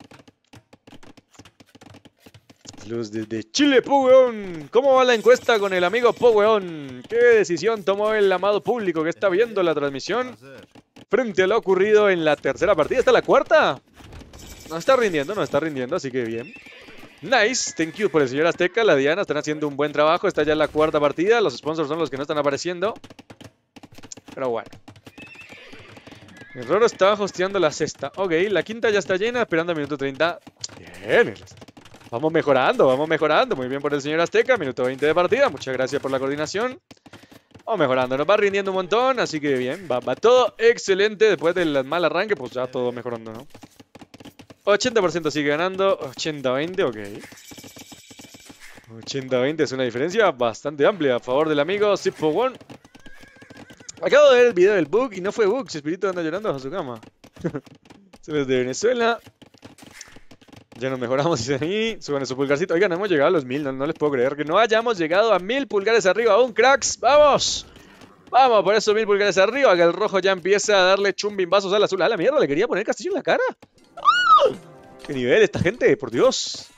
Luz desde Chile, Pugueón. ¿Cómo va la encuesta con el amigo Pugueón? ¿Qué decisión tomó el amado público que está viendo la transmisión? Frente a lo ocurrido en la tercera partida. ¿Está la cuarta? No está rindiendo, no está rindiendo, así que bien. Nice, thank you por el señor Azteca, la Diana, están haciendo un buen trabajo, está ya en la cuarta partida, los sponsors son los que no están apareciendo. Pero bueno, el Roro estaba hosteando la sexta. Ok, la quinta ya está llena, esperando a minuto 30. Bien, vamos mejorando, vamos mejorando. Muy bien por el señor Azteca, minuto 20 de partida. Muchas gracias por la coordinación. Vamos mejorando, nos va rindiendo un montón, así que bien, va, todo excelente. Después del mal arranque, pues ya todo mejorando, ¿no? 80% sigue ganando, 80-20, ok. 80-20 es una diferencia bastante amplia a favor del amigo zipo One. Acabo de ver el video del bug y no fue bug. Su espíritu anda llorando bajo su cama. Se los de Venezuela. Ya nos mejoramos y suban su pulgarcito. Oigan, hemos llegado a los mil. No, les puedo creer que no hayamos llegado a mil pulgares arriba aún, cracks. ¡Vamos! Vamos, por esos mil pulgares arriba. Que el rojo ya empieza a darle chumbimbazos al azul. ¡A la mierda! ¿Le quería poner castillo en la cara? ¡Qué nivel esta gente! ¡Por Dios!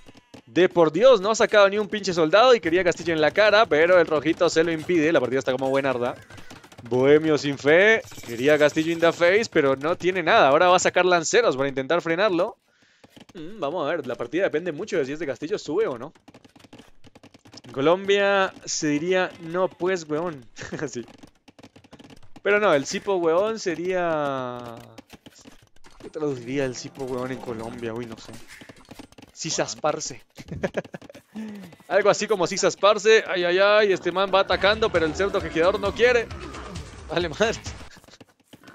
De por Dios, no ha sacado ni un pinche soldado y quería castillo en la cara, pero el rojito se lo impide. La partida está como buenarda. Bohemio sin fe. Quería Castillo in the face, pero no tiene nada. Ahora va a sacar lanceros para intentar frenarlo. Mm, vamos a ver, la partida depende mucho de si este Castillo sube o no. En Colombia se diría, no pues, weón. Pero no, el Cipo, weón, sería... ¿Qué traduciría el Cipo, weón, en Colombia? Uy, no sé. Sisasparse. Algo así como Sisasparse. Ay, ay, ay, este man va atacando, pero el cerdo quejeador no quiere. Vale,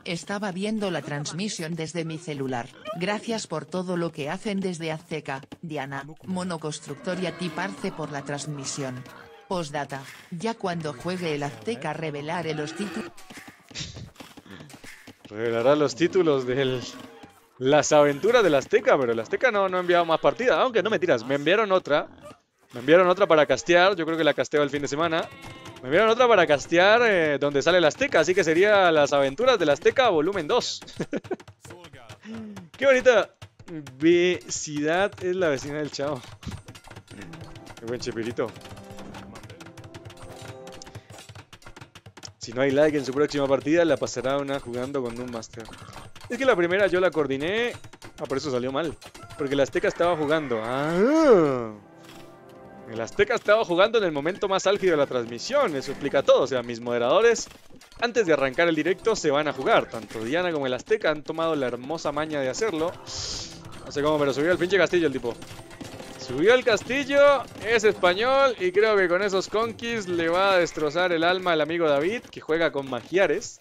Estaba viendo la transmisión desde mi celular. Gracias por todo lo que hacen desde Azteca, Diana, Monoconstructor y a por la transmisión. Postdata, ya cuando juegue el Azteca revelaré los títulos. Revelará los títulos del... Las aventuras del Azteca, pero el Azteca no, no ha enviado más partidas, aunque no me tiras, me enviaron otra. Me enviaron otra para castear, yo creo que la casteo el fin de semana. Me vieron otra para castear eh, donde sale la Azteca, así que sería Las aventuras de la Azteca volumen 2. Qué bonita vecindad es la vecina del chavo. Qué buen chipirito! Si no hay like en su próxima partida, la pasará una jugando con un master. Es que la primera yo la coordiné. Ah, por eso salió mal. Porque la Azteca estaba jugando. Ah. El Azteca estaba jugando en el momento más álgido de la transmisión, eso explica todo. O sea, mis moderadores, antes de arrancar el directo, se van a jugar. Tanto Diana como el Azteca han tomado la hermosa maña de hacerlo. No sé cómo, pero subió al pinche castillo el tipo. Subió al castillo, es español y creo que con esos conquis le va a destrozar el alma al amigo David, que juega con magiares.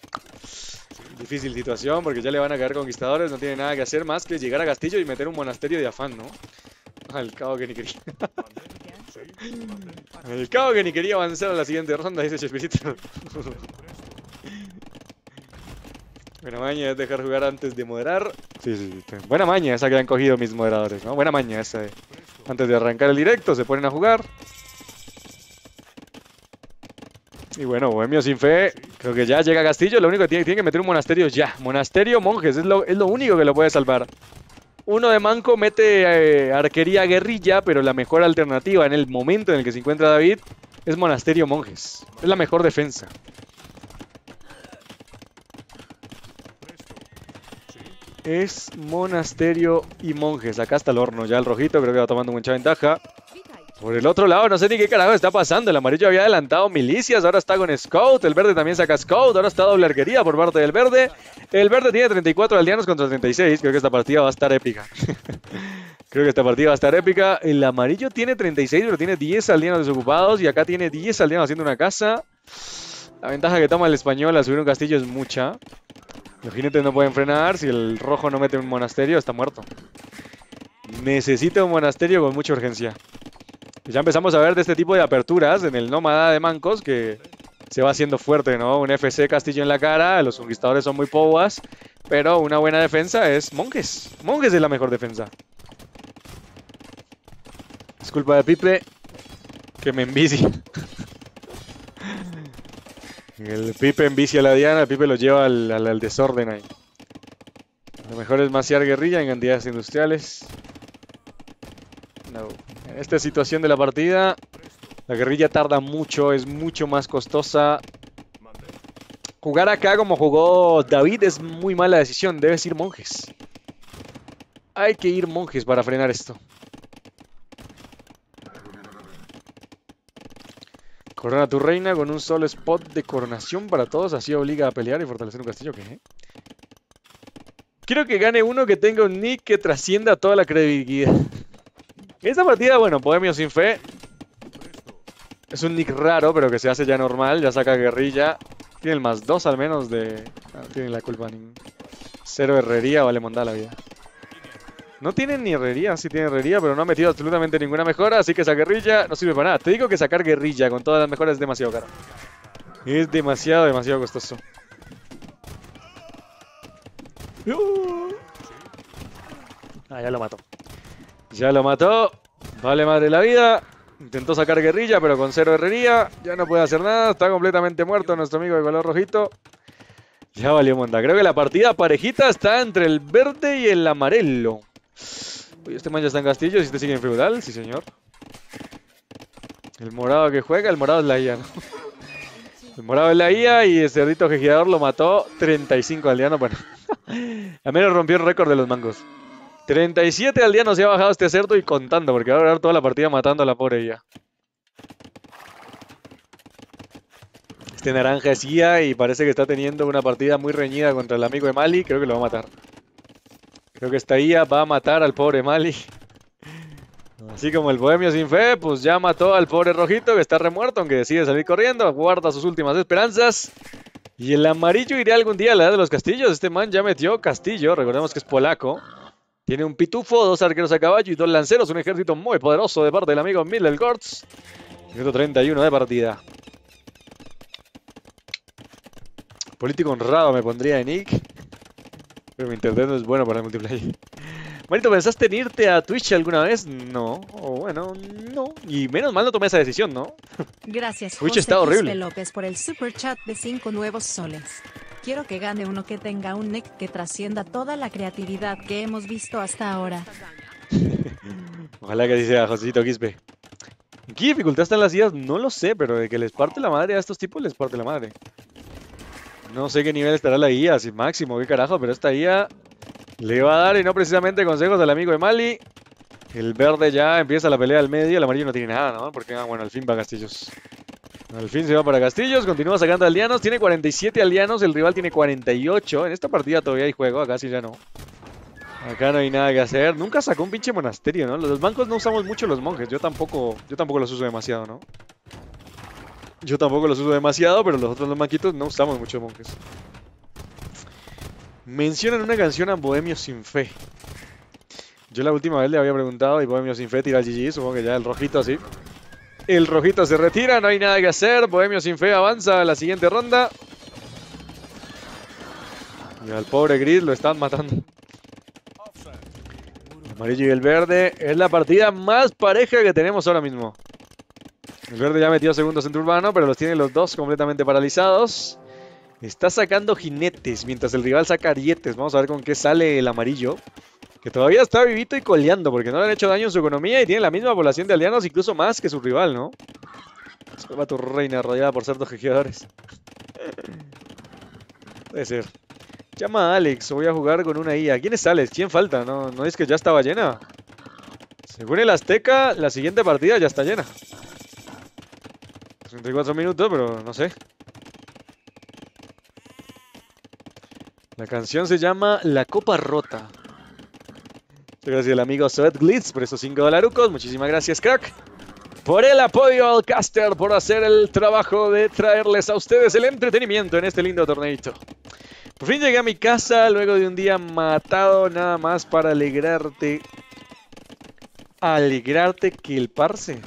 Difícil situación porque ya le van a caer conquistadores, no tiene nada que hacer más que llegar a castillo y meter un monasterio de afán, ¿no? Al cabo que ni quería. El cabo que ni quería avanzar a la siguiente ronda, dice Chespirito. Buena maña es dejar jugar antes de moderar. Buena maña esa que han cogido mis moderadores, Buena maña esa. Antes de arrancar el directo se ponen a jugar. Y bueno, Bohemio sin fe, creo que ya llega Castillo. Lo único que tiene, tiene que meter un monasterio ya. Monasterio, monjes, es lo, es lo único que lo puede salvar. Uno de Manco mete eh, arquería guerrilla, pero la mejor alternativa en el momento en el que se encuentra David es Monasterio Monjes. Es la mejor defensa. Es Monasterio y Monjes. Acá está el horno. Ya el rojito creo que va tomando mucha ventaja. Por el otro lado, no sé ni qué carajo está pasando. El amarillo había adelantado milicias, ahora está con Scout. El verde también saca Scout. Ahora está doble arquería por parte del verde. El verde tiene 34 aldeanos contra 36. Creo que esta partida va a estar épica. Creo que esta partida va a estar épica. El amarillo tiene 36, pero tiene 10 aldeanos desocupados. Y acá tiene 10 aldeanos haciendo una casa. La ventaja que toma el español al subir un castillo es mucha. Los jinetes no pueden frenar. Si el rojo no mete un monasterio, está muerto. Necesita un monasterio con mucha urgencia. Ya empezamos a ver de este tipo de aperturas en el nómada de Mancos que se va haciendo fuerte, ¿no? Un FC Castillo en la cara, los conquistadores son muy pobas, pero una buena defensa es Monjes. Monjes es la mejor defensa. Disculpa de Pipe que me envicia. El Pipe envicia a la Diana, el Pipe lo lleva al, al, desorden ahí. Lo mejor es maciar guerrilla en cantidades industriales. No esta situación de la partida. La guerrilla tarda mucho, es mucho más costosa. Jugar acá como jugó David es muy mala decisión. Debes ir monjes. Hay que ir monjes para frenar esto. Corona tu reina con un solo spot de coronación para todos. Así obliga a pelear y fortalecer un castillo. Quiero que gane uno que tenga un nick que trascienda toda la credibilidad. Esta partida, bueno, Podemio sin fe. Es un nick raro, pero que se hace ya normal. Ya saca guerrilla. Tiene el más dos al menos de... Ah, no tiene la culpa ni... Cero herrería, vale mandar la vida. No tiene ni herrería, sí tiene herrería, pero no ha metido absolutamente ninguna mejora, así que esa guerrilla no sirve para nada. Te digo que sacar guerrilla con todas las mejoras es demasiado caro. Es demasiado, demasiado costoso. Ah, ya lo mato. Ya lo mató. Vale madre la vida. Intentó sacar guerrilla, pero con cero herrería. Ya no puede hacer nada. Está completamente muerto nuestro amigo de color rojito. Ya valió monta, Creo que la partida parejita está entre el verde y el amarelo. Uy, este man ya está en castillo. Si este sigue en feudal, sí señor. El morado que juega, el morado es la IA, ¿no? El morado es la IA y el cerdito Jejeador lo mató 35 aldeanos. Bueno, al menos rompió el récord de los mangos. 37 al día no se ha bajado este cerdo y contando, porque va a durar toda la partida matando a la pobre ella Este naranja es guía y parece que está teniendo una partida muy reñida contra el amigo de Mali. Creo que lo va a matar. Creo que esta IA va a matar al pobre Mali. Así como el bohemio sin fe, pues ya mató al pobre rojito que está remuerto, aunque decide salir corriendo, guarda sus últimas esperanzas. Y el amarillo irá algún día a la edad de los castillos. Este man ya metió castillo, recordemos que es polaco. Tiene un pitufo, dos arqueros a caballo y dos lanceros. Un ejército muy poderoso de parte del amigo Middlegortz. Minuto 31 de partida. Político honrado me pondría en Nick. Pero mi internet no es bueno para el multiplayer. Marito, ¿pensaste en irte a Twitch alguna vez? No, o bueno, no. Y menos mal no tomé esa decisión, ¿no? Gracias, Twitch está horrible. López por el super chat de 5 nuevos soles. Quiero que gane uno que tenga un nick que trascienda toda la creatividad que hemos visto hasta ahora. Ojalá que dice sea, Josito Quispe. ¿Qué dificultad están las ideas? No lo sé, pero de que les parte la madre a estos tipos, les parte la madre. No sé qué nivel estará la IA, si máximo, qué carajo, pero esta IA le va a dar y no precisamente consejos del amigo de Mali. El verde ya empieza la pelea al medio. El amarillo no tiene nada, ¿no? Porque, ah, bueno, al fin va Castillos. Al fin se va para Castillos. Continúa sacando alianos. Tiene 47 alianos. El rival tiene 48. En esta partida todavía hay juego. Acá sí ya no. Acá no hay nada que hacer. Nunca sacó un pinche monasterio, ¿no? Los bancos no usamos mucho los monjes. Yo tampoco, yo tampoco los uso demasiado, ¿no? Yo tampoco los uso demasiado, pero los otros los manquitos no usamos mucho monjes. Mencionan una canción a Bohemio Sin Fe. Yo la última vez le había preguntado y Bohemio Sin Fe tira el GG, supongo que ya el rojito así. El rojito se retira, no hay nada que hacer. Bohemio Sin Fe avanza a la siguiente ronda. Y al pobre Gris lo están matando. El amarillo y el verde es la partida más pareja que tenemos ahora mismo. El verde ya metió segundos centro urbano, pero los tiene los dos completamente paralizados. Está sacando jinetes mientras el rival saca arietes. Vamos a ver con qué sale el amarillo. Que todavía está vivito y coleando porque no le han hecho daño en su economía y tiene la misma población de aldeanos, incluso más que su rival, ¿no? Salva tu reina rodeada por ciertos jejeadores Puede ser. Llama a Alex, voy a jugar con una IA. ¿Quién es Alex? ¿Quién falta? ¿No, no es que ya estaba llena? Según el Azteca, la siguiente partida ya está llena. 34 minutos, pero no sé. La canción se llama La Copa Rota. gracias al amigo Seth Glitz por esos 5 dolarucos. Muchísimas gracias, crack. Por el apoyo al caster, por hacer el trabajo de traerles a ustedes el entretenimiento en este lindo torneito. Por fin llegué a mi casa luego de un día matado nada más para alegrarte. Alegrarte que el parse.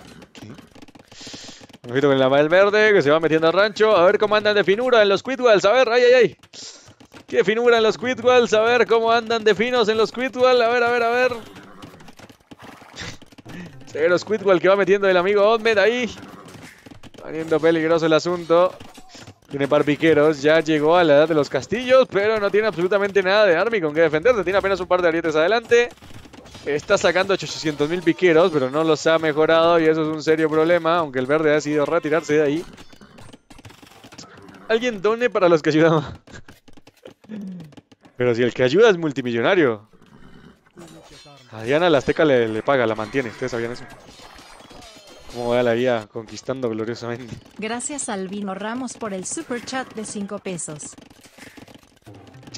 Ojito con la el verde que se va metiendo al rancho. A ver cómo andan de finura en los Quidwells. A ver, ay, ay, ay. Qué finura en los quidwalls! A ver cómo andan de finos en los quidwalls. A ver, a ver, a ver. Se ve los que va metiendo el amigo Odmet ahí. Poniendo peligroso el asunto. Tiene par piqueros, ya llegó a la edad de los castillos, pero no tiene absolutamente nada de army con que defenderse. Tiene apenas un par de arietes adelante. Está sacando 800.000 piqueros, pero no los ha mejorado y eso es un serio problema, aunque el verde ha decidido retirarse de ahí. Alguien done para los que ayudamos. Pero si el que ayuda es multimillonario. A Diana la Azteca le, paga, la mantiene. ¿Ustedes sabían eso? Como va la vida conquistando gloriosamente. Gracias Albino Ramos por el super chat de 5 pesos.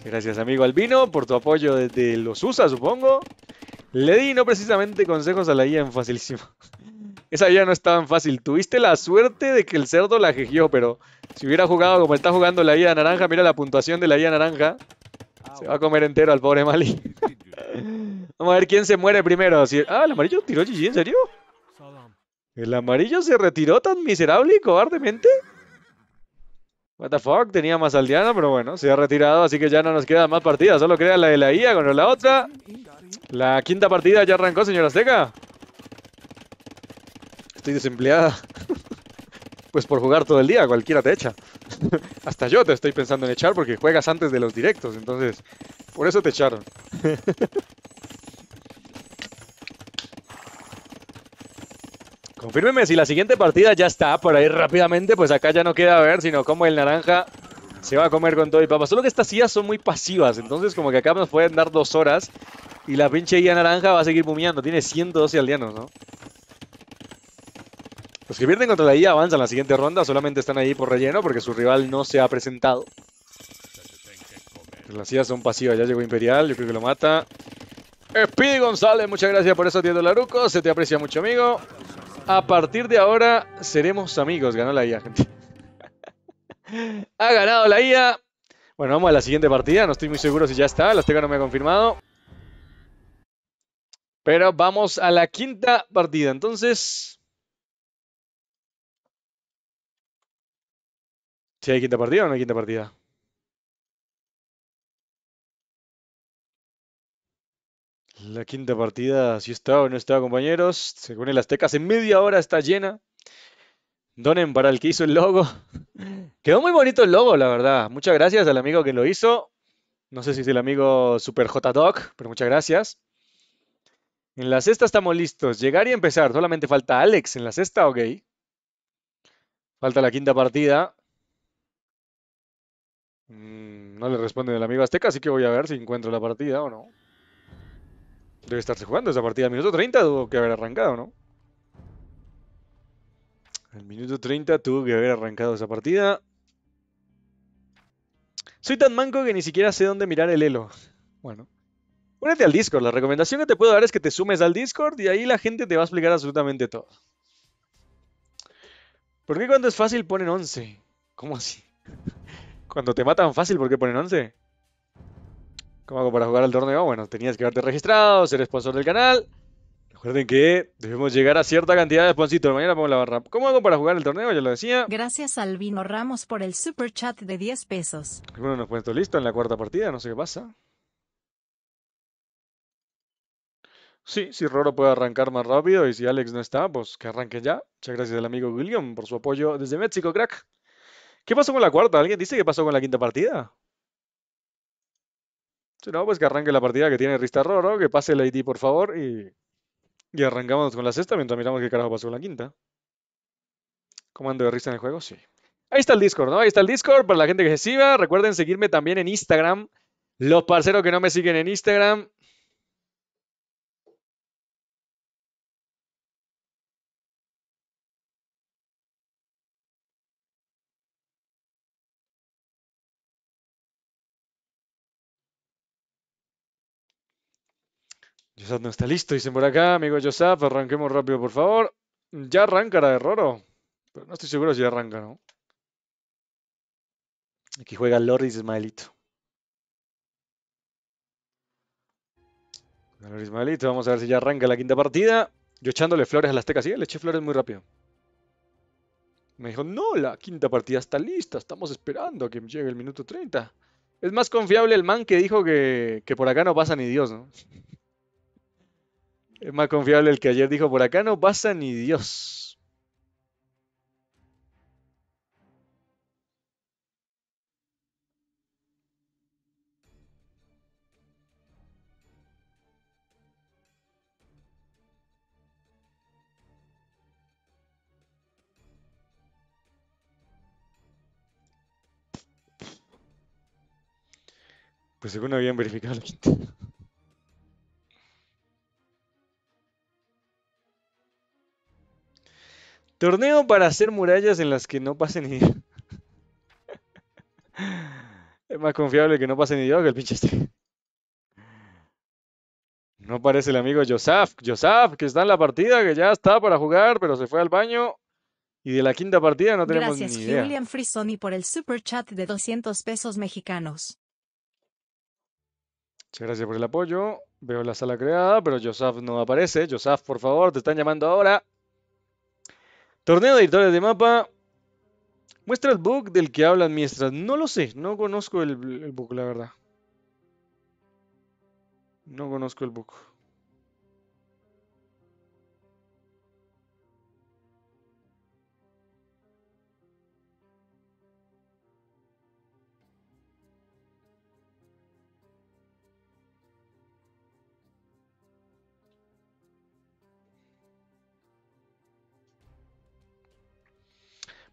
Gracias amigo Albino por tu apoyo desde los USA, supongo. Le di no precisamente consejos a la guía en facilísimo. Esa ya no es tan fácil. Tuviste la suerte de que el cerdo la jejió, pero si hubiera jugado como está jugando la IA naranja, mira la puntuación de la IA naranja. Ah, se va a comer entero al pobre Mali. Vamos a ver quién se muere primero. Ah, el amarillo tiró GG, ¿en serio? ¿El amarillo se retiró tan miserable y cobardemente? What the fuck, tenía más aldeano, pero bueno, se ha retirado, así que ya no nos queda más partidas. Solo queda la de la IA contra la otra. La quinta partida ya arrancó, señor Azteca estoy desempleada. pues por jugar todo el día, cualquiera te echa. Hasta yo te estoy pensando en echar porque juegas antes de los directos, entonces por eso te echaron. Confírmeme si la siguiente partida ya está por ahí rápidamente, pues acá ya no queda ver, sino como el naranja se va a comer con todo y papá Solo que estas sillas son muy pasivas, entonces como que acá nos pueden dar dos horas y la pinche ya naranja va a seguir bumeando. Tiene 112 aldeanos, ¿no? Los que pierden contra la IA avanzan a la siguiente ronda, solamente están ahí por relleno porque su rival no se ha presentado. las IA son pasivas, ya llegó Imperial, yo creo que lo mata. Speedy González, muchas gracias por eso, 10 Laruco. se te aprecia mucho amigo. A partir de ahora seremos amigos, ganó la IA, gente. ha ganado la IA. Bueno, vamos a la siguiente partida, no estoy muy seguro si ya está, la Azteca no me ha confirmado. Pero vamos a la quinta partida, entonces... ¿Si hay quinta partida o no hay quinta partida? La quinta partida, si está o no está, compañeros. Según el tecas. en media hora está llena. Donen para el que hizo el logo. Quedó muy bonito el logo, la verdad. Muchas gracias al amigo que lo hizo. No sé si es el amigo Super J Doc, pero muchas gracias. En la sexta estamos listos. Llegar y empezar. Solamente falta Alex en la sexta, ok. Falta la quinta partida. Mm, no le responde el amigo Azteca, así que voy a ver si encuentro la partida o no. Debe estarse jugando esa partida. Minuto 30 tuvo que haber arrancado, ¿no? El minuto 30 tuvo que haber arrancado esa partida. Soy tan manco que ni siquiera sé dónde mirar el elo. Bueno. Únete al Discord. La recomendación que te puedo dar es que te sumes al Discord y ahí la gente te va a explicar absolutamente todo. ¿Por qué cuando es fácil ponen 11? ¿Cómo así? Cuando te matan fácil, ¿por qué ponen 11? ¿Cómo hago para jugar el torneo? Ah, bueno, tenías que haberte registrado, ser sponsor del canal. Recuerden que debemos llegar a cierta cantidad de sponsor. Mañana pongo la barra. ¿Cómo hago para jugar el torneo? Ya lo decía. Gracias al Vino Ramos por el super chat de 10 pesos. Bueno, nos puesto listo en la cuarta partida, no sé qué pasa. Sí, si Roro puede arrancar más rápido y si Alex no está, pues que arranque ya. Muchas gracias al amigo William por su apoyo desde México, crack. ¿Qué pasó con la cuarta? ¿Alguien dice qué pasó con la quinta partida? Si no, pues que arranque la partida que tiene Roro, que pase el ID por favor y, y arrancamos con la sexta mientras miramos qué carajo pasó con la quinta. Comando de Rista en el juego, sí. Ahí está el Discord, ¿no? Ahí está el Discord para la gente que se siga. Recuerden seguirme también en Instagram. Los parceros que no me siguen en Instagram, no está listo, dicen por acá, amigo Yosaf, arranquemos rápido, por favor. Ya arranca la de Roro, pero no estoy seguro si ya arranca, ¿no? Aquí juega Loris Ismaelito. Loris Ismaelito, vamos a ver si ya arranca la quinta partida. Yo echándole flores a las tecas, sí, le eché flores muy rápido. Me dijo, no, la quinta partida está lista, estamos esperando a que llegue el minuto 30. Es más confiable el man que dijo que, que por acá no pasa ni Dios, ¿no? Es más confiable el que ayer dijo, por acá no pasa ni Dios. Pues según habían verificado Torneo para hacer murallas en las que no pase ni es más confiable que no pase ni Dios que el pinche este. No aparece el amigo Josaf. Josaf, que está en la partida, que ya está para jugar, pero se fue al baño. Y de la quinta partida no tenemos Gracias, ni idea. Gracias Julian Frisoni por el super chat de 200 pesos mexicanos. Muchas gracias por el apoyo. Veo la sala creada, pero Josaf no aparece. Josaf, por favor, te están llamando ahora. Torneo de editores de mapa. Muestra el book del que hablan miestras? No lo sé, no conozco el, el book, la verdad. No conozco el book.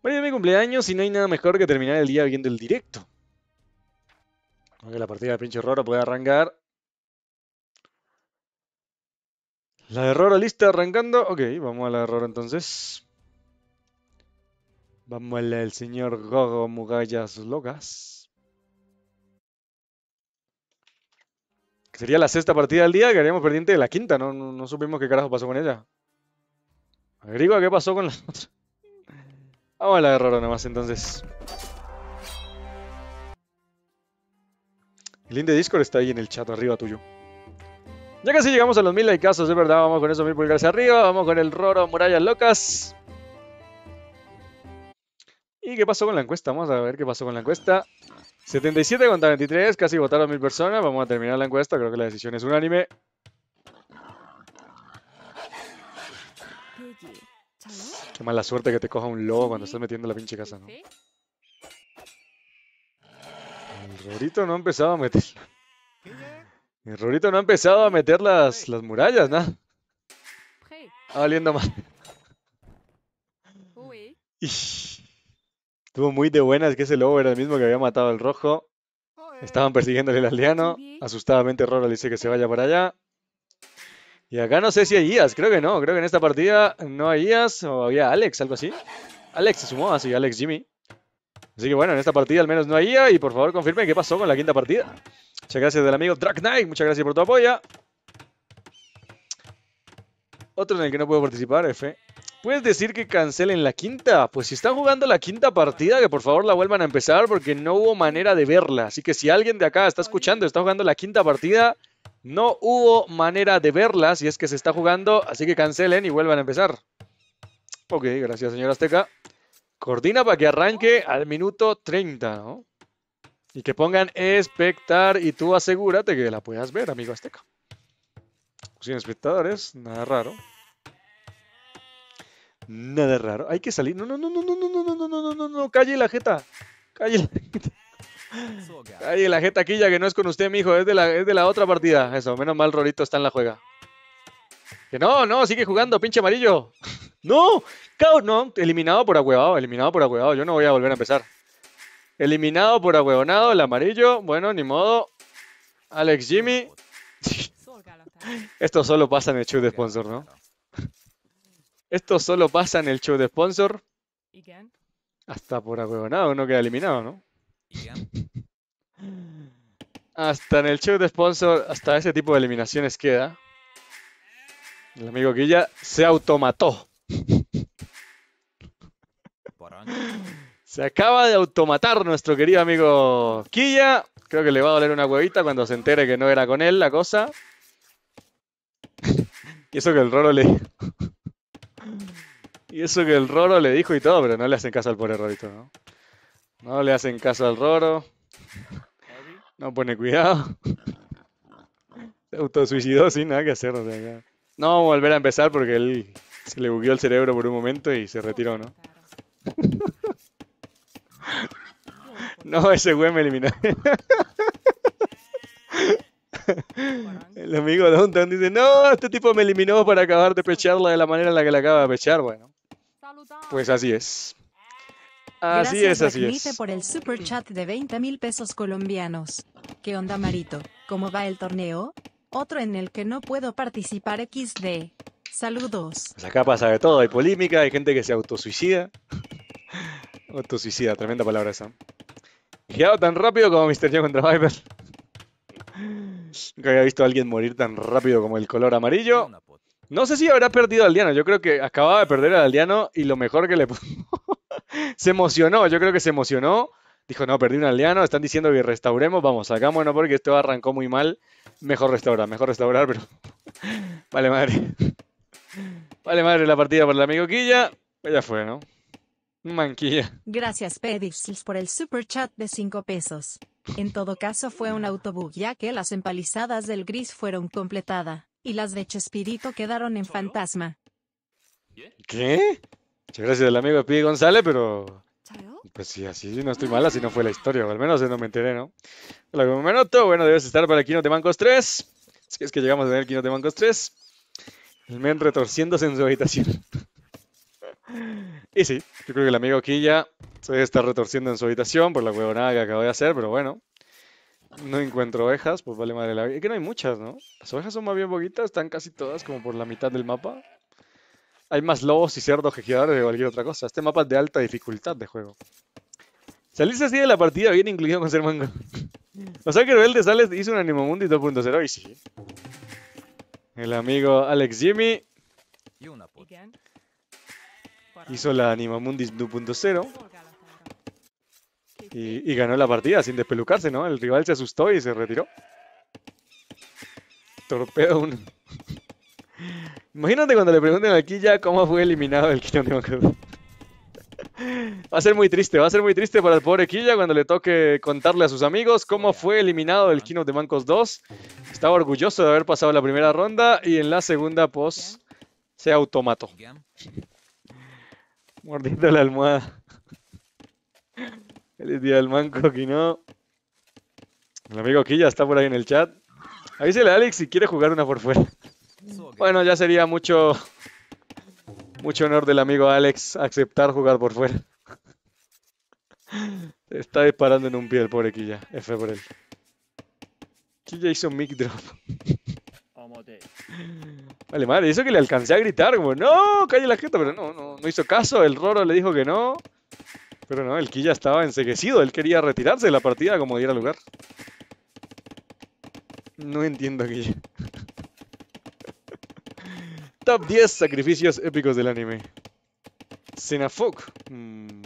Bueno, es mi cumpleaños y no hay nada mejor que terminar el día viendo el directo. Aunque la partida de pinche Roro puede arrancar. La de Roro lista arrancando. Ok, vamos a la de Roro entonces. Vamos a la del señor Gogo Mugallas Locas. sería la sexta partida del día, que haríamos pendiente de la quinta, ¿no? No, supimos qué carajo pasó con ella. Agrigo, ¿qué pasó con la otra? Vamos a la Roro nomás entonces. El link de Discord está ahí en el chat arriba tuyo. Ya casi llegamos a los mil likeazos, es verdad. Vamos con esos mil pulgares arriba. Vamos con el Roro Murallas Locas. ¿Y qué pasó con la encuesta? Vamos a ver qué pasó con la encuesta. 77 contra 23, casi votaron mil personas. Vamos a terminar la encuesta. Creo que la decisión es unánime. Qué mala suerte que te coja un lobo cuando estás metiendo la pinche casa, ¿no? El Rorito no ha empezado a meter... El Rorito no ha empezado a meter las, las murallas, ¿no? Está valiendo mal. Estuvo muy de buenas que ese lobo era el mismo que había matado al rojo. Estaban persiguiéndole al aldeano. Asustadamente Rora le dice que se vaya para allá. Y acá no sé si hay IAS, creo que no. Creo que en esta partida no hay IAS o había Alex, algo así. Alex se sumó, así Alex Jimmy. Así que bueno, en esta partida al menos no hay y por favor confirme qué pasó con la quinta partida. Muchas gracias del amigo Drag Knight, muchas gracias por tu apoyo. Otro en el que no puedo participar, F. ¿Puedes decir que cancelen la quinta? Pues si están jugando la quinta partida, que por favor la vuelvan a empezar porque no hubo manera de verla. Así que si alguien de acá está escuchando, está jugando la quinta partida, no hubo manera de verla si es que se está jugando, así que cancelen y vuelvan a empezar. Ok, gracias señor Azteca. Coordina para que arranque al minuto 30, ¿no? Y que pongan espectar y tú asegúrate que la puedas ver, amigo Azteca sin espectadores, nada raro. Nada raro. Hay que salir. No, no, no, no, no, no, no, no, no, no, no, no, calle la jeta. Calle la jeta. Calle la jeta aquí, ya que no es con usted, mijo. Es de la, es de la otra partida. Eso, menos mal Rorito está en la juega. Que no, no, sigue jugando, pinche amarillo. no, caos, no, eliminado por ahuevado, eliminado por ahuevado Yo no voy a volver a empezar. Eliminado por agüeonado, el amarillo. Bueno, ni modo. Alex Jimmy. Esto solo pasa en el show de sponsor, ¿no? Esto solo pasa en el show de sponsor. Hasta por nada, uno queda eliminado, ¿no? Hasta en el show de sponsor, hasta ese tipo de eliminaciones queda. El amigo Quilla se automató. Se acaba de automatar nuestro querido amigo Quilla. Creo que le va a doler una huevita cuando se entere que no era con él la cosa. Y eso que el Roro le dijo. y eso que el Roro le dijo y todo, pero no le hacen caso al pobre todo, ¿no? No le hacen caso al Roro. No pone cuidado. Se autosuicidó sin nada que hacer. O no vamos a volver a empezar porque él se le bugueó el cerebro por un momento y se retiró, ¿no? No, ese güey me eliminó. el amigo de Hunton dice, no, este tipo me eliminó para acabar de pecharla de la manera en la que la acaba de pechar. Bueno, pues así es. Así es, así es. por el super chat de 20 mil pesos colombianos. ¿Qué onda, Marito? ¿Cómo va el torneo? Otro en el que no puedo participar XD. Saludos. Pues acá pasa de todo, hay polémica, hay gente que se autosuicida. autosuicida, tremenda palabra esa. Girado tan rápido como Mr. Joe contra Viper. Nunca había visto a alguien morir tan rápido como el color amarillo. No sé si habrá perdido al Aldeano. Yo creo que acababa de perder al Aldeano y lo mejor que le puso. se emocionó. Yo creo que se emocionó. Dijo, no, perdí un aldeano. Están diciendo que restauremos. Vamos, sacámonos porque esto arrancó muy mal. Mejor restaurar, mejor restaurar, pero. vale, madre. Vale, madre, la partida para el amigo Quilla. Pues ya fue, ¿no? Manquilla. Gracias, Pedipsis por el super chat de 5 pesos. En todo caso fue un autobús ya que las empalizadas del Gris fueron completadas, y las de Chespirito quedaron en fantasma. ¿Qué? Muchas gracias al amigo P. González, pero... Pues sí, así no estoy mala si no fue la historia, o al menos no me enteré, ¿no? Hola, como noto, bueno, debes estar para Kino de Mancos 3. Si es que llegamos a tener Kino de Mancos 3. El men retorciéndose en su habitación. Y sí, yo creo que el amigo aquí ya se está retorciendo en su habitación por la huevonada que acabo de hacer, pero bueno. No encuentro ovejas, pues vale madre la vida. Es que no hay muchas, ¿no? Las ovejas son más bien poquitas, están casi todas como por la mitad del mapa. Hay más lobos y cerdos que giradores de cualquier otra cosa. Este mapa es de alta dificultad de juego. saliste así de la partida bien incluido con ser mango. o sea que de sales hizo un Animomundi 2.0 y sí. El amigo Alex Jimmy. Y hizo la Animamundis 2.0 y, ganó la partida sin despelucarse, ¿no? El rival se asustó y se retiró. Torpedo Imagínate cuando le pregunten A Killa cómo fue eliminado el Kino de Mancos Va a ser muy triste, va a ser muy triste para el pobre Quilla cuando le toque contarle a sus amigos cómo fue eliminado el Kino de Mancos 2. Estaba orgulloso de haber pasado la primera ronda y en la segunda, pues, se automató mordiendo la almohada. El día del manco, no. El amigo Quilla está por ahí en el chat. Avísele a Alex si quiere jugar una por fuera. Bueno, ya sería mucho, mucho honor del amigo Alex aceptar jugar por fuera. Está disparando en un pie el pobre Killa F por él. Quilla hizo un mic drop. Vale, madre, eso que le alcancé a gritar, como, no, calle la jeta, pero no, no, hizo caso, el Roro le dijo que no. Pero no, el ya estaba enseguecido, él quería retirarse de la partida como diera lugar. No entiendo aquí Top 10 sacrificios épicos del anime. Senafok. Mm.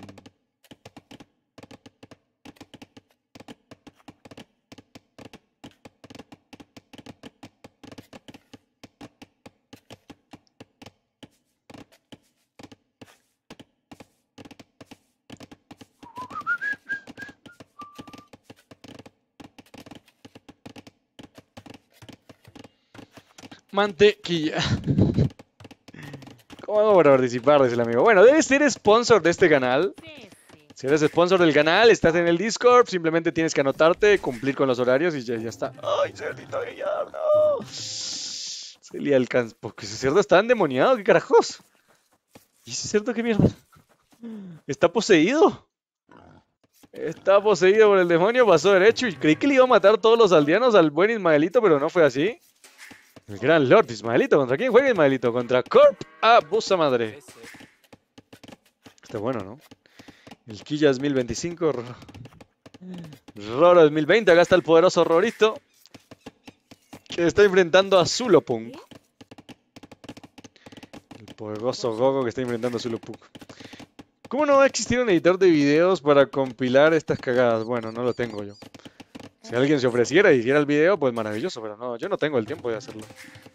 mantequilla. ¿Cómo hago para participar? Dice el amigo. Bueno, debes ser sponsor de este canal. Si eres sponsor del canal, estás en el Discord, simplemente tienes que anotarte, cumplir con los horarios y ya, está. ¡Ay, cerdito Villar, no! le alcanza. Porque ese cerdo está endemoniado, ¿qué carajos? ¿Y ese cerdo qué mierda? ¿Está poseído? Está poseído por el demonio, pasó derecho y creí que le iba a matar todos los aldeanos al buen Ismaelito, pero no fue así. El gran Lord Ismaelito. ¿Contra quién juega Ismaelito? Contra Corp Abusa Madre. Está bueno, ¿no? El es 1025. Roro 1020. Acá está el poderoso Rorito. Que está enfrentando a Zulopunk. El poderoso Gogo que está enfrentando a Zulopunk. ¿Cómo no va a existir un editor de videos para compilar estas cagadas? Bueno, no lo tengo yo. Si alguien se ofreciera y hiciera el video, pues maravilloso, pero no, yo no tengo el tiempo de hacerlo.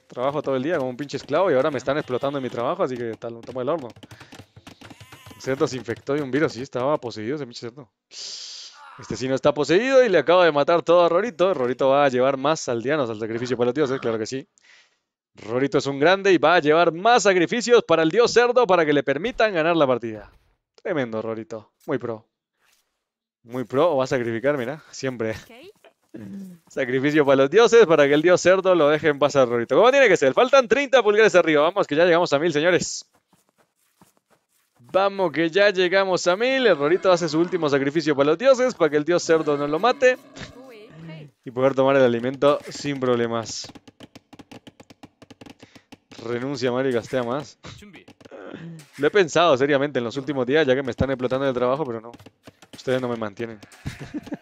Trabajo todo el día como un pinche esclavo y ahora me están explotando en mi trabajo, así que tal, tomo el horno. El cerdo se infectó de un virus, y estaba poseído ese pinche cerdo. Este sí no está poseído y le acaba de matar todo a Rorito. Rorito va a llevar más aldeanos al sacrificio para los dioses, ¿eh? claro que sí. Rorito es un grande y va a llevar más sacrificios para el dios cerdo para que le permitan ganar la partida. Tremendo, Rorito. Muy pro. Muy pro, va a sacrificar, mira, siempre. Sacrificio para los dioses, para que el dios cerdo lo deje dejen pasar, Rorito. ¿Cómo tiene que ser? Faltan 30 pulgares arriba. Vamos, que ya llegamos a mil, señores. Vamos, que ya llegamos a mil. El Rorito hace su último sacrificio para los dioses, para que el dios cerdo no lo mate. Y poder tomar el alimento sin problemas. Renuncia, Mario, y gastea más. Lo he pensado seriamente en los últimos días, ya que me están explotando el trabajo, pero no. Ustedes no me mantienen.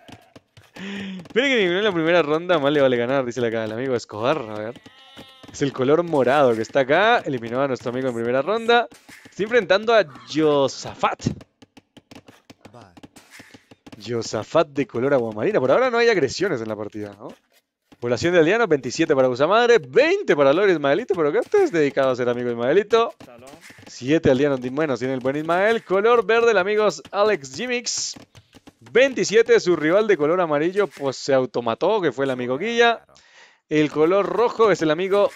Pero que en la primera ronda, más le vale ganar, dice cara el amigo Escobar. Es el color morado que está acá. Eliminó a nuestro amigo en primera ronda. Está enfrentando a Josafat. Josafat de color aguamarina. Por ahora no hay agresiones en la partida, Población de aldeanos, 27 para Usamadre, 20 para Lore Ismaelito, pero que usted es dedicado a ser amigo Ismaelito. 7 aldeanos bueno tiene el buen Ismael. Color verde, el amigo Alex Jimix. 27, su rival de color amarillo, pues se automató, que fue el amigo Guilla. El color rojo es el amigo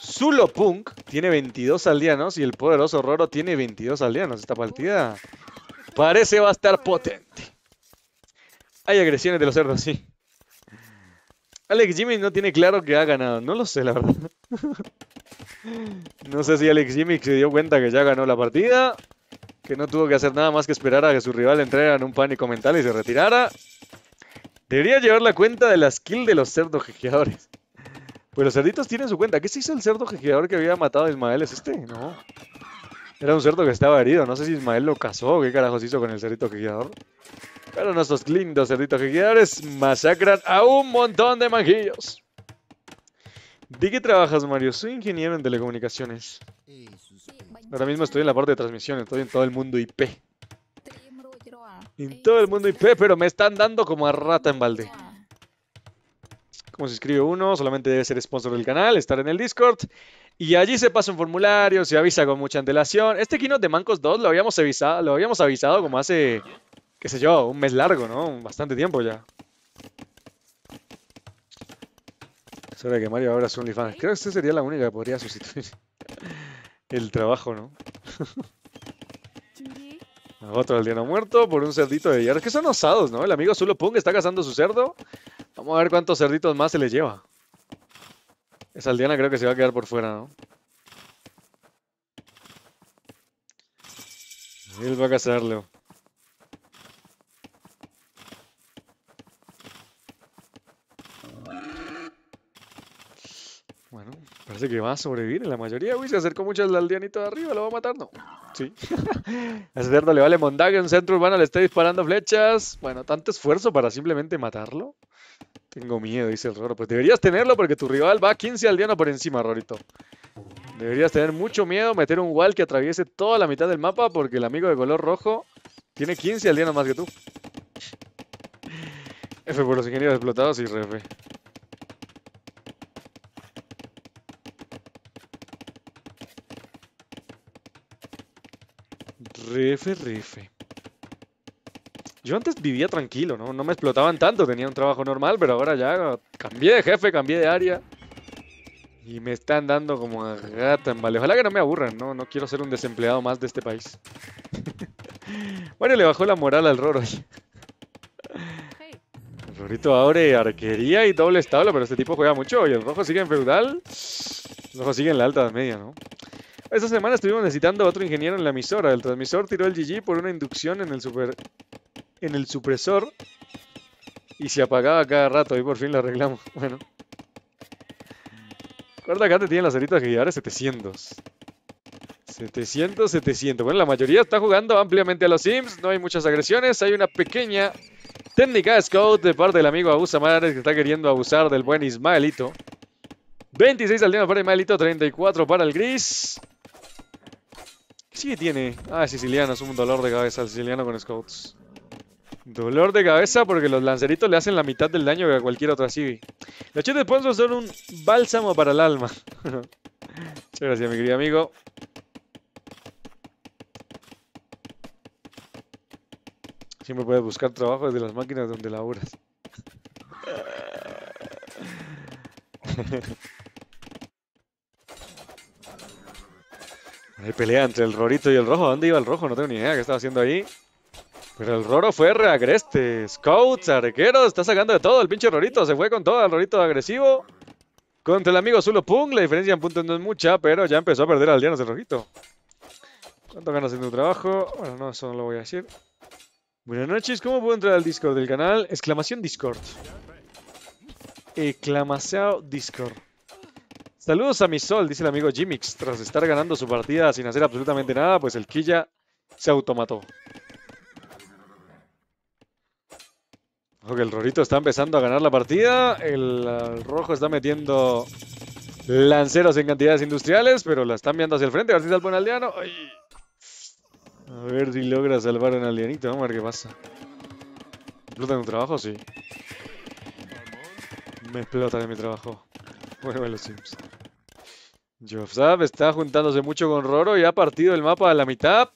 Zulopunk. Tiene 22 aldeanos y el poderoso Roro tiene 22 aldeanos. Esta partida parece va a estar potente. Hay agresiones de los cerdos, sí. Alex Jimmy no tiene claro que ha ganado. No lo sé, la verdad. No sé si Alex Jimmy se dio cuenta que ya ganó la partida que no tuvo que hacer nada más que esperar a que su rival entrara en un pánico mental y se retirara. Debería llevar la cuenta de las skill de los cerdos jejeadores. Pues los cerditos tienen su cuenta. ¿Qué se hizo el cerdo jejeador que había matado a Ismael? ¿Es este? No. Era un cerdo que estaba herido. No sé si Ismael lo cazó qué carajos hizo con el cerdito jejeador. Pero nuestros lindos cerditos jejeadores masacran a un montón de manjillos. ¿De qué trabajas, Mario? Soy ingeniero en telecomunicaciones. Ahora mismo estoy en la parte de transmisión, estoy en todo el mundo IP. En todo el mundo IP, pero me están dando como a rata en balde. ¿Cómo se inscribe uno, solamente debe ser sponsor del canal, estar en el Discord. Y allí se pasa un formulario, se avisa con mucha antelación. Este keynote de Mancos 2 lo habíamos avisado, lo habíamos avisado como hace, qué sé yo, un mes largo, ¿no? Bastante tiempo ya. Es hora que Mario abra su OnlyFans. Creo que esta sería la única que podría sustituir. El trabajo, ¿no? Otro aldeano muerto por un cerdito de hierro. Que son osados, ¿no? El amigo Zulo está cazando su cerdo. Vamos a ver cuántos cerditos más se le lleva. Esa aldeana creo que se va a quedar por fuera, ¿no? Él va a cazarlo. Parece que va a sobrevivir en la mayoría. Uy, se acercó mucho al aldeanito de arriba, lo va a matar, no. Sí. a le vale Mondague en centro urbano, le está disparando flechas. Bueno, tanto esfuerzo para simplemente matarlo. Tengo miedo, dice el Roro. Pues deberías tenerlo porque tu rival va 15 aldeanos por encima, Rorito. Deberías tener mucho miedo meter un wall que atraviese toda la mitad del mapa porque el amigo de color rojo tiene 15 aldeanos más que tú. F por los ingenieros explotados y refe. Refe, refe. Yo antes vivía tranquilo, ¿no? No me explotaban tanto, tenía un trabajo normal, pero ahora ya cambié de jefe, cambié de área. Y me están dando como a gata en vale. Ojalá que no me aburran, ¿no? No quiero ser un desempleado más de este país. bueno, le bajó la moral al Roro. El Rorito abre arquería y doble establo, pero este tipo juega mucho. Y el rojo sigue en feudal. El rojo sigue en la alta media, ¿no? Esta semana estuvimos necesitando a otro ingeniero en la emisora. El transmisor tiró el GG por una inducción en el, super... en el supresor y se apagaba cada rato y por fin lo arreglamos. Bueno. Recuerda acá te tienen las heridas que 700. 700, 700. Bueno, la mayoría está jugando ampliamente a los Sims. No hay muchas agresiones. Hay una pequeña técnica scout de parte del amigo Abusa Madres que está queriendo abusar del buen Ismaelito. 26 al día para Ismaelito, 34 para el Gris. ¿Qué sigue tiene? Ah, siciliano, es un dolor de cabeza el siciliano con scouts. Dolor de cabeza porque los lanceritos le hacen la mitad del daño que a cualquier otra de Los chetes pueden son un bálsamo para el alma. Muchas gracias, mi querido amigo. Siempre puedes buscar trabajo desde las máquinas donde laburas. Hay pelea entre el Rorito y el Rojo. dónde iba el Rojo? No tengo ni idea qué estaba haciendo ahí. Pero el Roro fue reagreste. Scouts, arqueros, está sacando de todo. El pinche Rorito se fue con todo. El Rorito agresivo. Contra el amigo Zulo Pung. La diferencia en puntos no es mucha, pero ya empezó a perder al dianos el Rojito. ¿Cuánto ganas en tu trabajo? Bueno, no, eso no lo voy a decir. Buenas noches, ¿cómo puedo entrar al Discord del canal? Exclamación Discord. Exclamación Discord. Saludos a mi sol, dice el amigo Jimix. Tras estar ganando su partida sin hacer absolutamente nada, pues el Killa se automató. Ojo el Rorito está empezando a ganar la partida. El, rojo está metiendo lanceros en cantidades industriales, pero la están viendo hacia el frente. A ver si aldeano. A ver si logra salvar a un alienito. Vamos a ver qué pasa. ¿Explota en un trabajo? Sí. Me explota en mi trabajo. Mueve los Sims. está juntándose mucho con Roro y ha partido el mapa a la mitad.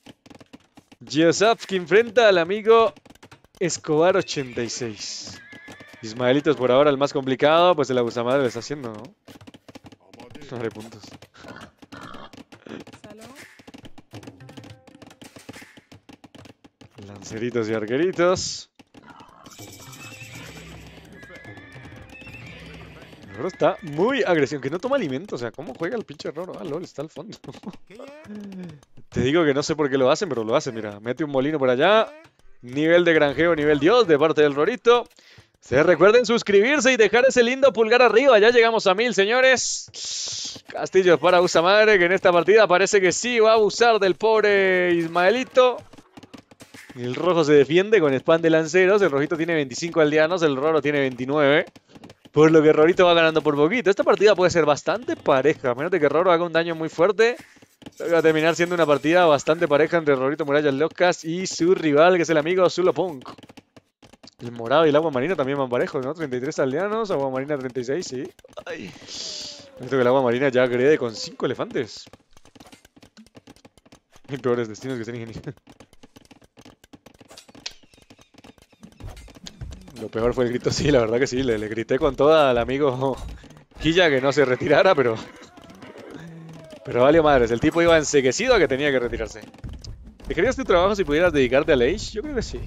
Joseph que enfrenta al amigo Escobar 86. Ismaelitos por ahora el más complicado, pues el abusamadre lo está haciendo, ¿no? Sobre puntos. Lanceritos y arqueritos. Roro está muy agresivo, que no toma alimento, o sea, ¿cómo juega el pinche Roro? Ah, LOL, está al fondo. Te digo que no sé por qué lo hacen, pero lo hacen, mira. Mete un molino por allá. Nivel de granjeo, nivel Dios de parte del Rorito. Se recuerden suscribirse y dejar ese lindo pulgar arriba. Ya llegamos a mil, señores. Castillo para Usa Madre, que en esta partida parece que sí va a abusar del pobre Ismaelito. El rojo se defiende con spam de lanceros. El rojito tiene 25 aldeanos, el roro tiene 29. Por pues lo que Rorito va ganando por poquito. Esta partida puede ser bastante pareja. A menos de que Roro haga un daño muy fuerte. Va a terminar siendo una partida bastante pareja entre Rorito Murallas Locas y su rival, que es el amigo Zulopunk. El morado y el agua marina también van parejos, ¿no? 33 aldeanos, agua marina 36, sí. Ay. Esto que el agua marina ya agrede con 5 elefantes. Hay peores destinos que tienen Lo peor fue el grito, sí, la verdad que sí, le, le grité con toda al amigo Quilla que no se retirara, pero... Pero valió madres, el tipo iba enseguecido a que tenía que retirarse. ¿Dejarías tu trabajo si pudieras dedicarte a Age? Yo creo que sí.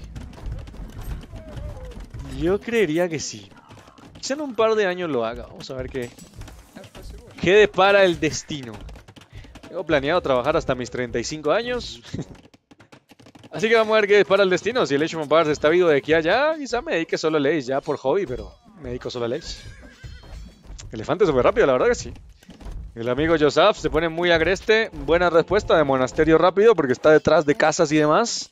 Yo creería que sí. Quizá en un par de años lo haga. Vamos a ver qué... ¿Qué depara el destino? Tengo planeado trabajar hasta mis 35 años. Así que vamos a ver qué para el destino. Si el Age of está vivo de aquí a allá, quizá me dedique solo a Age, ya por hobby, pero me dedico solo a Age. Elefante súper rápido, la verdad que sí. El amigo Josaf se pone muy agreste. Buena respuesta de Monasterio rápido porque está detrás de casas y demás.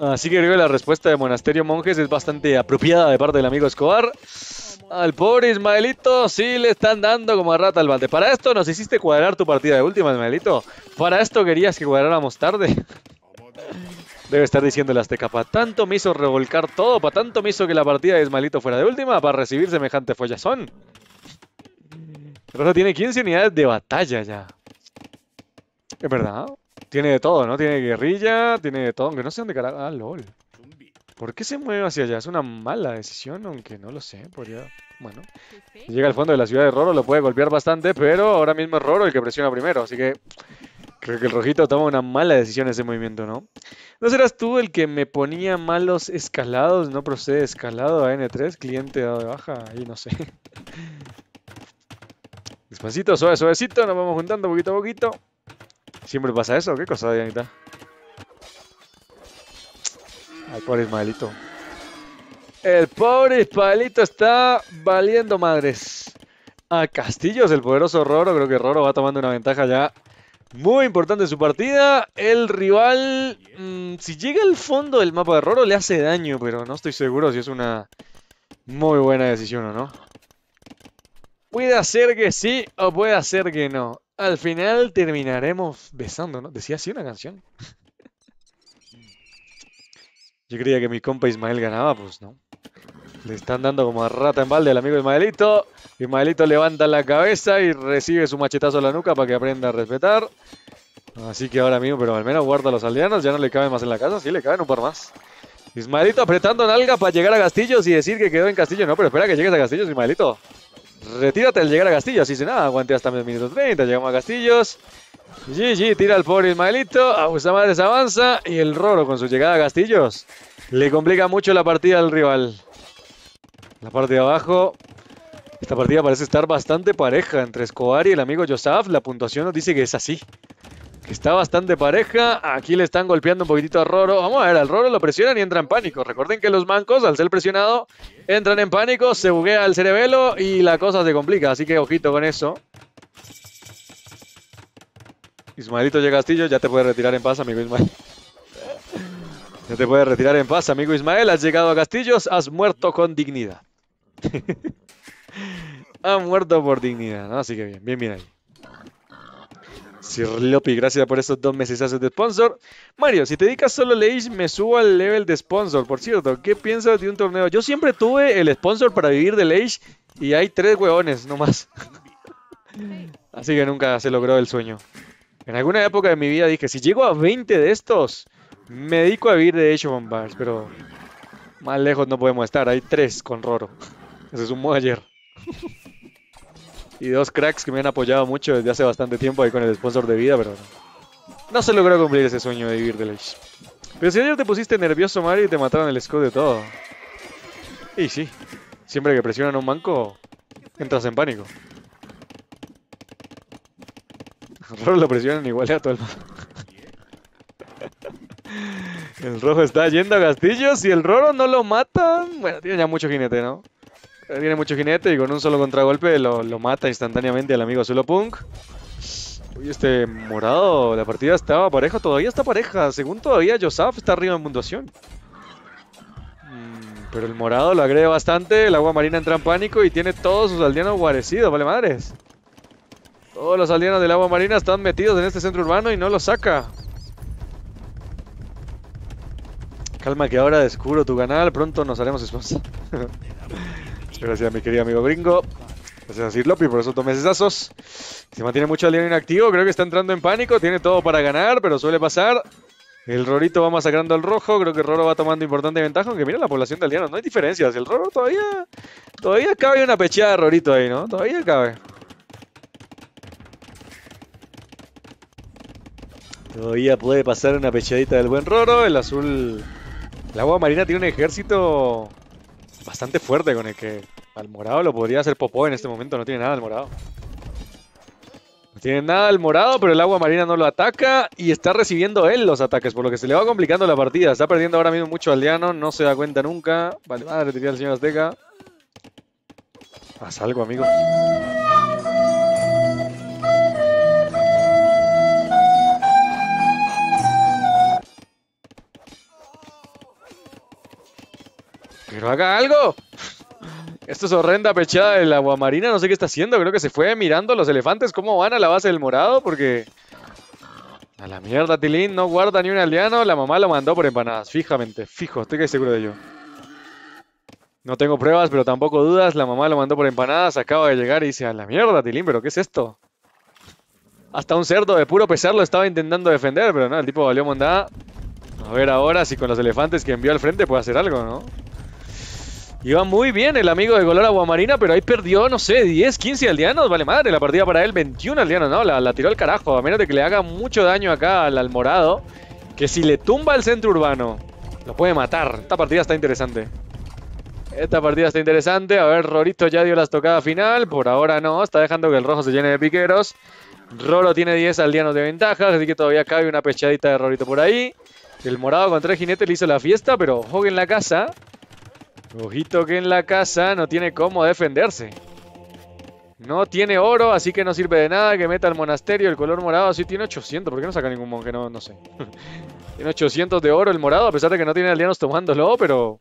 Así que creo que la respuesta de Monasterio Monjes es bastante apropiada de parte del amigo Escobar. Al pobre Ismaelito sí le están dando como a rata al balde. Para esto nos hiciste cuadrar tu partida de última, Ismaelito. Para esto querías que cuadráramos tarde. Debe estar diciendo el Azteca, pa' tanto me hizo revolcar todo, pa' tanto me hizo que la partida es malito fuera de última para recibir semejante follazón. Rosa tiene 15 unidades de batalla ya. Es verdad. Tiene de todo, ¿no? Tiene guerrilla, tiene de todo. Aunque no sé dónde carajo... Ah, lol. ¿Por qué se mueve hacia allá? Es una mala decisión, aunque no lo sé. Podría... Bueno. Llega al fondo de la ciudad de Roro, lo puede golpear bastante, pero ahora mismo es Roro el que presiona primero. Así que Creo que el rojito toma una mala decisión ese movimiento, ¿no? ¿No serás tú el que me ponía malos escalados? No procede escalado a N3, cliente dado de baja, ahí no sé. Despacito, suave, suavecito, nos vamos juntando poquito a poquito. ¿Siempre pasa eso? ¿Qué cosa, Dianita? Ay, pobre Ismaelito. El pobre Ismaelito está valiendo madres. A Castillos, el poderoso Roro. Creo que Roro va tomando una ventaja ya muy importante su partida. El rival, mm, si llega al fondo del mapa de Roro, le hace daño, pero no estoy seguro si es una muy buena decisión o no. Puede ser que sí o puede ser que no. Al final terminaremos besando, ¿no? ¿Decía así una canción? Yo creía que mi compa Ismael ganaba, pues no. Le están dando como a rata en balde al amigo Ismaelito. Ismaelito levanta la cabeza y recibe su machetazo a la nuca para que aprenda a respetar. Así que ahora mismo, pero al menos guarda a los aldeanos. Ya no le caben más en la casa. Sí, le caben un par más. Ismaelito apretando nalga para llegar a Castillos y decir que quedó en Castillo. No, pero espera que llegues a Castillos, Ismaelito. Retírate al llegar a Castillos. Así se nada. Aguante hasta el minuto 30. Llegamos a Castillos. GG tira al pobre Ismaelito. madres avanza. Y el Roro con su llegada a Castillos le complica mucho la partida al rival. La parte de abajo. Esta partida parece estar bastante pareja entre Escobar y el amigo Yosaf. La puntuación nos dice que es así. Que está bastante pareja. Aquí le están golpeando un poquitito a Roro. Vamos a ver, al Roro lo presionan y entra en pánico. Recuerden que los mancos, al ser presionado, entran en pánico, se buguea el cerebelo y la cosa se complica. Así que ojito con eso. Ismaelito llega Castillo, ya te puede retirar en paz, amigo Ismael. Ya te puede retirar en paz, amigo Ismael. Has llegado a Castillos, has muerto con dignidad. ha muerto por dignidad, Así que bien, bien, bien ahí. Sir Lopi, gracias por esos dos meses de sponsor. Mario, si te dedicas solo a Age, me subo al level de sponsor. Por cierto, ¿qué piensas de un torneo? Yo siempre tuve el sponsor para vivir de Age y hay tres hueones nomás. Así que nunca se logró el sueño. En alguna época de mi vida dije, si llego a 20 de estos, me dedico a vivir de Age Bombards, pero más lejos no podemos estar. Hay tres con Roro es un mod ayer. y dos cracks que me han apoyado mucho desde hace bastante tiempo ahí con el sponsor de vida, pero no se logró cumplir ese sueño de vivir de la. Pero si ayer te pusiste nervioso, Mario, y te mataron el escudo de todo. Y sí, siempre que presionan un banco, entras en pánico. roro lo presionan igual a todo el mundo. El rojo está yendo a castillos y el Roro no lo matan. Bueno, tiene ya mucho jinete, ¿no? Tiene mucho jinete y con un solo contragolpe lo, mata instantáneamente al amigo Zulopunk. Uy, este morado, la partida estaba pareja, todavía está pareja. Según todavía, Josaf está arriba en puntuación. Mm, pero el morado lo agrede bastante, el agua marina entra en pánico y tiene todos sus aldeanos guarecidos, vale madres. Todos los aldeanos del agua marina están metidos en este centro urbano y no los saca. Calma que ahora descubro tu canal, pronto nos haremos esposa. Gracias, mi querido amigo Gringo. Gracias a Lopi por esos dos Se mantiene mucho alieno inactivo. Creo que está entrando en pánico. Tiene todo para ganar, pero suele pasar. El Rorito va masacrando al rojo. Creo que el Roro va tomando importante ventaja. Aunque mira la población de alienos. No hay diferencias. El Roro todavía... Todavía cabe una pechada de Rorito ahí, ¿no? Todavía cabe. Todavía puede pasar una pechadita del buen Roro. El azul... La agua marina tiene un ejército bastante fuerte con el que al morado lo podría hacer Popó en este momento. No tiene nada al morado. No tiene nada al morado, pero el agua marina no lo ataca y está recibiendo él los ataques, por lo que se le va complicando la partida. Está perdiendo ahora mismo mucho aldeano, no se da cuenta nunca. Vale, a retirar el señor Azteca. Haz algo, amigo. haga algo! Esto es horrenda Pechada del aguamarina, no sé qué está haciendo, creo que se fue mirando los elefantes cómo van a la base del morado, porque... A la mierda, Tilín, no guarda ni un aldeano, la mamá lo mandó por empanadas, fijamente, fijo, estoy casi seguro de ello. No tengo pruebas, pero tampoco dudas, la mamá lo mandó por empanadas, acaba de llegar y dice, a la mierda, Tilín, pero ¿qué es esto? Hasta un cerdo de puro pesar lo estaba intentando defender, pero no, el tipo valió mandada. A ver ahora si con los elefantes que envió al frente puede hacer algo, ¿no? Iba muy bien el amigo de color Aguamarina, pero ahí perdió, no sé, 10, 15 aldeanos. Vale madre, la partida para él, 21 aldeanos, ¿no? La, tiró al carajo, a menos de que le haga mucho daño acá al morado. Que si le tumba al centro urbano, lo puede matar. Esta partida está interesante. Esta partida está interesante. A ver, Rorito ya dio las tocadas final. Por ahora no, está dejando que el rojo se llene de piqueros. Roro tiene 10 aldeanos de ventaja, así que todavía cabe una pechadita de Rorito por ahí. El morado contra el jinetes le hizo la fiesta, pero jugue en la casa. Ojito que en la casa no tiene cómo defenderse. No tiene oro, así que no sirve de nada que meta al monasterio el color morado. Sí tiene 800, ¿por qué no saca ningún monje? No, no sé. tiene 800 de oro el morado, a pesar de que no tiene aldeanos tomándolo, pero...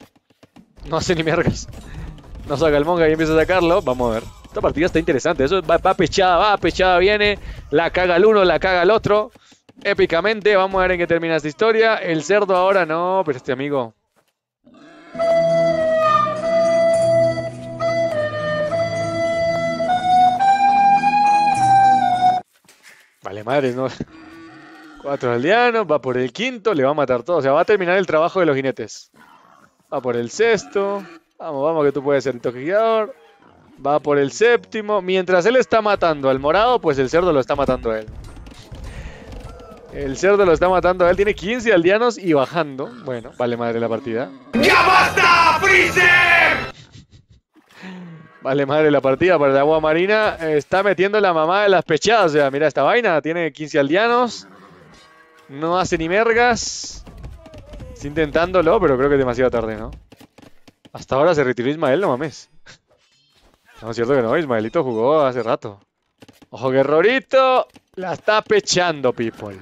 No hace ni mierdas. no saca el monje y empieza a sacarlo. Vamos a ver. Esta partida está interesante. Eso va, va pechada, va pechada, viene. La caga el uno, la caga el otro. Épicamente, vamos a ver en qué termina esta historia. El cerdo ahora no, pero este amigo... vale madre no. Cuatro aldeanos, va por el quinto, le va a matar todo. O sea, va a terminar el trabajo de los jinetes. Va por el sexto. Vamos, vamos, que tú puedes ser el toqueador. Va por el séptimo. Mientras él está matando al morado, pues el cerdo lo está matando a él. El cerdo lo está matando a él. Tiene 15 aldeanos y bajando. Bueno, vale madre la partida. ¡Ya basta, Freezer! Vale madre la partida para el agua marina. Está metiendo la mamá de las pechadas. O sea, mira esta vaina. Tiene 15 aldeanos. No hace ni mergas. Está intentándolo, pero creo que es demasiado tarde, ¿no? Hasta ahora se retiró Ismael, no mames. No, es cierto que no. Ismaelito jugó hace rato. Ojo que Rorito la está pechando, people.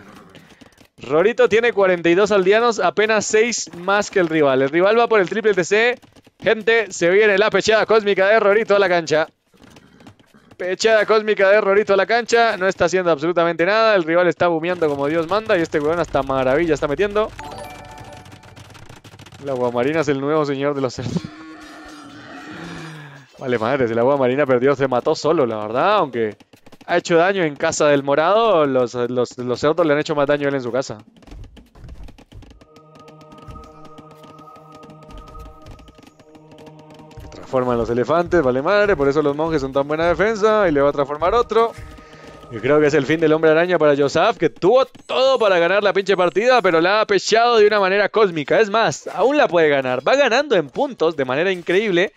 Rorito tiene 42 aldeanos, apenas 6 más que el rival. El rival va por el triple TC. Gente, se viene la pechada cósmica de Rorito a la cancha. Pechada cósmica de Rorito a la cancha. No está haciendo absolutamente nada. El rival está bumeando como Dios manda. Y este weón hasta maravilla está metiendo. La guamarina es el nuevo señor de los cerdos. Vale, madre, si la guamarina perdió, se mató solo, la verdad. Aunque ha hecho daño en casa del morado, los, los, los cerdos le han hecho más daño a él en su casa. transforman los elefantes, vale madre, por eso los monjes son tan buena defensa, y le va a transformar otro. Yo creo que es el fin del hombre araña para Josaf, que tuvo todo para ganar la pinche partida, pero la ha pechado de una manera cósmica. Es más, aún la puede ganar. Va ganando en puntos de manera increíble.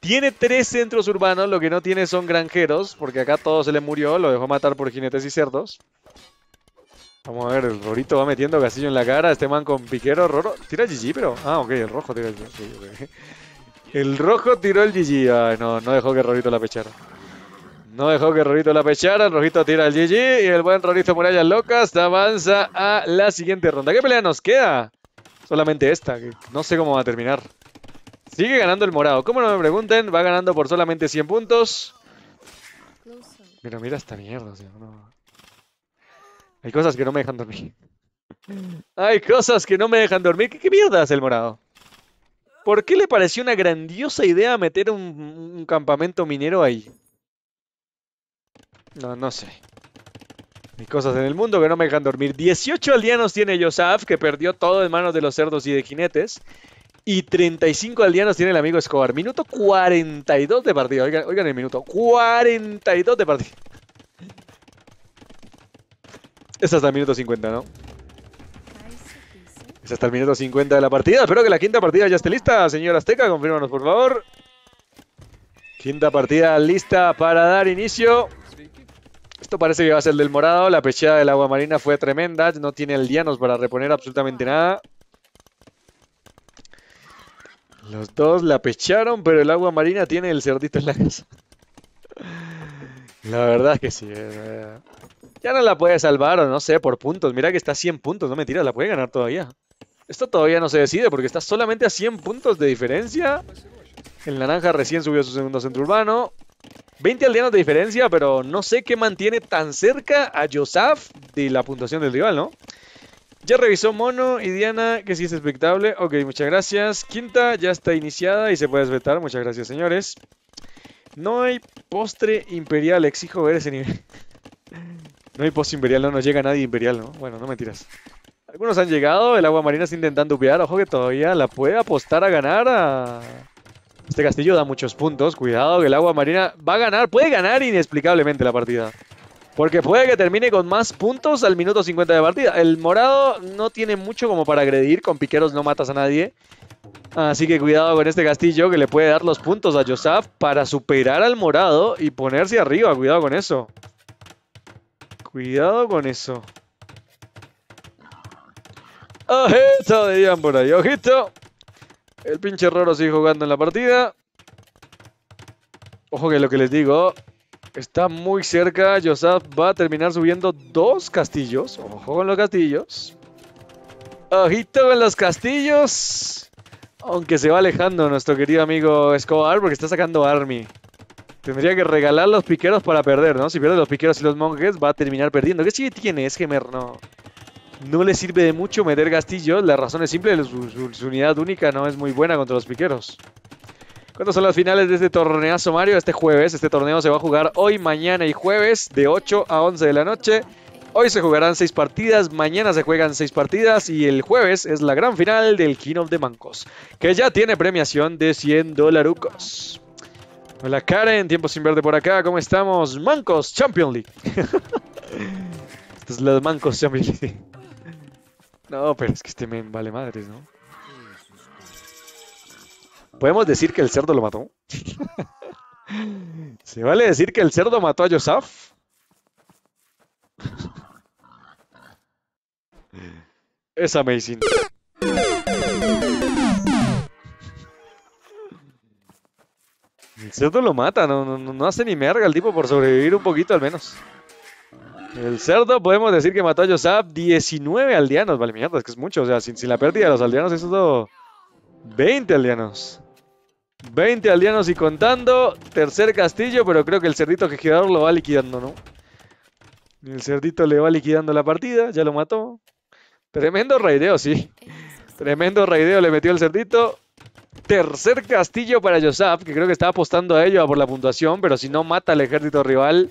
Tiene tres centros urbanos, lo que no tiene son granjeros, porque acá todo se le murió, lo dejó matar por jinetes y cerdos. Vamos a ver, el Rorito va metiendo casillo en la cara, este man con piquero, Roro... Tira GG, pero... Ah, ok, el rojo tira GG. El rojo tiró el GG. Ay, no, no dejó que Rorito la pechara. No dejó que Rorito la pechara. El rojito tira el GG. Y el buen Rorito Murallas Locas avanza a la siguiente ronda. ¿Qué pelea nos queda? Solamente esta, no sé cómo va a terminar. Sigue ganando el morado. ¿Cómo no me pregunten, va ganando por solamente 100 puntos. Pero mira esta mierda, Hay cosas que no me dejan dormir. Mm. Hay cosas que no me dejan dormir. ¿Qué, mierda el morado? ¿Por qué le pareció una grandiosa idea meter un, campamento minero ahí? No, no sé. Hay cosas en el mundo que no me dejan dormir. 18 aldeanos tiene Yosaf, que perdió todo en manos de los cerdos y de jinetes. Y 35 aldeanos tiene el amigo Escobar. Minuto 42 de partido. Oigan, el minuto. 42 de partido. Es hasta el minuto 50, ¿no? Es hasta el minuto 50 de la partida. Espero que la quinta partida ya esté lista, señor Azteca. Confírmanos, por favor. Quinta partida lista para dar inicio. Esto parece que va a ser del morado. La pechada del agua marina fue tremenda. No tiene el dianos para reponer absolutamente nada. Los dos la pecharon, pero el agua marina tiene el cerdito en la casa. La verdad que sí. Eh, eh. Ya no la puede salvar, o no sé, por puntos. Mira que está a 100 puntos. No me la puede ganar todavía. Esto todavía no se decide porque está solamente a 100 puntos de diferencia. El naranja recién subió su segundo centro urbano. 20 aldeanos de diferencia, pero no sé qué mantiene tan cerca a Yosaf de la puntuación del rival, ¿no? Ya revisó Mono y Diana, que sí es expectable. Ok, muchas gracias. Quinta ya está iniciada y se puede desvetar. Muchas gracias, señores. No hay postre imperial, exijo ver ese nivel. no hay postre imperial, no nos llega nadie imperial, ¿no? Bueno, no mentiras. Algunos han llegado, el agua marina está intentando upear, ojo que todavía la puede apostar a ganar Este castillo da muchos puntos, cuidado que el agua marina va a ganar, puede ganar inexplicablemente la partida. Porque puede que termine con más puntos al minuto 50 de partida. El morado no tiene mucho como para agredir, con piqueros no matas a nadie. Así que cuidado con este castillo que le puede dar los puntos a Josaf para superar al morado y ponerse arriba, cuidado con eso. Cuidado con eso. Ojito, ah, por ahí. Ojito. El pinche Roro sigue jugando en la partida. Ojo que lo que les digo. Está muy cerca. Josaf va a terminar subiendo dos castillos. Ojo con los castillos. Ojito con los castillos. Aunque se va alejando nuestro querido amigo Escobar porque está sacando Army. Tendría que regalar los piqueros para perder, ¿no? Si pierde los piqueros y los monjes va a terminar perdiendo. ¿Qué sigue tiene? Es Gemer, no no le sirve de mucho meter gastillos. La razón es simple, su, unidad única no es muy buena contra los piqueros. ¿Cuántas son las finales de este torneazo, Mario? Este jueves, este torneo se va a jugar hoy, mañana y jueves de 8 a 11 de la noche. Hoy se jugarán 6 partidas, mañana se juegan 6 partidas y el jueves es la gran final del King of the Mancos, que ya tiene premiación de 100 dolarucos. Hola Karen, tiempo sin Verde por acá, ¿cómo estamos? Mancos Champion League. Estos los Mancos Champion League. No, pero es que este men vale madres, ¿no? ¿Podemos decir que el cerdo lo mató? ¿Se vale decir que el cerdo mató a Josaf? Es amazing. El cerdo lo mata, no, no, no hace ni merga el tipo por sobrevivir un poquito al menos. El cerdo podemos decir que mató a Yosab. 19 aldeanos. Vale, mierda, es que es mucho. O sea, sin, la pérdida de los aldeanos, eso es todo. 20 aldeanos. 20 aldeanos y contando. Tercer castillo, pero creo que el cerdito que quejidador lo va liquidando, ¿no? El cerdito le va liquidando la partida, ya lo mató. Tremendo raideo, sí. Tremendo raideo le metió el cerdito. Tercer castillo para Josap, que creo que estaba apostando a ello por la puntuación, pero si no mata al ejército rival,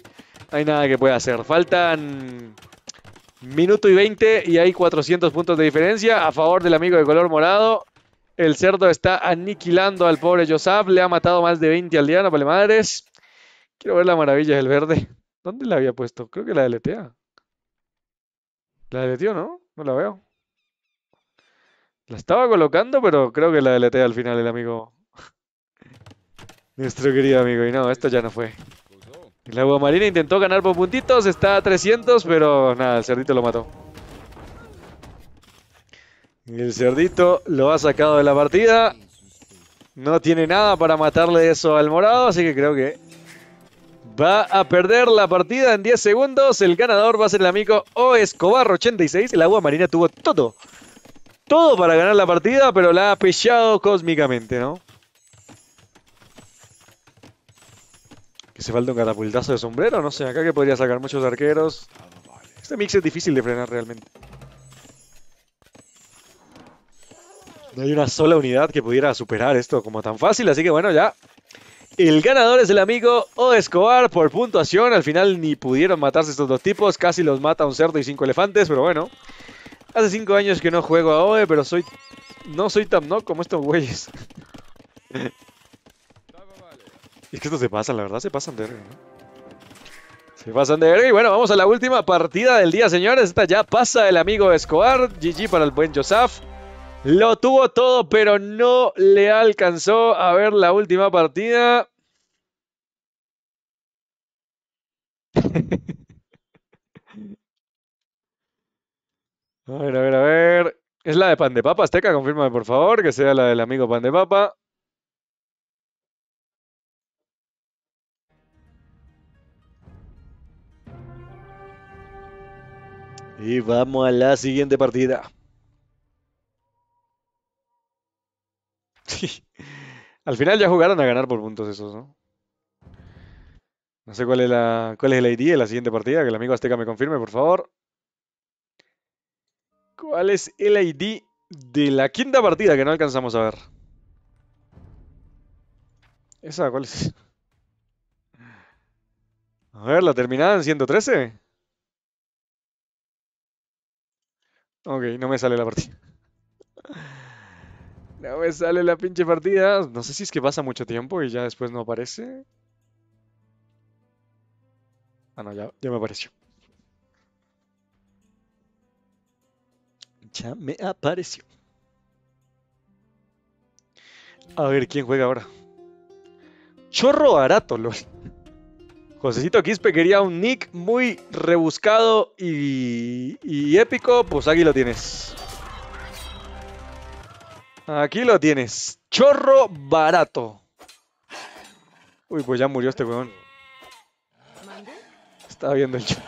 hay nada que pueda hacer. Faltan minuto y 20 y hay 400 puntos de diferencia a favor del amigo de color morado. El cerdo está aniquilando al pobre Josaf. Le ha matado más de 20 no vale madres. Quiero ver la maravilla del verde. ¿Dónde la había puesto? Creo que la deletea. La deleteó, ¿no? No la veo. La estaba colocando, pero creo que la deletea al final el amigo. Nuestro querido amigo. Y no, esto ya no fue. El agua marina intentó ganar por puntitos, está a 300, pero nada, el cerdito lo mató. El cerdito lo ha sacado de la partida. No tiene nada para matarle eso al morado, así que creo que va a perder la partida en 10 segundos. El ganador va a ser el amigo O. Escobar 86. El agua marina tuvo todo, todo para ganar la partida, pero la ha pellado cósmicamente, ¿no? Se falta un catapultazo de sombrero, no sé, acá que podría sacar muchos arqueros. Este mix es difícil de frenar realmente. No hay una sola unidad que pudiera superar esto como tan fácil, así que bueno, ya. El ganador es el amigo O. Escobar por puntuación. Al final ni pudieron matarse estos dos tipos, casi los mata un cerdo y cinco elefantes, pero bueno. Hace cinco años que no juego a OE, pero soy... No soy tan no como estos güeyes. Es que estos se pasan, la verdad, se pasan de verga, ¿no? Se pasan de verga. Y bueno, vamos a la última partida del día, señores. Esta ya pasa el amigo Escobar. GG para el buen Josaf. Lo tuvo todo, pero no le alcanzó a ver la última partida. A ver, a ver, a ver. Es la de pan de papa, Azteca, confírmame por favor que sea la del amigo pan de papa. Y vamos a la siguiente partida. Al final ya jugaron a ganar por puntos esos, ¿no? No sé cuál es la cuál es el ID de la siguiente partida, que el amigo Azteca me confirme, por favor. ¿Cuál es el ID de la quinta partida que no alcanzamos a ver? ¿Esa cuál es? A ver, la terminada en 113. Ok, no me sale la partida. No me sale la pinche partida. No sé si es que pasa mucho tiempo y ya después no aparece. Ah, no, ya, me apareció. Ya me apareció. A ver quién juega ahora. Chorro Arato, lol. Josecito Quispe quería un nick muy rebuscado y, épico, pues aquí lo tienes. Aquí lo tienes. Chorro barato. Uy, pues ya murió este weón. Estaba viendo el chorro.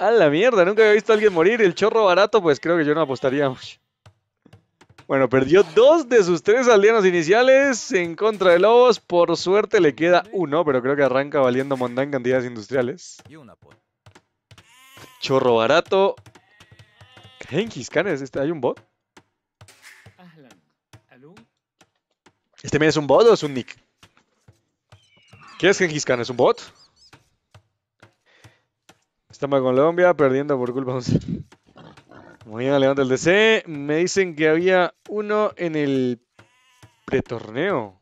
A la mierda, nunca había visto a alguien morir. El chorro barato, pues creo que yo no apostaría mucho. Bueno, perdió dos de sus tres aldeanos iniciales en contra de Lobos. Por suerte le queda uno, pero creo que arranca valiendo Mondan cantidades industriales. Chorro barato. Genghis este? ¿hay un bot? ¿Este mes es un bot o es un nick? ¿Qué es Genghis ¿Es un bot? Estamos con Colombia perdiendo por culpa de un... Muy bien, levanta el DC. Me dicen que había uno en el pretorneo.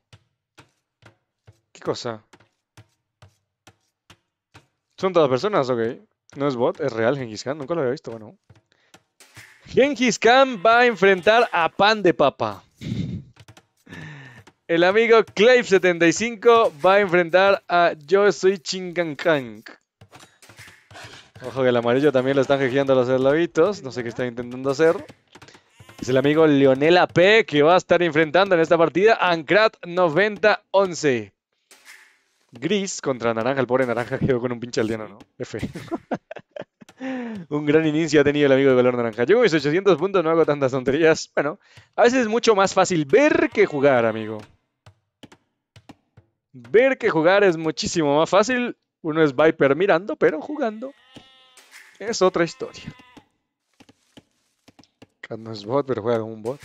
¿Qué cosa? ¿Son todas personas? Ok. No es bot, es real Genghis Khan. Nunca lo había visto, bueno. Genghis Khan va a enfrentar a Pan de Papa. El amigo Clive75 va a enfrentar a Yo Soy Kang. Ojo que el amarillo también lo están jejeando los eslabitos. No sé qué están intentando hacer. Es el amigo Leonel P. que va a estar enfrentando en esta partida Ancrat 90-11. Gris contra Naranja. El pobre Naranja quedó con un pinche aldeano, ¿no? F. un gran inicio ha tenido el amigo de color naranja. Yo mis 800 puntos no hago tantas tonterías. Bueno, a veces es mucho más fácil ver que jugar, amigo. Ver que jugar es muchísimo más fácil. Uno es Viper mirando, pero jugando es otra historia. No es bot, pero juega como un bot.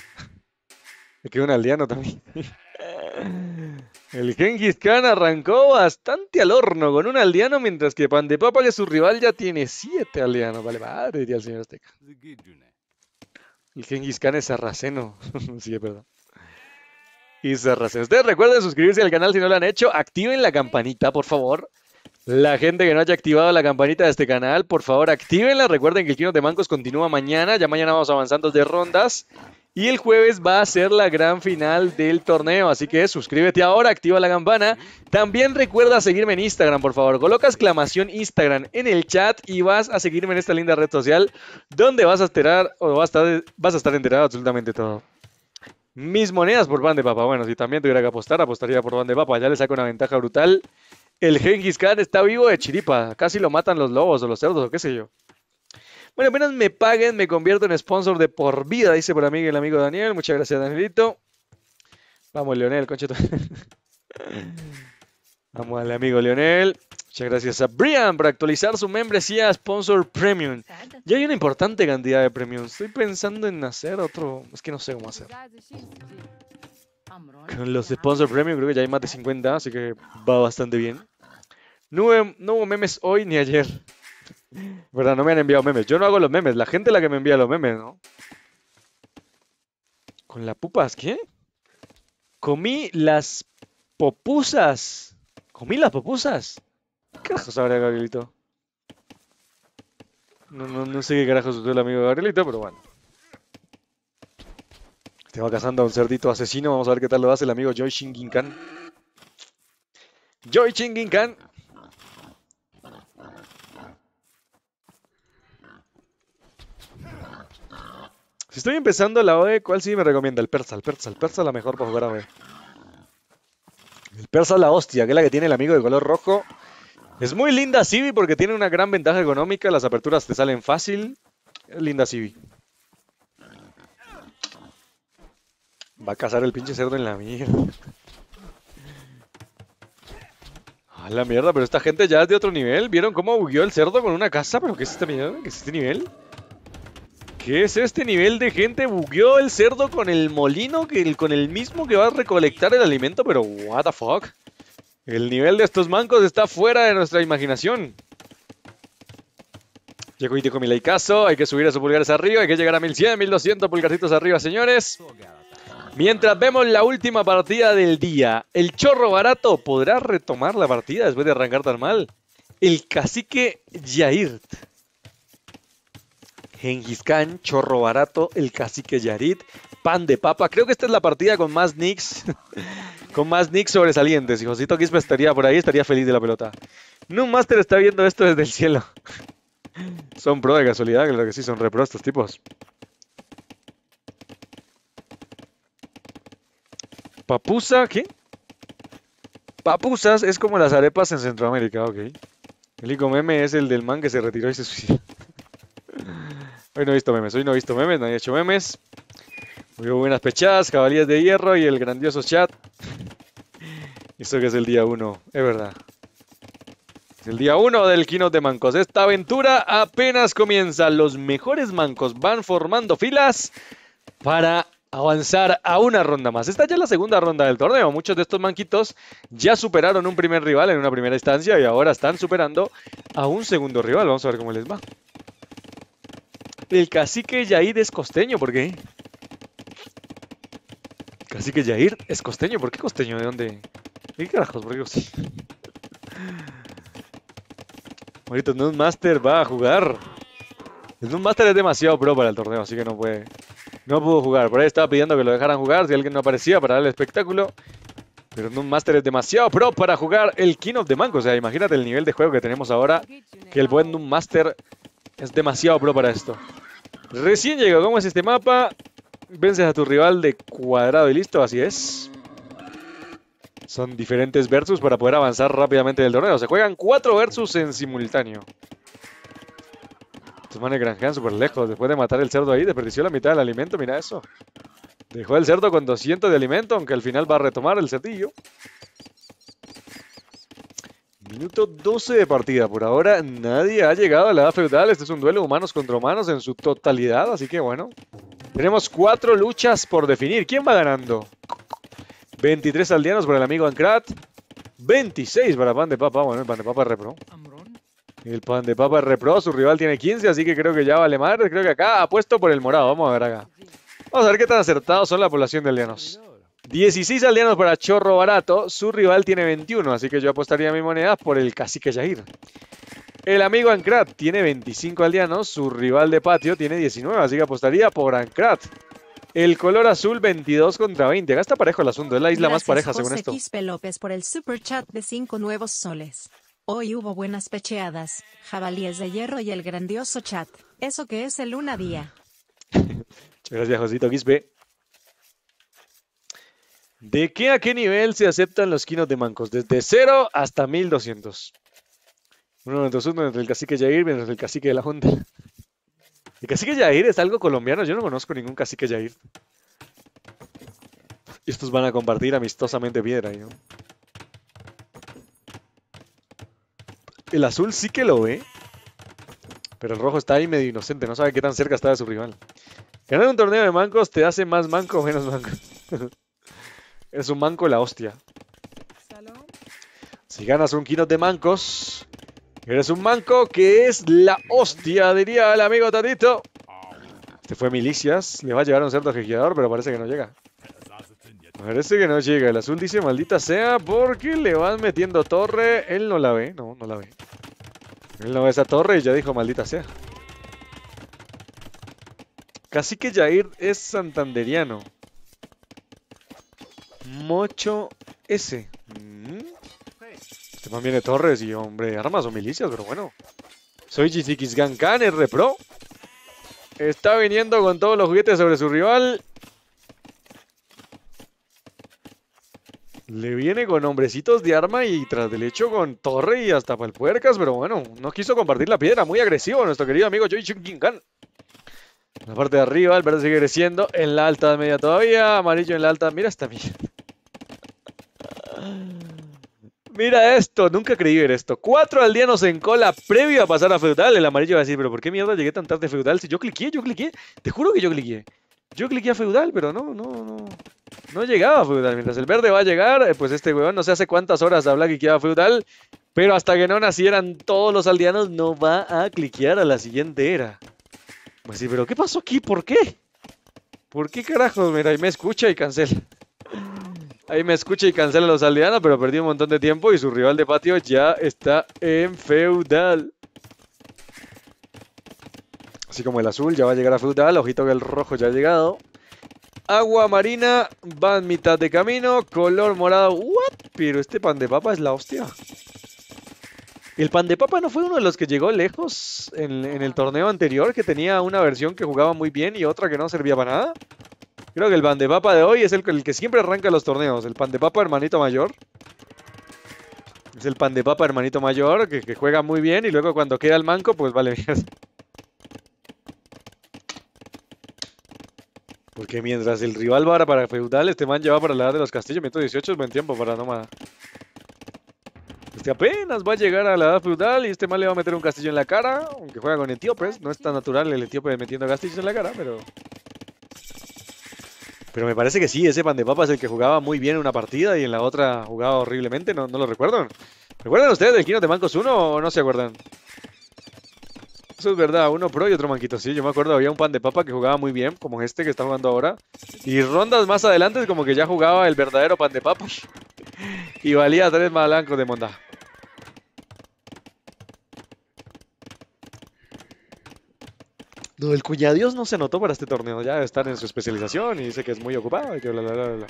Me quedó un aldeano también. El Genghis Khan arrancó bastante al horno con un aldeano, mientras que Pandepapa, que es su rival, ya tiene siete aldeanos. Vale, madre, diría el señor Azteca. El Genghis Khan es sarraceno. sí, es Y sarraceno. Ustedes recuerden suscribirse al canal si no lo han hecho. Activen la campanita, por favor. La gente que no haya activado la campanita de este canal, por favor, actívenla. Recuerden que el Kino de Mancos continúa mañana. Ya mañana vamos avanzando de rondas. Y el jueves va a ser la gran final del torneo, así que suscríbete ahora, activa la campana. También recuerda seguirme en Instagram, por favor. Coloca exclamación Instagram en el chat y vas a seguirme en esta linda red social donde vas a o vas a estar, enterado absolutamente todo. Mis monedas por pan de papa. Bueno, si también tuviera que apostar, apostaría por pan de papa. Ya le saco una ventaja brutal. El Genghis Khan está vivo de chiripa. Casi lo matan los lobos o los cerdos o qué sé yo. Bueno, menos me paguen, me convierto en sponsor de por vida, dice por amigo el amigo Daniel. Muchas gracias, Danielito. Vamos, Leonel, conchito. Vamos al amigo Leonel. Muchas gracias a Brian por actualizar su membresía a Sponsor Premium. Ya hay una importante cantidad de premiums. Estoy pensando en hacer otro. Es que no sé cómo hacer. Con los sponsor premium creo que ya hay más de 50, así que va bastante bien. No hubo, memes hoy ni ayer. ¿Verdad? No me han enviado memes. Yo no hago los memes, la gente es la que me envía los memes, ¿no? ¿Con las pupas qué? Comí las popusas. Comí las popusas. ¿Qué carajos habrá, Gabrielito? No, no, no sé qué carajos usó el amigo Gabrielito, pero bueno. Se va cazando a un cerdito asesino. Vamos a ver qué tal lo hace el amigo Joy Khan. Joy Khan Si estoy empezando la OE, ¿cuál sí me recomienda? El persa, el persa, el persa la mejor para jugar a OE. El persa la hostia, que es la que tiene el amigo de color rojo. Es muy linda Civi porque tiene una gran ventaja económica, las aperturas te salen fácil. Es linda Civi. Va a cazar el pinche cerdo en la mierda. A la mierda, pero esta gente ya es de otro nivel. ¿Vieron cómo bugueó el cerdo con una casa? ¿Pero qué es mierda? ¿Qué es este nivel? ¿Qué es este nivel de gente? Bugueó el cerdo con el molino, con el mismo que va a recolectar el alimento, pero what the fuck? El nivel de estos mancos está fuera de nuestra imaginación. Ya y con mi Caso, hay que subir a pulgares arriba, hay que llegar a 1100, 1200 pulgarcitos arriba, señores. Mientras vemos la última partida del día, ¿el chorro barato podrá retomar la partida después de arrancar tan mal? El cacique Yairt. Genghis Khan, chorro barato, el cacique Yairt. pan de papa. Creo que esta es la partida con más nicks. con más nicks sobresalientes. Y Josito Quispe estaría por ahí, estaría feliz de la pelota. Noom Master está viendo esto desde el cielo. son pro de casualidad, lo que sí, son repro estos tipos. papusa, ¿qué? Papusas es como las arepas en Centroamérica, ok. El único meme es el del man que se retiró y se suicidó. hoy no he visto memes, hoy no he visto memes, nadie no ha hecho memes. Muy buenas pechadas, cabalías de hierro y el grandioso chat. Eso que es el día uno? es verdad. Es el día uno del Kino de Mancos. Esta aventura apenas comienza. Los mejores mancos van formando filas para avanzar a una ronda más. Esta ya es la segunda ronda del torneo. Muchos de estos manquitos ya superaron un primer rival en una primera instancia y ahora están superando a un segundo rival. Vamos a ver cómo les va. El cacique Yair es costeño, ¿por qué? El cacique Yair es costeño, ¿por qué costeño? ¿De dónde? ¿Qué carajos? ¿Por qué costeño? Master va a jugar. El Master es demasiado pro para el torneo, así que no puede no pudo jugar. Por ahí estaba pidiendo que lo dejaran jugar si alguien no aparecía para el espectáculo. Pero un Master es demasiado pro para jugar el King of the Manco. O sea, imagínate el nivel de juego que tenemos ahora. Que el buen Doom Master es demasiado pro para esto. Recién llegó. ¿Cómo es este mapa? Vences a tu rival de cuadrado y listo. Así es. Son diferentes versus para poder avanzar rápidamente del torneo. Se juegan cuatro versus en simultáneo. Mane Granjan súper lejos. Después de matar el cerdo ahí, desperdició la mitad del alimento. Mira eso. Dejó el cerdo con 200 de alimento, aunque al final va a retomar el cerdillo. Minuto 12 de partida. Por ahora nadie ha llegado a la edad feudal. Este es un duelo humanos contra humanos en su totalidad. Así que bueno. Tenemos cuatro luchas por definir. ¿Quién va ganando? 23 aldeanos por el amigo Ancrat. 26 para Pan de Papa. Bueno, Pan de Papa repro. El pan de papa repro, su rival tiene 15, así que creo que ya vale madre. Creo que acá apuesto por el morado. Vamos a ver acá. Vamos a ver qué tan acertados son la población de aldeanos. 16 aldeanos para Chorro Barato. Su rival tiene 21, así que yo apostaría mi moneda por el cacique Yair. El amigo Ancrat tiene 25 aldeanos. Su rival de patio tiene 19, así que apostaría por Ancrat. El color azul 22 contra 20. Acá está parejo el asunto. Es la isla más pareja según esto. López por el super chat de 5 nuevos soles. Hoy hubo buenas pecheadas, jabalíes de hierro y el grandioso chat. Eso que es el luna día. gracias, Josito Quispe. ¿De qué a qué nivel se aceptan los quinos de mancos? Desde 0 hasta 1200. Uno entre uno entre el cacique Yair y el cacique de la junta. El cacique Yair es algo colombiano. Yo no conozco ningún cacique Yair. estos van a compartir amistosamente piedra, ¿no? El azul sí que lo ve. Pero el rojo está ahí medio inocente, no sabe qué tan cerca está de su rival. Ganar un torneo de mancos te hace más manco o menos manco. es un manco la hostia. Si ganas un kino de mancos, eres un manco que es la hostia, diría el amigo Tadito. Este fue Milicias, le va a llevar un cierto jugador, pero parece que no llega. Parece que no llega. El azul dice maldita sea porque le van metiendo torre. Él no la ve, no, no la ve. Él no ve esa torre y ya dijo maldita sea. Casi que Jair es santanderiano. Mocho S. Mm. Este más viene torres y hombre, armas o milicias, pero bueno. Soy Gankan, R-Pro. Está viniendo con todos los juguetes sobre su rival. Le viene con hombrecitos de arma y tras del hecho con torre y hasta palpuercas, pero bueno, no quiso compartir la piedra. Muy agresivo nuestro querido amigo Joy la parte de arriba, el verde sigue creciendo. En la alta media todavía. Amarillo en la alta. Mira esta bien Mira esto, nunca creí ver esto. Cuatro aldeanos en cola previo a pasar a feudal. El amarillo va a decir, pero ¿por qué mierda llegué tan tarde a feudal? Si yo cliqué, yo cliqué. Te juro que yo cliqué. Yo cliqué a feudal, pero no, no, no. No llegaba a feudal. Mientras el verde va a llegar, eh, pues este weón no sé hace cuántas horas habla que a feudal. Pero hasta que no nacieran todos los aldeanos, no va a cliquear a la siguiente era. Pues sí, pero ¿qué pasó aquí? ¿Por qué? ¿Por qué carajo? Mira, ahí me escucha y cancela. Ahí me escucha y cancela a los aldeanos, pero perdí un montón de tiempo y su rival de patio ya está en feudal. Así como el azul ya va a llegar a frutal, ojito que el rojo ya ha llegado. Agua marina, Van mitad de camino, color morado. ¿What? Pero este pan de papa es la hostia. El pan de papa no fue uno de los que llegó lejos en, el torneo anterior, que tenía una versión que jugaba muy bien y otra que no servía para nada. Creo que el pan de papa de hoy es el, que siempre arranca los torneos. El pan de papa hermanito mayor. Es el pan de papa hermanito mayor que, juega muy bien y luego cuando queda el manco, pues vale Porque mientras el rival va para feudal, este man lleva para la edad de los castillos. 118 es buen tiempo para nómada. Este apenas va a llegar a la edad feudal y este man le va a meter un castillo en la cara. Aunque juega con etíopes. No es tan natural el etíope metiendo castillos en la cara, pero... Pero me parece que sí, ese pan de papas es el que jugaba muy bien en una partida y en la otra jugaba horriblemente. No, no lo recuerdan. ¿Recuerdan ustedes del Kino de Mancos 1 o no se acuerdan? Eso es verdad, uno pro y otro manquito. Sí, yo me acuerdo, había un pan de papa que jugaba muy bien, como este que está jugando ahora. Y rondas más adelante, como que ya jugaba el verdadero pan de papa. y valía tres malancos de monda. No, el cuñadios no se notó para este torneo. Ya debe estar en su especialización y dice que es muy ocupado y que bla, bla, bla, bla.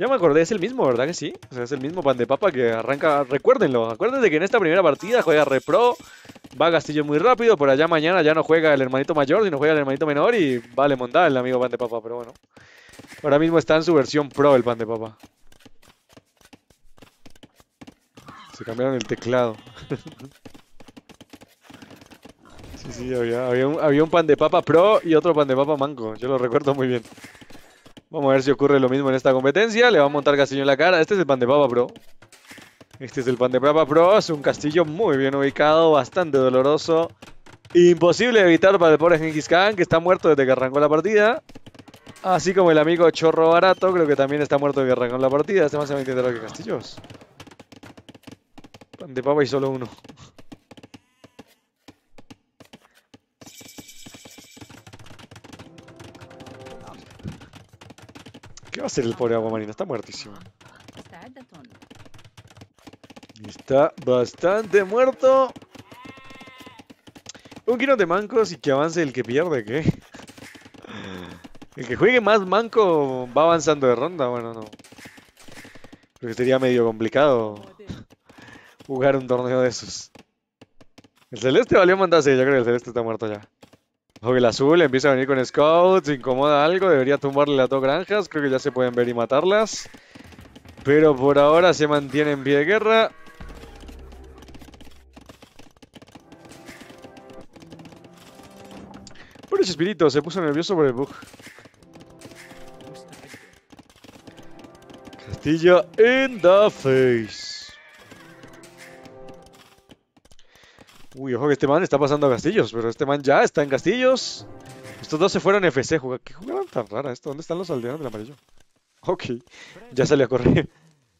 Ya me acordé, es el mismo, ¿verdad que sí? O sea, es el mismo pan de papa que arranca... Recuérdenlo, acuérdense que en esta primera partida juega Repro, va a Castillo muy rápido, por allá mañana ya no juega el hermanito mayor, sino juega el hermanito menor y vale montar el amigo pan de papa, pero bueno. Ahora mismo está en su versión pro el pan de papa. Se cambiaron el teclado. sí, sí, había, un, había un pan de papa pro y otro pan de papa manco, yo lo recuerdo muy bien. Vamos a ver si ocurre lo mismo en esta competencia. Le va a montar castillo en la cara. Este es el pan de papa, bro. Este es el pan de papa, bro. Es un castillo muy bien ubicado, bastante doloroso. Imposible evitar para el pobre Genghis Khan, que está muerto desde que arrancó la partida. Así como el amigo Chorro Barato, creo que también está muerto desde que arrancó la partida. Este más se va a lo que castillos. Pan de papa y solo uno. el pobre marina, Está muertísimo. Está bastante muerto. Un kilo de mancos y que avance el que pierde, ¿qué? El que juegue más manco va avanzando de ronda, bueno, no. Creo que sería medio complicado jugar un torneo de esos. El celeste valió mandarse, yo creo que el celeste está muerto ya el azul empieza a venir con scouts, incomoda algo, debería tumbarle a dos granjas, creo que ya se pueden ver y matarlas. Pero por ahora se mantiene en pie de guerra. Por ese espíritu, se puso nervioso por el bug. Castillo in the face. ojo que este man está pasando a Castillos, pero este man ya está en Castillos. Estos dos se fueron FC. ¿Qué jugaban tan rara esto? ¿Dónde están los aldeanos del amarillo? Ok, ya sale a correr.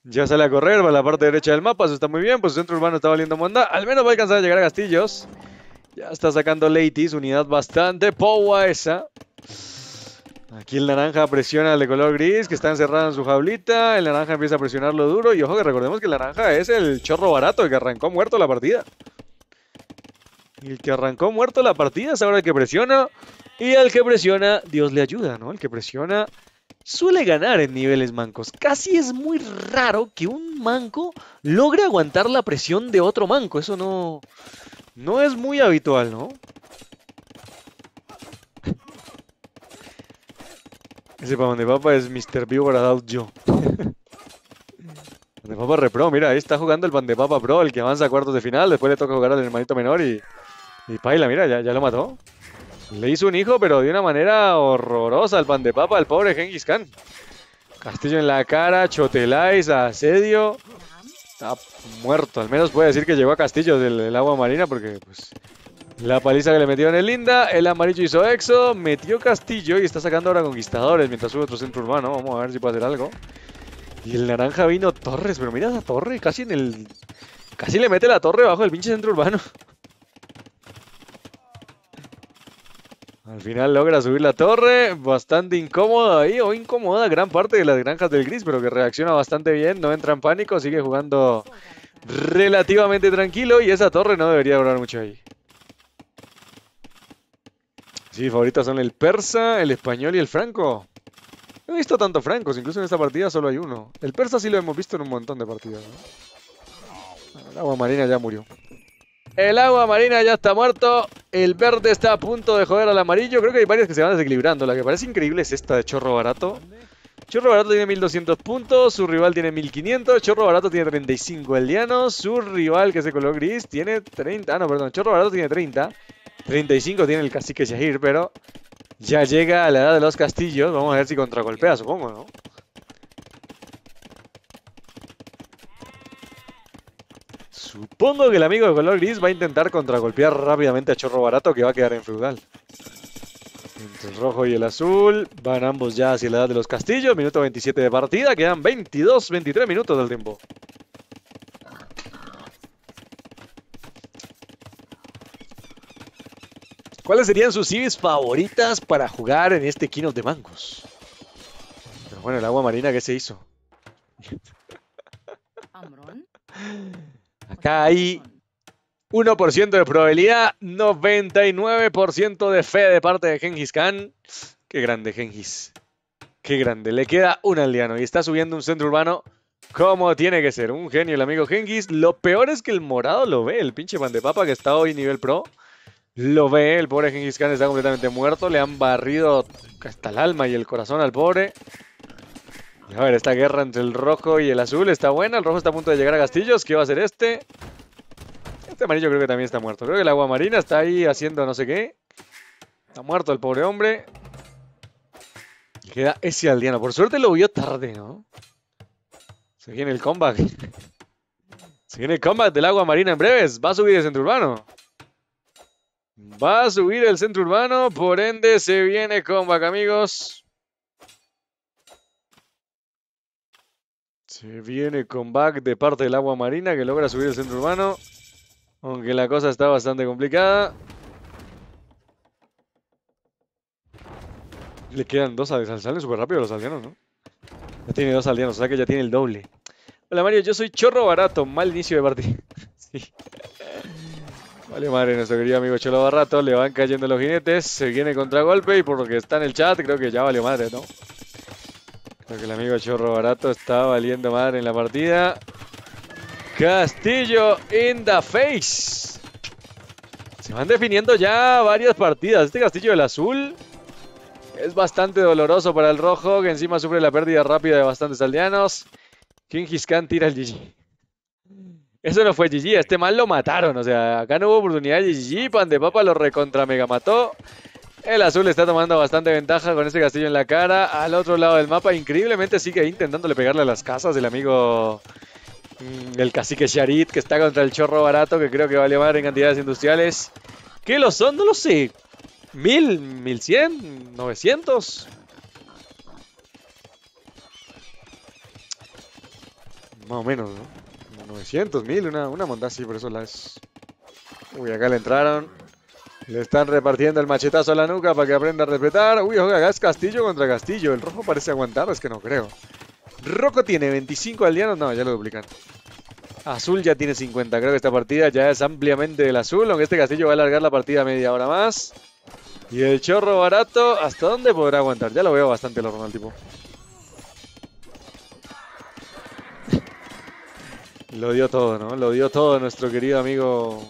Ya sale a correr, va a la parte derecha del mapa, eso está muy bien, pues el centro urbano está valiendo manda. Al menos va a alcanzar a llegar a Castillos. Ya está sacando Leitis, unidad bastante powa esa. Aquí el naranja presiona al de color gris, que está encerrado en su jaulita. El naranja empieza a presionarlo duro. Y ojo que recordemos que el naranja es el chorro barato, que arrancó muerto la partida. El que arrancó muerto la partida es ahora el que presiona. Y al que presiona, Dios le ayuda, ¿no? El que presiona suele ganar en niveles mancos. Casi es muy raro que un manco logre aguantar la presión de otro manco. Eso no, no es muy habitual, ¿no? Ese para es Mr. View para yo. Bandepapa repro, mira, ahí está jugando el Bandepapa Pro, el que avanza a cuartos de final, después le toca jugar al hermanito menor y y Paila, mira, ya, ya, lo mató. Le hizo un hijo, pero de una manera horrorosa al pan de papa, al pobre Genghis Khan. Castillo en la cara, Chotelais, asedio. Está muerto. Al menos puede decir que llegó a Castillo del, agua marina porque pues, la paliza que le metió en el linda. El amarillo hizo exo, metió Castillo y está sacando ahora conquistadores mientras sube otro centro urbano. Vamos a ver si puede hacer algo. Y el naranja vino Torres, pero mira esa torre, casi en el... Casi le mete la torre bajo el pinche centro urbano. Al final logra subir la torre, bastante incómoda ahí, o incómoda gran parte de las granjas del gris, pero que reacciona bastante bien, no entra en pánico, sigue jugando relativamente tranquilo y esa torre no debería durar mucho ahí. Sí, favoritos son el persa, el español y el franco. No he visto tantos francos, incluso en esta partida solo hay uno. El persa sí lo hemos visto en un montón de partidas. El agua marina ya murió. El agua marina ya está muerto. El verde está a punto de joder al amarillo. Creo que hay varias que se van desequilibrando. La que parece increíble es esta de Chorro Barato. Chorro Barato tiene 1200 puntos, su rival tiene 1500, Chorro Barato tiene 35 aldeanos, su rival que se coló gris tiene 30, ah no, perdón, Chorro Barato tiene 30, 35 tiene el cacique Shahir, pero ya llega a la edad de los castillos, vamos a ver si contragolpea, supongo, ¿no? Supongo que el amigo de color gris va a intentar contragolpear rápidamente a Chorro Barato que va a quedar en feudal. el rojo y el azul van ambos ya hacia la edad de los castillos. Minuto 27 de partida, quedan 22, 23 minutos del tiempo. ¿Cuáles serían sus civis favoritas para jugar en este Kino de Mangos? Pero bueno, el agua marina, ¿qué se hizo? Acá hay 1% de probabilidad, 99% de fe de parte de Genghis Khan. Qué grande Genghis. Qué grande. Le queda un aldeano y está subiendo un centro urbano como tiene que ser. Un genio el amigo Genghis. Lo peor es que el morado lo ve, el pinche pan de papa que está hoy nivel pro. Lo ve, el pobre Genghis Khan está completamente muerto. Le han barrido hasta el alma y el corazón al pobre. A ver, esta guerra entre el rojo y el azul está buena. El rojo está a punto de llegar a Castillos. ¿Qué va a hacer este? Este amarillo creo que también está muerto. Creo que el agua marina está ahí haciendo no sé qué. Está muerto el pobre hombre. queda ese aldeano. Por suerte lo vio tarde, ¿no? Se viene el comeback. Se viene el comeback del agua marina en breves. Va a subir el centro urbano. Va a subir el centro urbano. Por ende, se viene comeback, amigos. Se viene con back de parte del agua marina que logra subir el centro urbano. Aunque la cosa está bastante complicada. Le quedan dos aldeanos. Salen súper rápido los aldeanos, ¿no? Ya tiene dos aldeanos, o sea que ya tiene el doble. Hola Mario, yo soy chorro barato. Mal inicio de partida. sí. Vale madre, nuestro querido amigo Cholo Barato. le van cayendo los jinetes, se viene contragolpe y por lo que está en el chat creo que ya valió madre, ¿no? que el amigo Chorro Barato está valiendo madre en la partida. Castillo in the face. Se van definiendo ya varias partidas. Este castillo del azul es bastante doloroso para el rojo, que encima sufre la pérdida rápida de bastantes aldeanos. King Khan tira el GG. Eso no fue GG, este mal lo mataron. O sea, acá no hubo oportunidad de GG. Pan de Papa lo recontra mega mató. El azul está tomando bastante ventaja con ese castillo en la cara. Al otro lado del mapa, increíblemente sigue intentándole pegarle a las casas del amigo... Mm, el cacique Sharit, que está contra el chorro barato, que creo que va a llevar en cantidades industriales. ¿Qué lo son? No lo sé. ¿Mil? ¿Mil cien? Más o menos, ¿no? 900, mil, una, una montaña así por eso las... Uy, acá le entraron. Le están repartiendo el machetazo a la nuca para que aprenda a respetar. Uy, oiga, es Castillo contra Castillo. El rojo parece aguantar, es que no creo. Roco tiene 25 aldeanos. No, ya lo duplican. Azul ya tiene 50. Creo que esta partida ya es ampliamente del azul. Aunque este Castillo va a alargar la partida media hora más. Y el chorro barato, ¿hasta dónde podrá aguantar? Ya lo veo bastante lo horno tipo. lo dio todo, ¿no? Lo dio todo nuestro querido amigo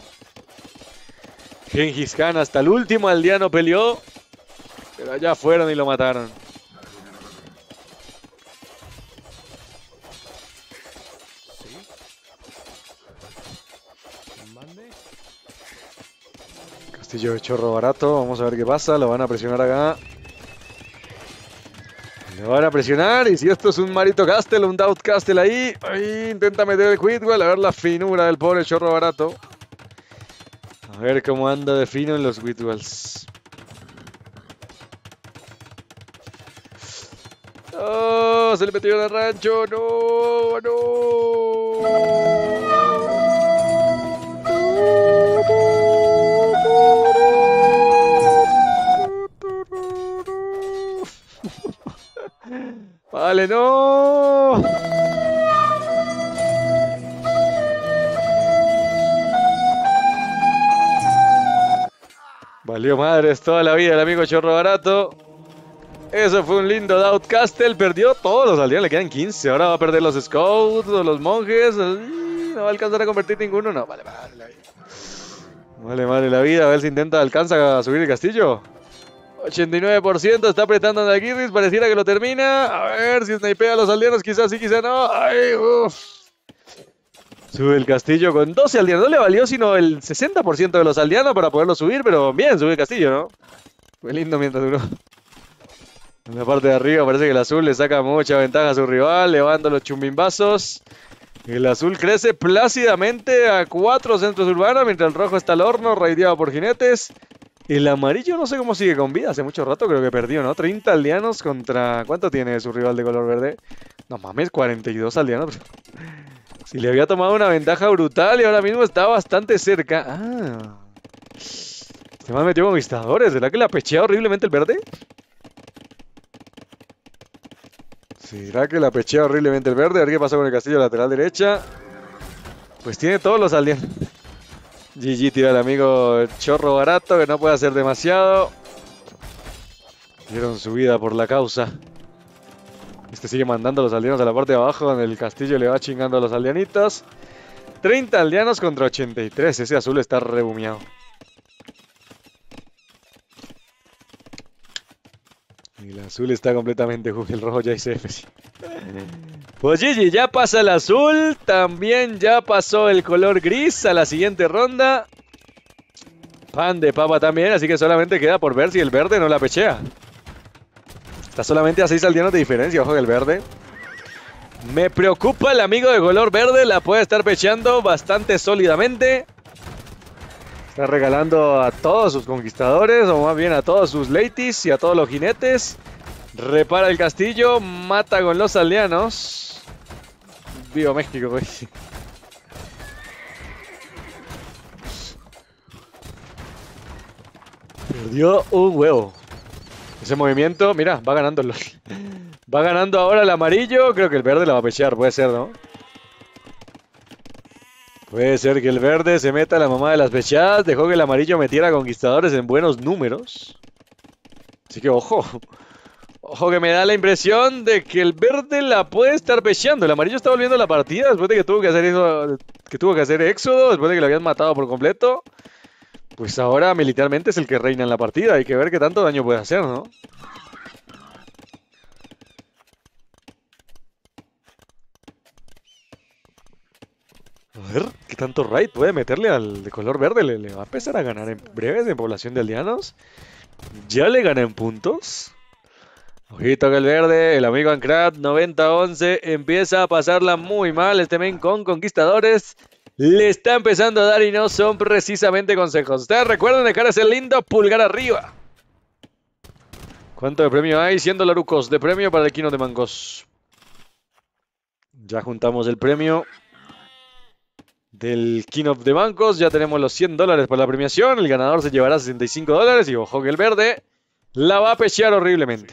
Gengis Khan hasta el último aldeano peleó. Pero allá fueron y lo mataron. Castillo de chorro barato. Vamos a ver qué pasa. Lo van a presionar acá. Lo van a presionar. Y si esto es un Marito Castle, un Doubt Castle ahí. ahí intenta meter el Quidwell. A ver la finura del pobre chorro barato. A ver cómo anda de fino en los Whitwells. ¡Oh! ¡Se le metió el rancho! ¡No! ¡No! Vale, no. Valió madres toda la vida el amigo Chorro Barato. Eso fue un lindo Doubt Castle. Perdió todos los aldeanos, le quedan 15. Ahora va a perder los Scouts, los monjes. No va a alcanzar a convertir ninguno. No, vale, vale, la vida. Vale, la vida. A ver si intenta, alcanza a subir el castillo. 89% está apretando a Nagiris, pareciera que lo termina. A ver si snipea a los aldeanos, quizás sí, quizás no. Ay, uff. Sube el Castillo con 12 aldeanos. No le valió sino el 60% de los aldeanos para poderlo subir, pero bien, sube el Castillo, ¿no? Fue lindo mientras duró. En la parte de arriba parece que el azul le saca mucha ventaja a su rival, levando los chumbimbazos. El azul crece plácidamente a cuatro centros urbanos, mientras el rojo está al horno, raideado por jinetes. El amarillo no sé cómo sigue con vida, hace mucho rato creo que perdió, ¿no? 30 aldeanos contra... ¿Cuánto tiene su rival de color verde? No mames, 42 aldeanos. Si le había tomado una ventaja brutal y ahora mismo está bastante cerca. Ah. Este más metió conquistadores. ¿Será que le pechea horriblemente el verde? ¿Será que le pechea horriblemente el verde? A ver qué pasa con el castillo lateral derecha. Pues tiene todos los aldeanos. GG tira el amigo chorro barato que no puede hacer demasiado. Dieron su vida por la causa. Este sigue mandando a los aldeanos a la parte de abajo en el castillo le va chingando a los aldeanitos. 30 aldeanos contra 83. Ese azul está rebumiado. El azul está completamente el rojo ya hice F. Pues Gigi, ya pasa el azul. También ya pasó el color gris a la siguiente ronda. Pan de papa también, así que solamente queda por ver si el verde no la pechea solamente a 6 aldeanos de diferencia, ojo del el verde. Me preocupa el amigo de color verde, la puede estar pecheando bastante sólidamente. Está regalando a todos sus conquistadores, o más bien a todos sus ladies y a todos los jinetes. Repara el castillo, mata con los aldeanos. Viva México, güey. Perdió un huevo. Ese movimiento, mira, va ganando va ganando ahora el amarillo. Creo que el verde la va a pechear, puede ser, ¿no? Puede ser que el verde se meta a la mamá de las pechadas. Dejó que el amarillo metiera conquistadores en buenos números. Así que ojo. Ojo que me da la impresión de que el verde la puede estar pecheando. El amarillo está volviendo la partida después de que tuvo que hacer que tuvo que hacer éxodo, después de que lo habían matado por completo pues ahora militarmente es el que reina en la partida. Hay que ver qué tanto daño puede hacer, ¿no? A ver, qué tanto raid puede meterle al de color verde. Le, va a empezar a ganar en breves en población de aldeanos. Ya le gana en puntos. Ojito que el verde, el amigo Ancrat 90-11 empieza a pasarla muy mal. Este main con conquistadores le está empezando a dar y no son precisamente consejos. Ustedes recuerden dejar ese lindo pulgar arriba. ¿Cuánto de premio hay? 100 dolarucos de premio para el Kino de Mangos. Ya juntamos el premio del King of the Bancos. Ya tenemos los 100 dólares para la premiación. El ganador se llevará 65 dólares y ojo que el verde la va a pechear horriblemente.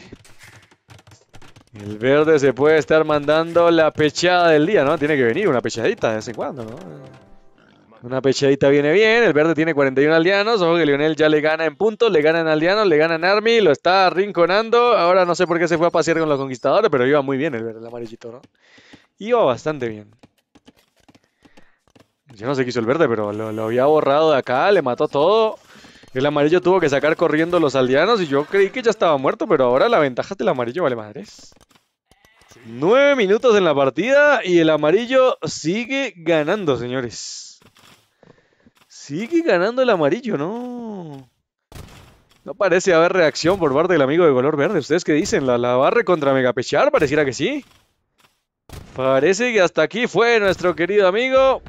El verde se puede estar mandando la pechada del día, ¿no? Tiene que venir una pechadita de vez en cuando, ¿no? Una pechadita viene bien, el verde tiene 41 aldeanos, ojo que Lionel ya le gana en puntos, le ganan aldeanos, le ganan Army, lo está rinconando, ahora no sé por qué se fue a pasear con los conquistadores, pero iba muy bien el verde, el amarillito, ¿no? Iba bastante bien. Yo no sé qué hizo el verde, pero lo había borrado de acá, le mató todo, el amarillo tuvo que sacar corriendo los aldeanos y yo creí que ya estaba muerto, pero ahora la ventaja del amarillo vale madres. Nueve minutos en la partida y el amarillo sigue ganando, señores. Sigue ganando el amarillo, ¿no? No parece haber reacción por parte del amigo de color verde. ¿Ustedes qué dicen? ¿La, la barre contra Megapechar? Pareciera que sí. Parece que hasta aquí fue nuestro querido amigo.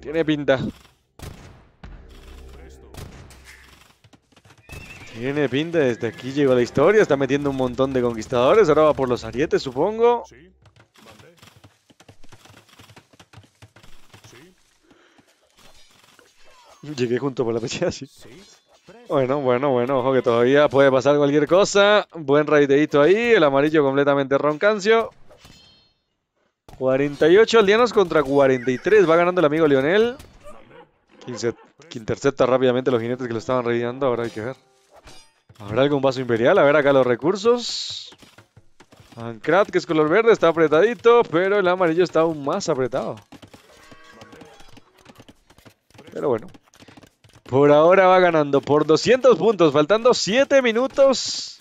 Tiene pinta. Tiene pinta, desde aquí llegó la historia, está metiendo un montón de conquistadores, ahora va por los arietes, supongo. Llegué junto por la pechera, sí. Bueno, bueno, bueno, ojo que todavía puede pasar cualquier cosa. Buen raideito ahí, el amarillo completamente roncancio. 48 aldeanos contra 43, va ganando el amigo Lionel. que intercepta rápidamente los jinetes que lo estaban raidando, ahora hay que ver. ¿Habrá algún vaso imperial? A ver acá los recursos. Ancrat, que es color verde, está apretadito, pero el amarillo está aún más apretado. Pero bueno. Por ahora va ganando por 200 puntos, faltando 7 minutos.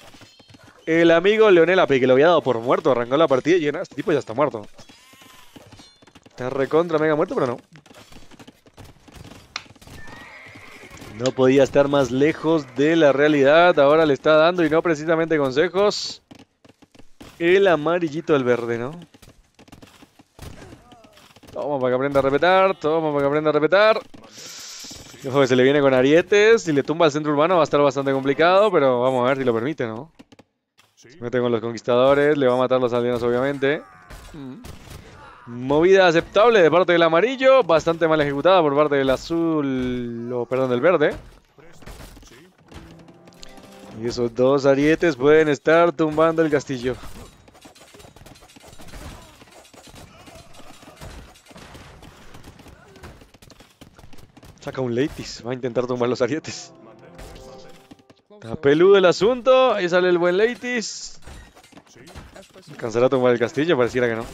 El amigo Leonel Ape, que lo había dado por muerto, arrancó la partida y este tipo ya está muerto. Está recontra mega muerto, pero no. No podía estar más lejos de la realidad. Ahora le está dando y no precisamente consejos. El amarillito al verde, ¿no? Toma para que aprenda a repetar. Toma para que aprenda a repetar. Ojo, se le viene con arietes. Si le tumba al centro urbano va a estar bastante complicado, pero vamos a ver si lo permite, ¿no? Se mete con los conquistadores. Le va a matar los aldeanos, obviamente. Mm. Movida aceptable de parte del amarillo, bastante mal ejecutada por parte del azul, perdón, del verde. Y esos dos arietes pueden estar tumbando el castillo. Saca un Leitis, va a intentar tumbar los arietes. Está peludo el asunto, ahí sale el buen Leitis. Cansará a tumbar el castillo? Pareciera que no.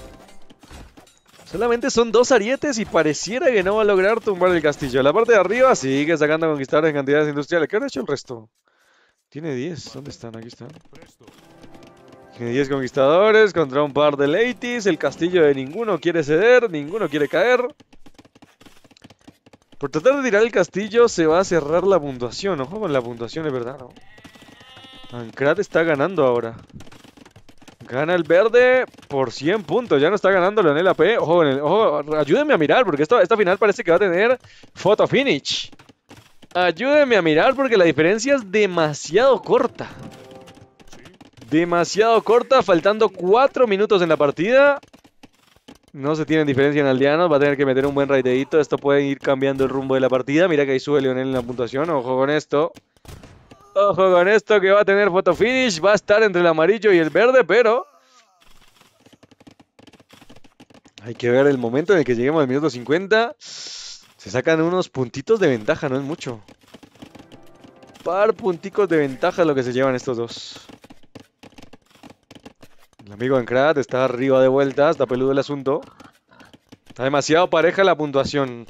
Solamente son dos arietes y pareciera que no va a lograr tumbar el castillo. La parte de arriba sigue sacando conquistadores en cantidades industriales. ¿Qué han hecho el resto? Tiene 10. ¿Dónde están? Aquí están. Tiene 10 conquistadores contra un par de leitis. El castillo de ninguno quiere ceder, ninguno quiere caer. Por tratar de tirar el castillo se va a cerrar la puntuación. Ojo con la puntuación, es verdad, ¿no? está ganando ahora. Gana el verde por 100 puntos. Ya no está ganando Leonel AP. Ojo, ojo, ayúdenme a mirar porque esto, esta final parece que va a tener photo finish. Ayúdenme a mirar porque la diferencia es demasiado corta. Demasiado corta, faltando 4 minutos en la partida. No se tiene diferencia en aldeanos, va a tener que meter un buen raideito. Esto puede ir cambiando el rumbo de la partida. Mira que ahí sube Leonel en la puntuación, ojo con esto. Ojo con esto que va a tener photo finish. Va a estar entre el amarillo y el verde, pero... Hay que ver el momento en el que lleguemos al minuto 50. Se sacan unos puntitos de ventaja, no es mucho. Par punticos de ventaja lo que se llevan estos dos. El amigo Encrat está arriba de vuelta, está peludo el asunto. Está demasiado pareja la puntuación.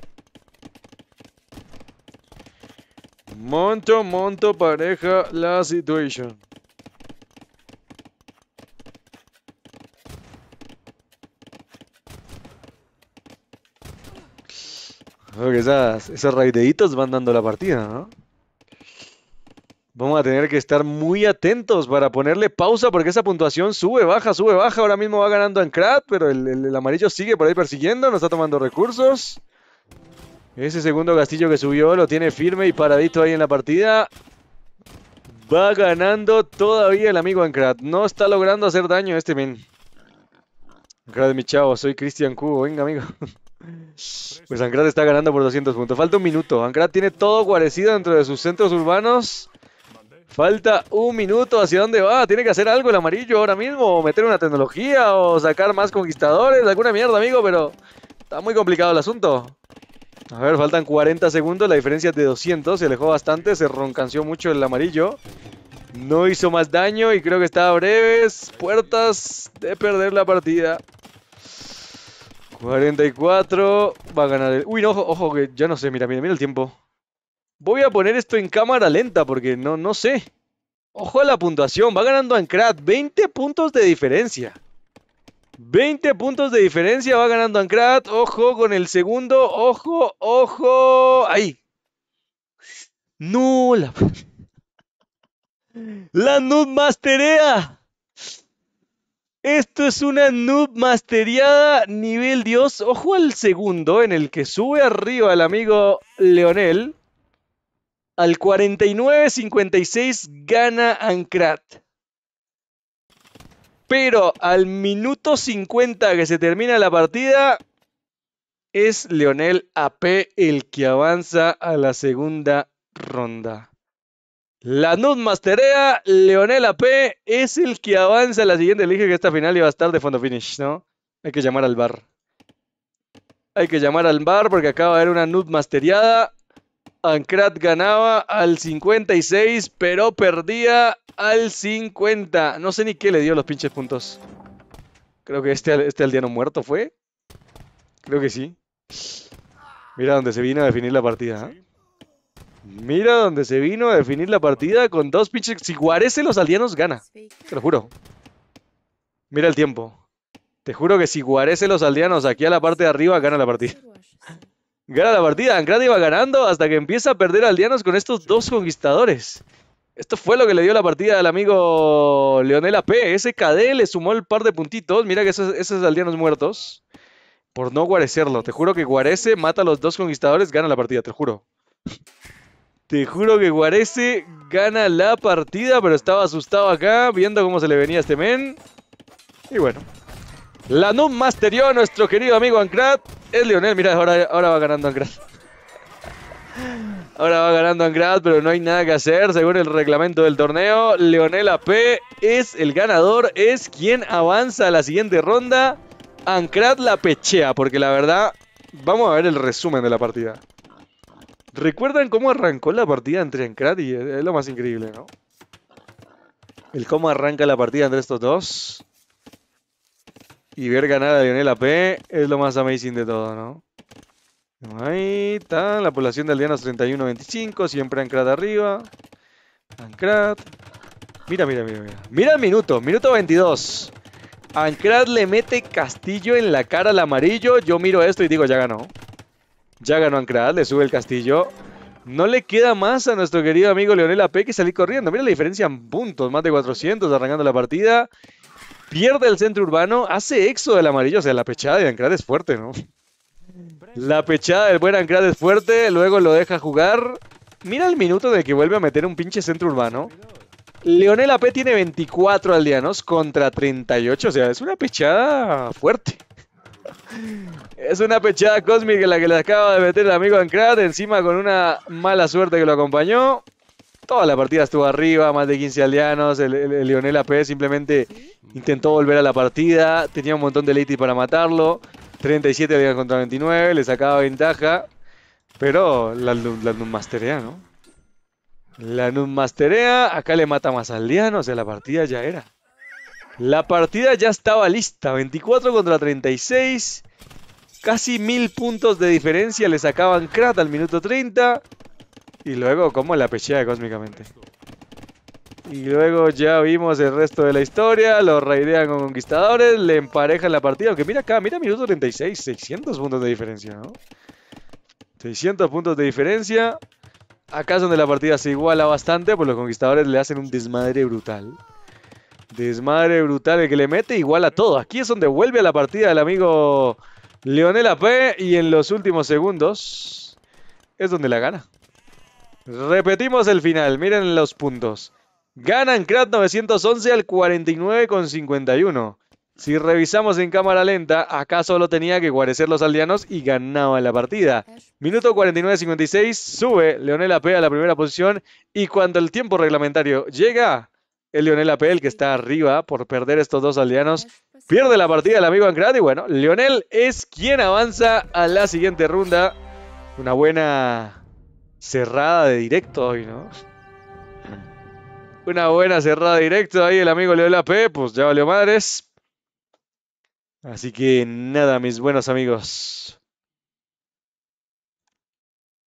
Monto, monto, pareja, la situación. Quizás esas, van dando la partida, ¿no? Vamos a tener que estar muy atentos para ponerle pausa porque esa puntuación sube, baja, sube, baja. Ahora mismo va ganando en Ancrat, pero el, amarillo sigue por ahí persiguiendo, no está tomando recursos. Ese segundo castillo que subió lo tiene firme y paradito ahí en la partida. Va ganando todavía el amigo Ancrat. No está logrando hacer daño este min. Ancrat, mi chavo, soy Cristian Cubo. Venga, amigo. Pues Ancrat está ganando por 200 puntos. Falta un minuto. Ancrat tiene todo guarecido dentro de sus centros urbanos. Falta un minuto. ¿Hacia dónde va? Tiene que hacer algo el amarillo ahora mismo. O meter una tecnología. O sacar más conquistadores. Alguna mierda, amigo. Pero está muy complicado el asunto. A ver, faltan 40 segundos, la diferencia es de 200, se alejó bastante, se roncanció mucho el amarillo. No hizo más daño y creo que estaba a breves puertas de perder la partida. 44, va a ganar el... Uy, no, ojo, ojo, que ya no sé, mira, mira, mira el tiempo. Voy a poner esto en cámara lenta porque no, no sé. Ojo a la puntuación, va ganando Ancrat, 20 puntos de diferencia. 20 puntos de diferencia va ganando Ancrat. Ojo con el segundo. Ojo, ojo. Ahí. nula. la. La noob masterea. Esto es una noob masteriada nivel dios. Ojo al segundo en el que sube arriba el amigo Leonel. Al 49-56 gana Ancrat. Pero al minuto 50 que se termina la partida, es Leonel AP el que avanza a la segunda ronda. La Nud Masterea, Leonel AP es el que avanza a la siguiente. Le que esta final iba a estar de fondo finish, ¿no? Hay que llamar al bar. Hay que llamar al bar porque acaba de haber una Nud Masteriada. Ancrat ganaba al 56, pero perdía al 50. No sé ni qué le dio los pinches puntos. Creo que este, este aldeano muerto fue. Creo que sí. Mira dónde se vino a definir la partida. ¿ah? Mira dónde se vino a definir la partida con dos pinches... Si guarece los aldeanos, gana. Te lo juro. Mira el tiempo. Te juro que si guarece los aldeanos aquí a la parte de arriba, gana la partida. Gana la partida, Ancrad iba ganando hasta que empieza a perder aldeanos con estos dos conquistadores. Esto fue lo que le dio la partida al amigo Leonel AP. KD le sumó el par de puntitos. Mira que esos, aldeanos muertos. Por no guarecerlo. Te juro que guarece, mata a los dos conquistadores, gana la partida, te juro. Te juro que guarece gana la partida, pero estaba asustado acá, viendo cómo se le venía a este men. Y bueno, la Noob masterió nuestro querido amigo Ancrat. Es Leonel, mira, ahora, ahora va ganando Ancrat. Ahora va ganando Ancrat, pero no hay nada que hacer. Según el reglamento del torneo, Leonel AP es el ganador, es quien avanza a la siguiente ronda. Ancrat la pechea, porque la verdad, vamos a ver el resumen de la partida. ¿Recuerdan cómo arrancó la partida entre Ancrat y eh, es lo más increíble, no? El cómo arranca la partida entre estos dos. Y ver ganar a Lionel AP es lo más amazing de todo, ¿no? Ahí está, la población de aldeanos 31-25, siempre Ancrat arriba. Ancrat. Mira, mira, mira, mira. Mira el minuto, minuto 22. Ancrat le mete castillo en la cara al amarillo. Yo miro esto y digo, ya ganó. Ya ganó Ancrat, le sube el castillo. No le queda más a nuestro querido amigo Leonel AP que salir corriendo. Mira la diferencia en puntos, más de 400 arrancando la partida pierde el centro urbano, hace exo del amarillo, o sea, la pechada de Ancrad es fuerte, ¿no? La pechada del buen Ancrad es fuerte, luego lo deja jugar. Mira el minuto de que vuelve a meter un pinche centro urbano. Leonel AP tiene 24 aldeanos contra 38, o sea, es una pechada fuerte. Es una pechada cósmica la que le acaba de meter el amigo Ancrad, encima con una mala suerte que lo acompañó toda la partida estuvo arriba, más de 15 aldeanos, el, el, Lionel AP simplemente intentó volver a la partida, tenía un montón de Lady para matarlo, 37 aldeanos contra 29, le sacaba ventaja, pero la, la masterea, ¿no? La Nun masterea, acá le mata más aldeanos, o sea, la partida ya era. La partida ya estaba lista, 24 contra 36, casi mil puntos de diferencia le sacaban Krat al minuto 30, y luego como la pechea cósmicamente. Y luego ya vimos el resto de la historia, lo raidean con conquistadores, le emparejan la partida. Aunque mira acá, mira minuto 36, 600 puntos de diferencia, ¿no? 600 puntos de diferencia. Acá es donde la partida se iguala bastante, pues los conquistadores le hacen un desmadre brutal. Desmadre brutal el que le mete, igual a todo. Aquí es donde vuelve a la partida el amigo Leonel AP y en los últimos segundos es donde la gana. Repetimos el final, miren los puntos. Ganan Krat 911 al 49,51. Si revisamos en cámara lenta, acá solo tenía que guarecer los aldeanos y ganaba la partida. Minuto 49.56, sube Leonel AP a la primera posición y cuando el tiempo reglamentario llega, el Leonel AP, que está arriba por perder estos dos aldeanos, pierde la partida el amigo Ancrat y bueno, Leonel es quien avanza a la siguiente ronda. Una buena cerrada de directo hoy, ¿no? Una buena cerrada directa directo ahí el amigo Leo la pues ya valió madres. Así que nada, mis buenos amigos.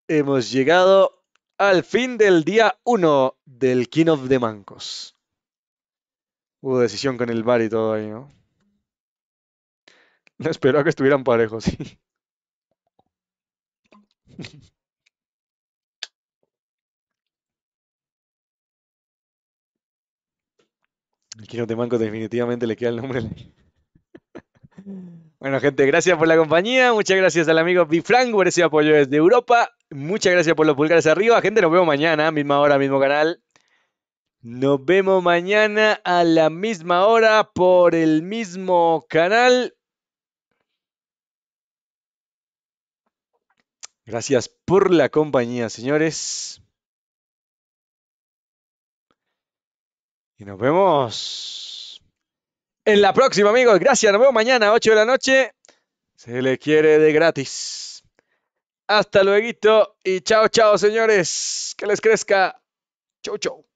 Hemos llegado al fin del día 1 del King of the Mancos. Hubo decisión con el bar y todo ahí, ¿no? No esperaba que estuvieran parejos, sí. no te Manco definitivamente le queda el nombre. bueno, gente, gracias por la compañía. Muchas gracias al amigo Bifrank por ese apoyo desde Europa. Muchas gracias por los pulgares arriba. Gente, nos vemos mañana, misma hora, mismo canal. Nos vemos mañana a la misma hora por el mismo canal. Gracias por la compañía, señores. Y nos vemos en la próxima, amigos. Gracias, nos vemos mañana, 8 de la noche. Se le quiere de gratis. Hasta luego y chao, chao, señores. Que les crezca. Chau, chau.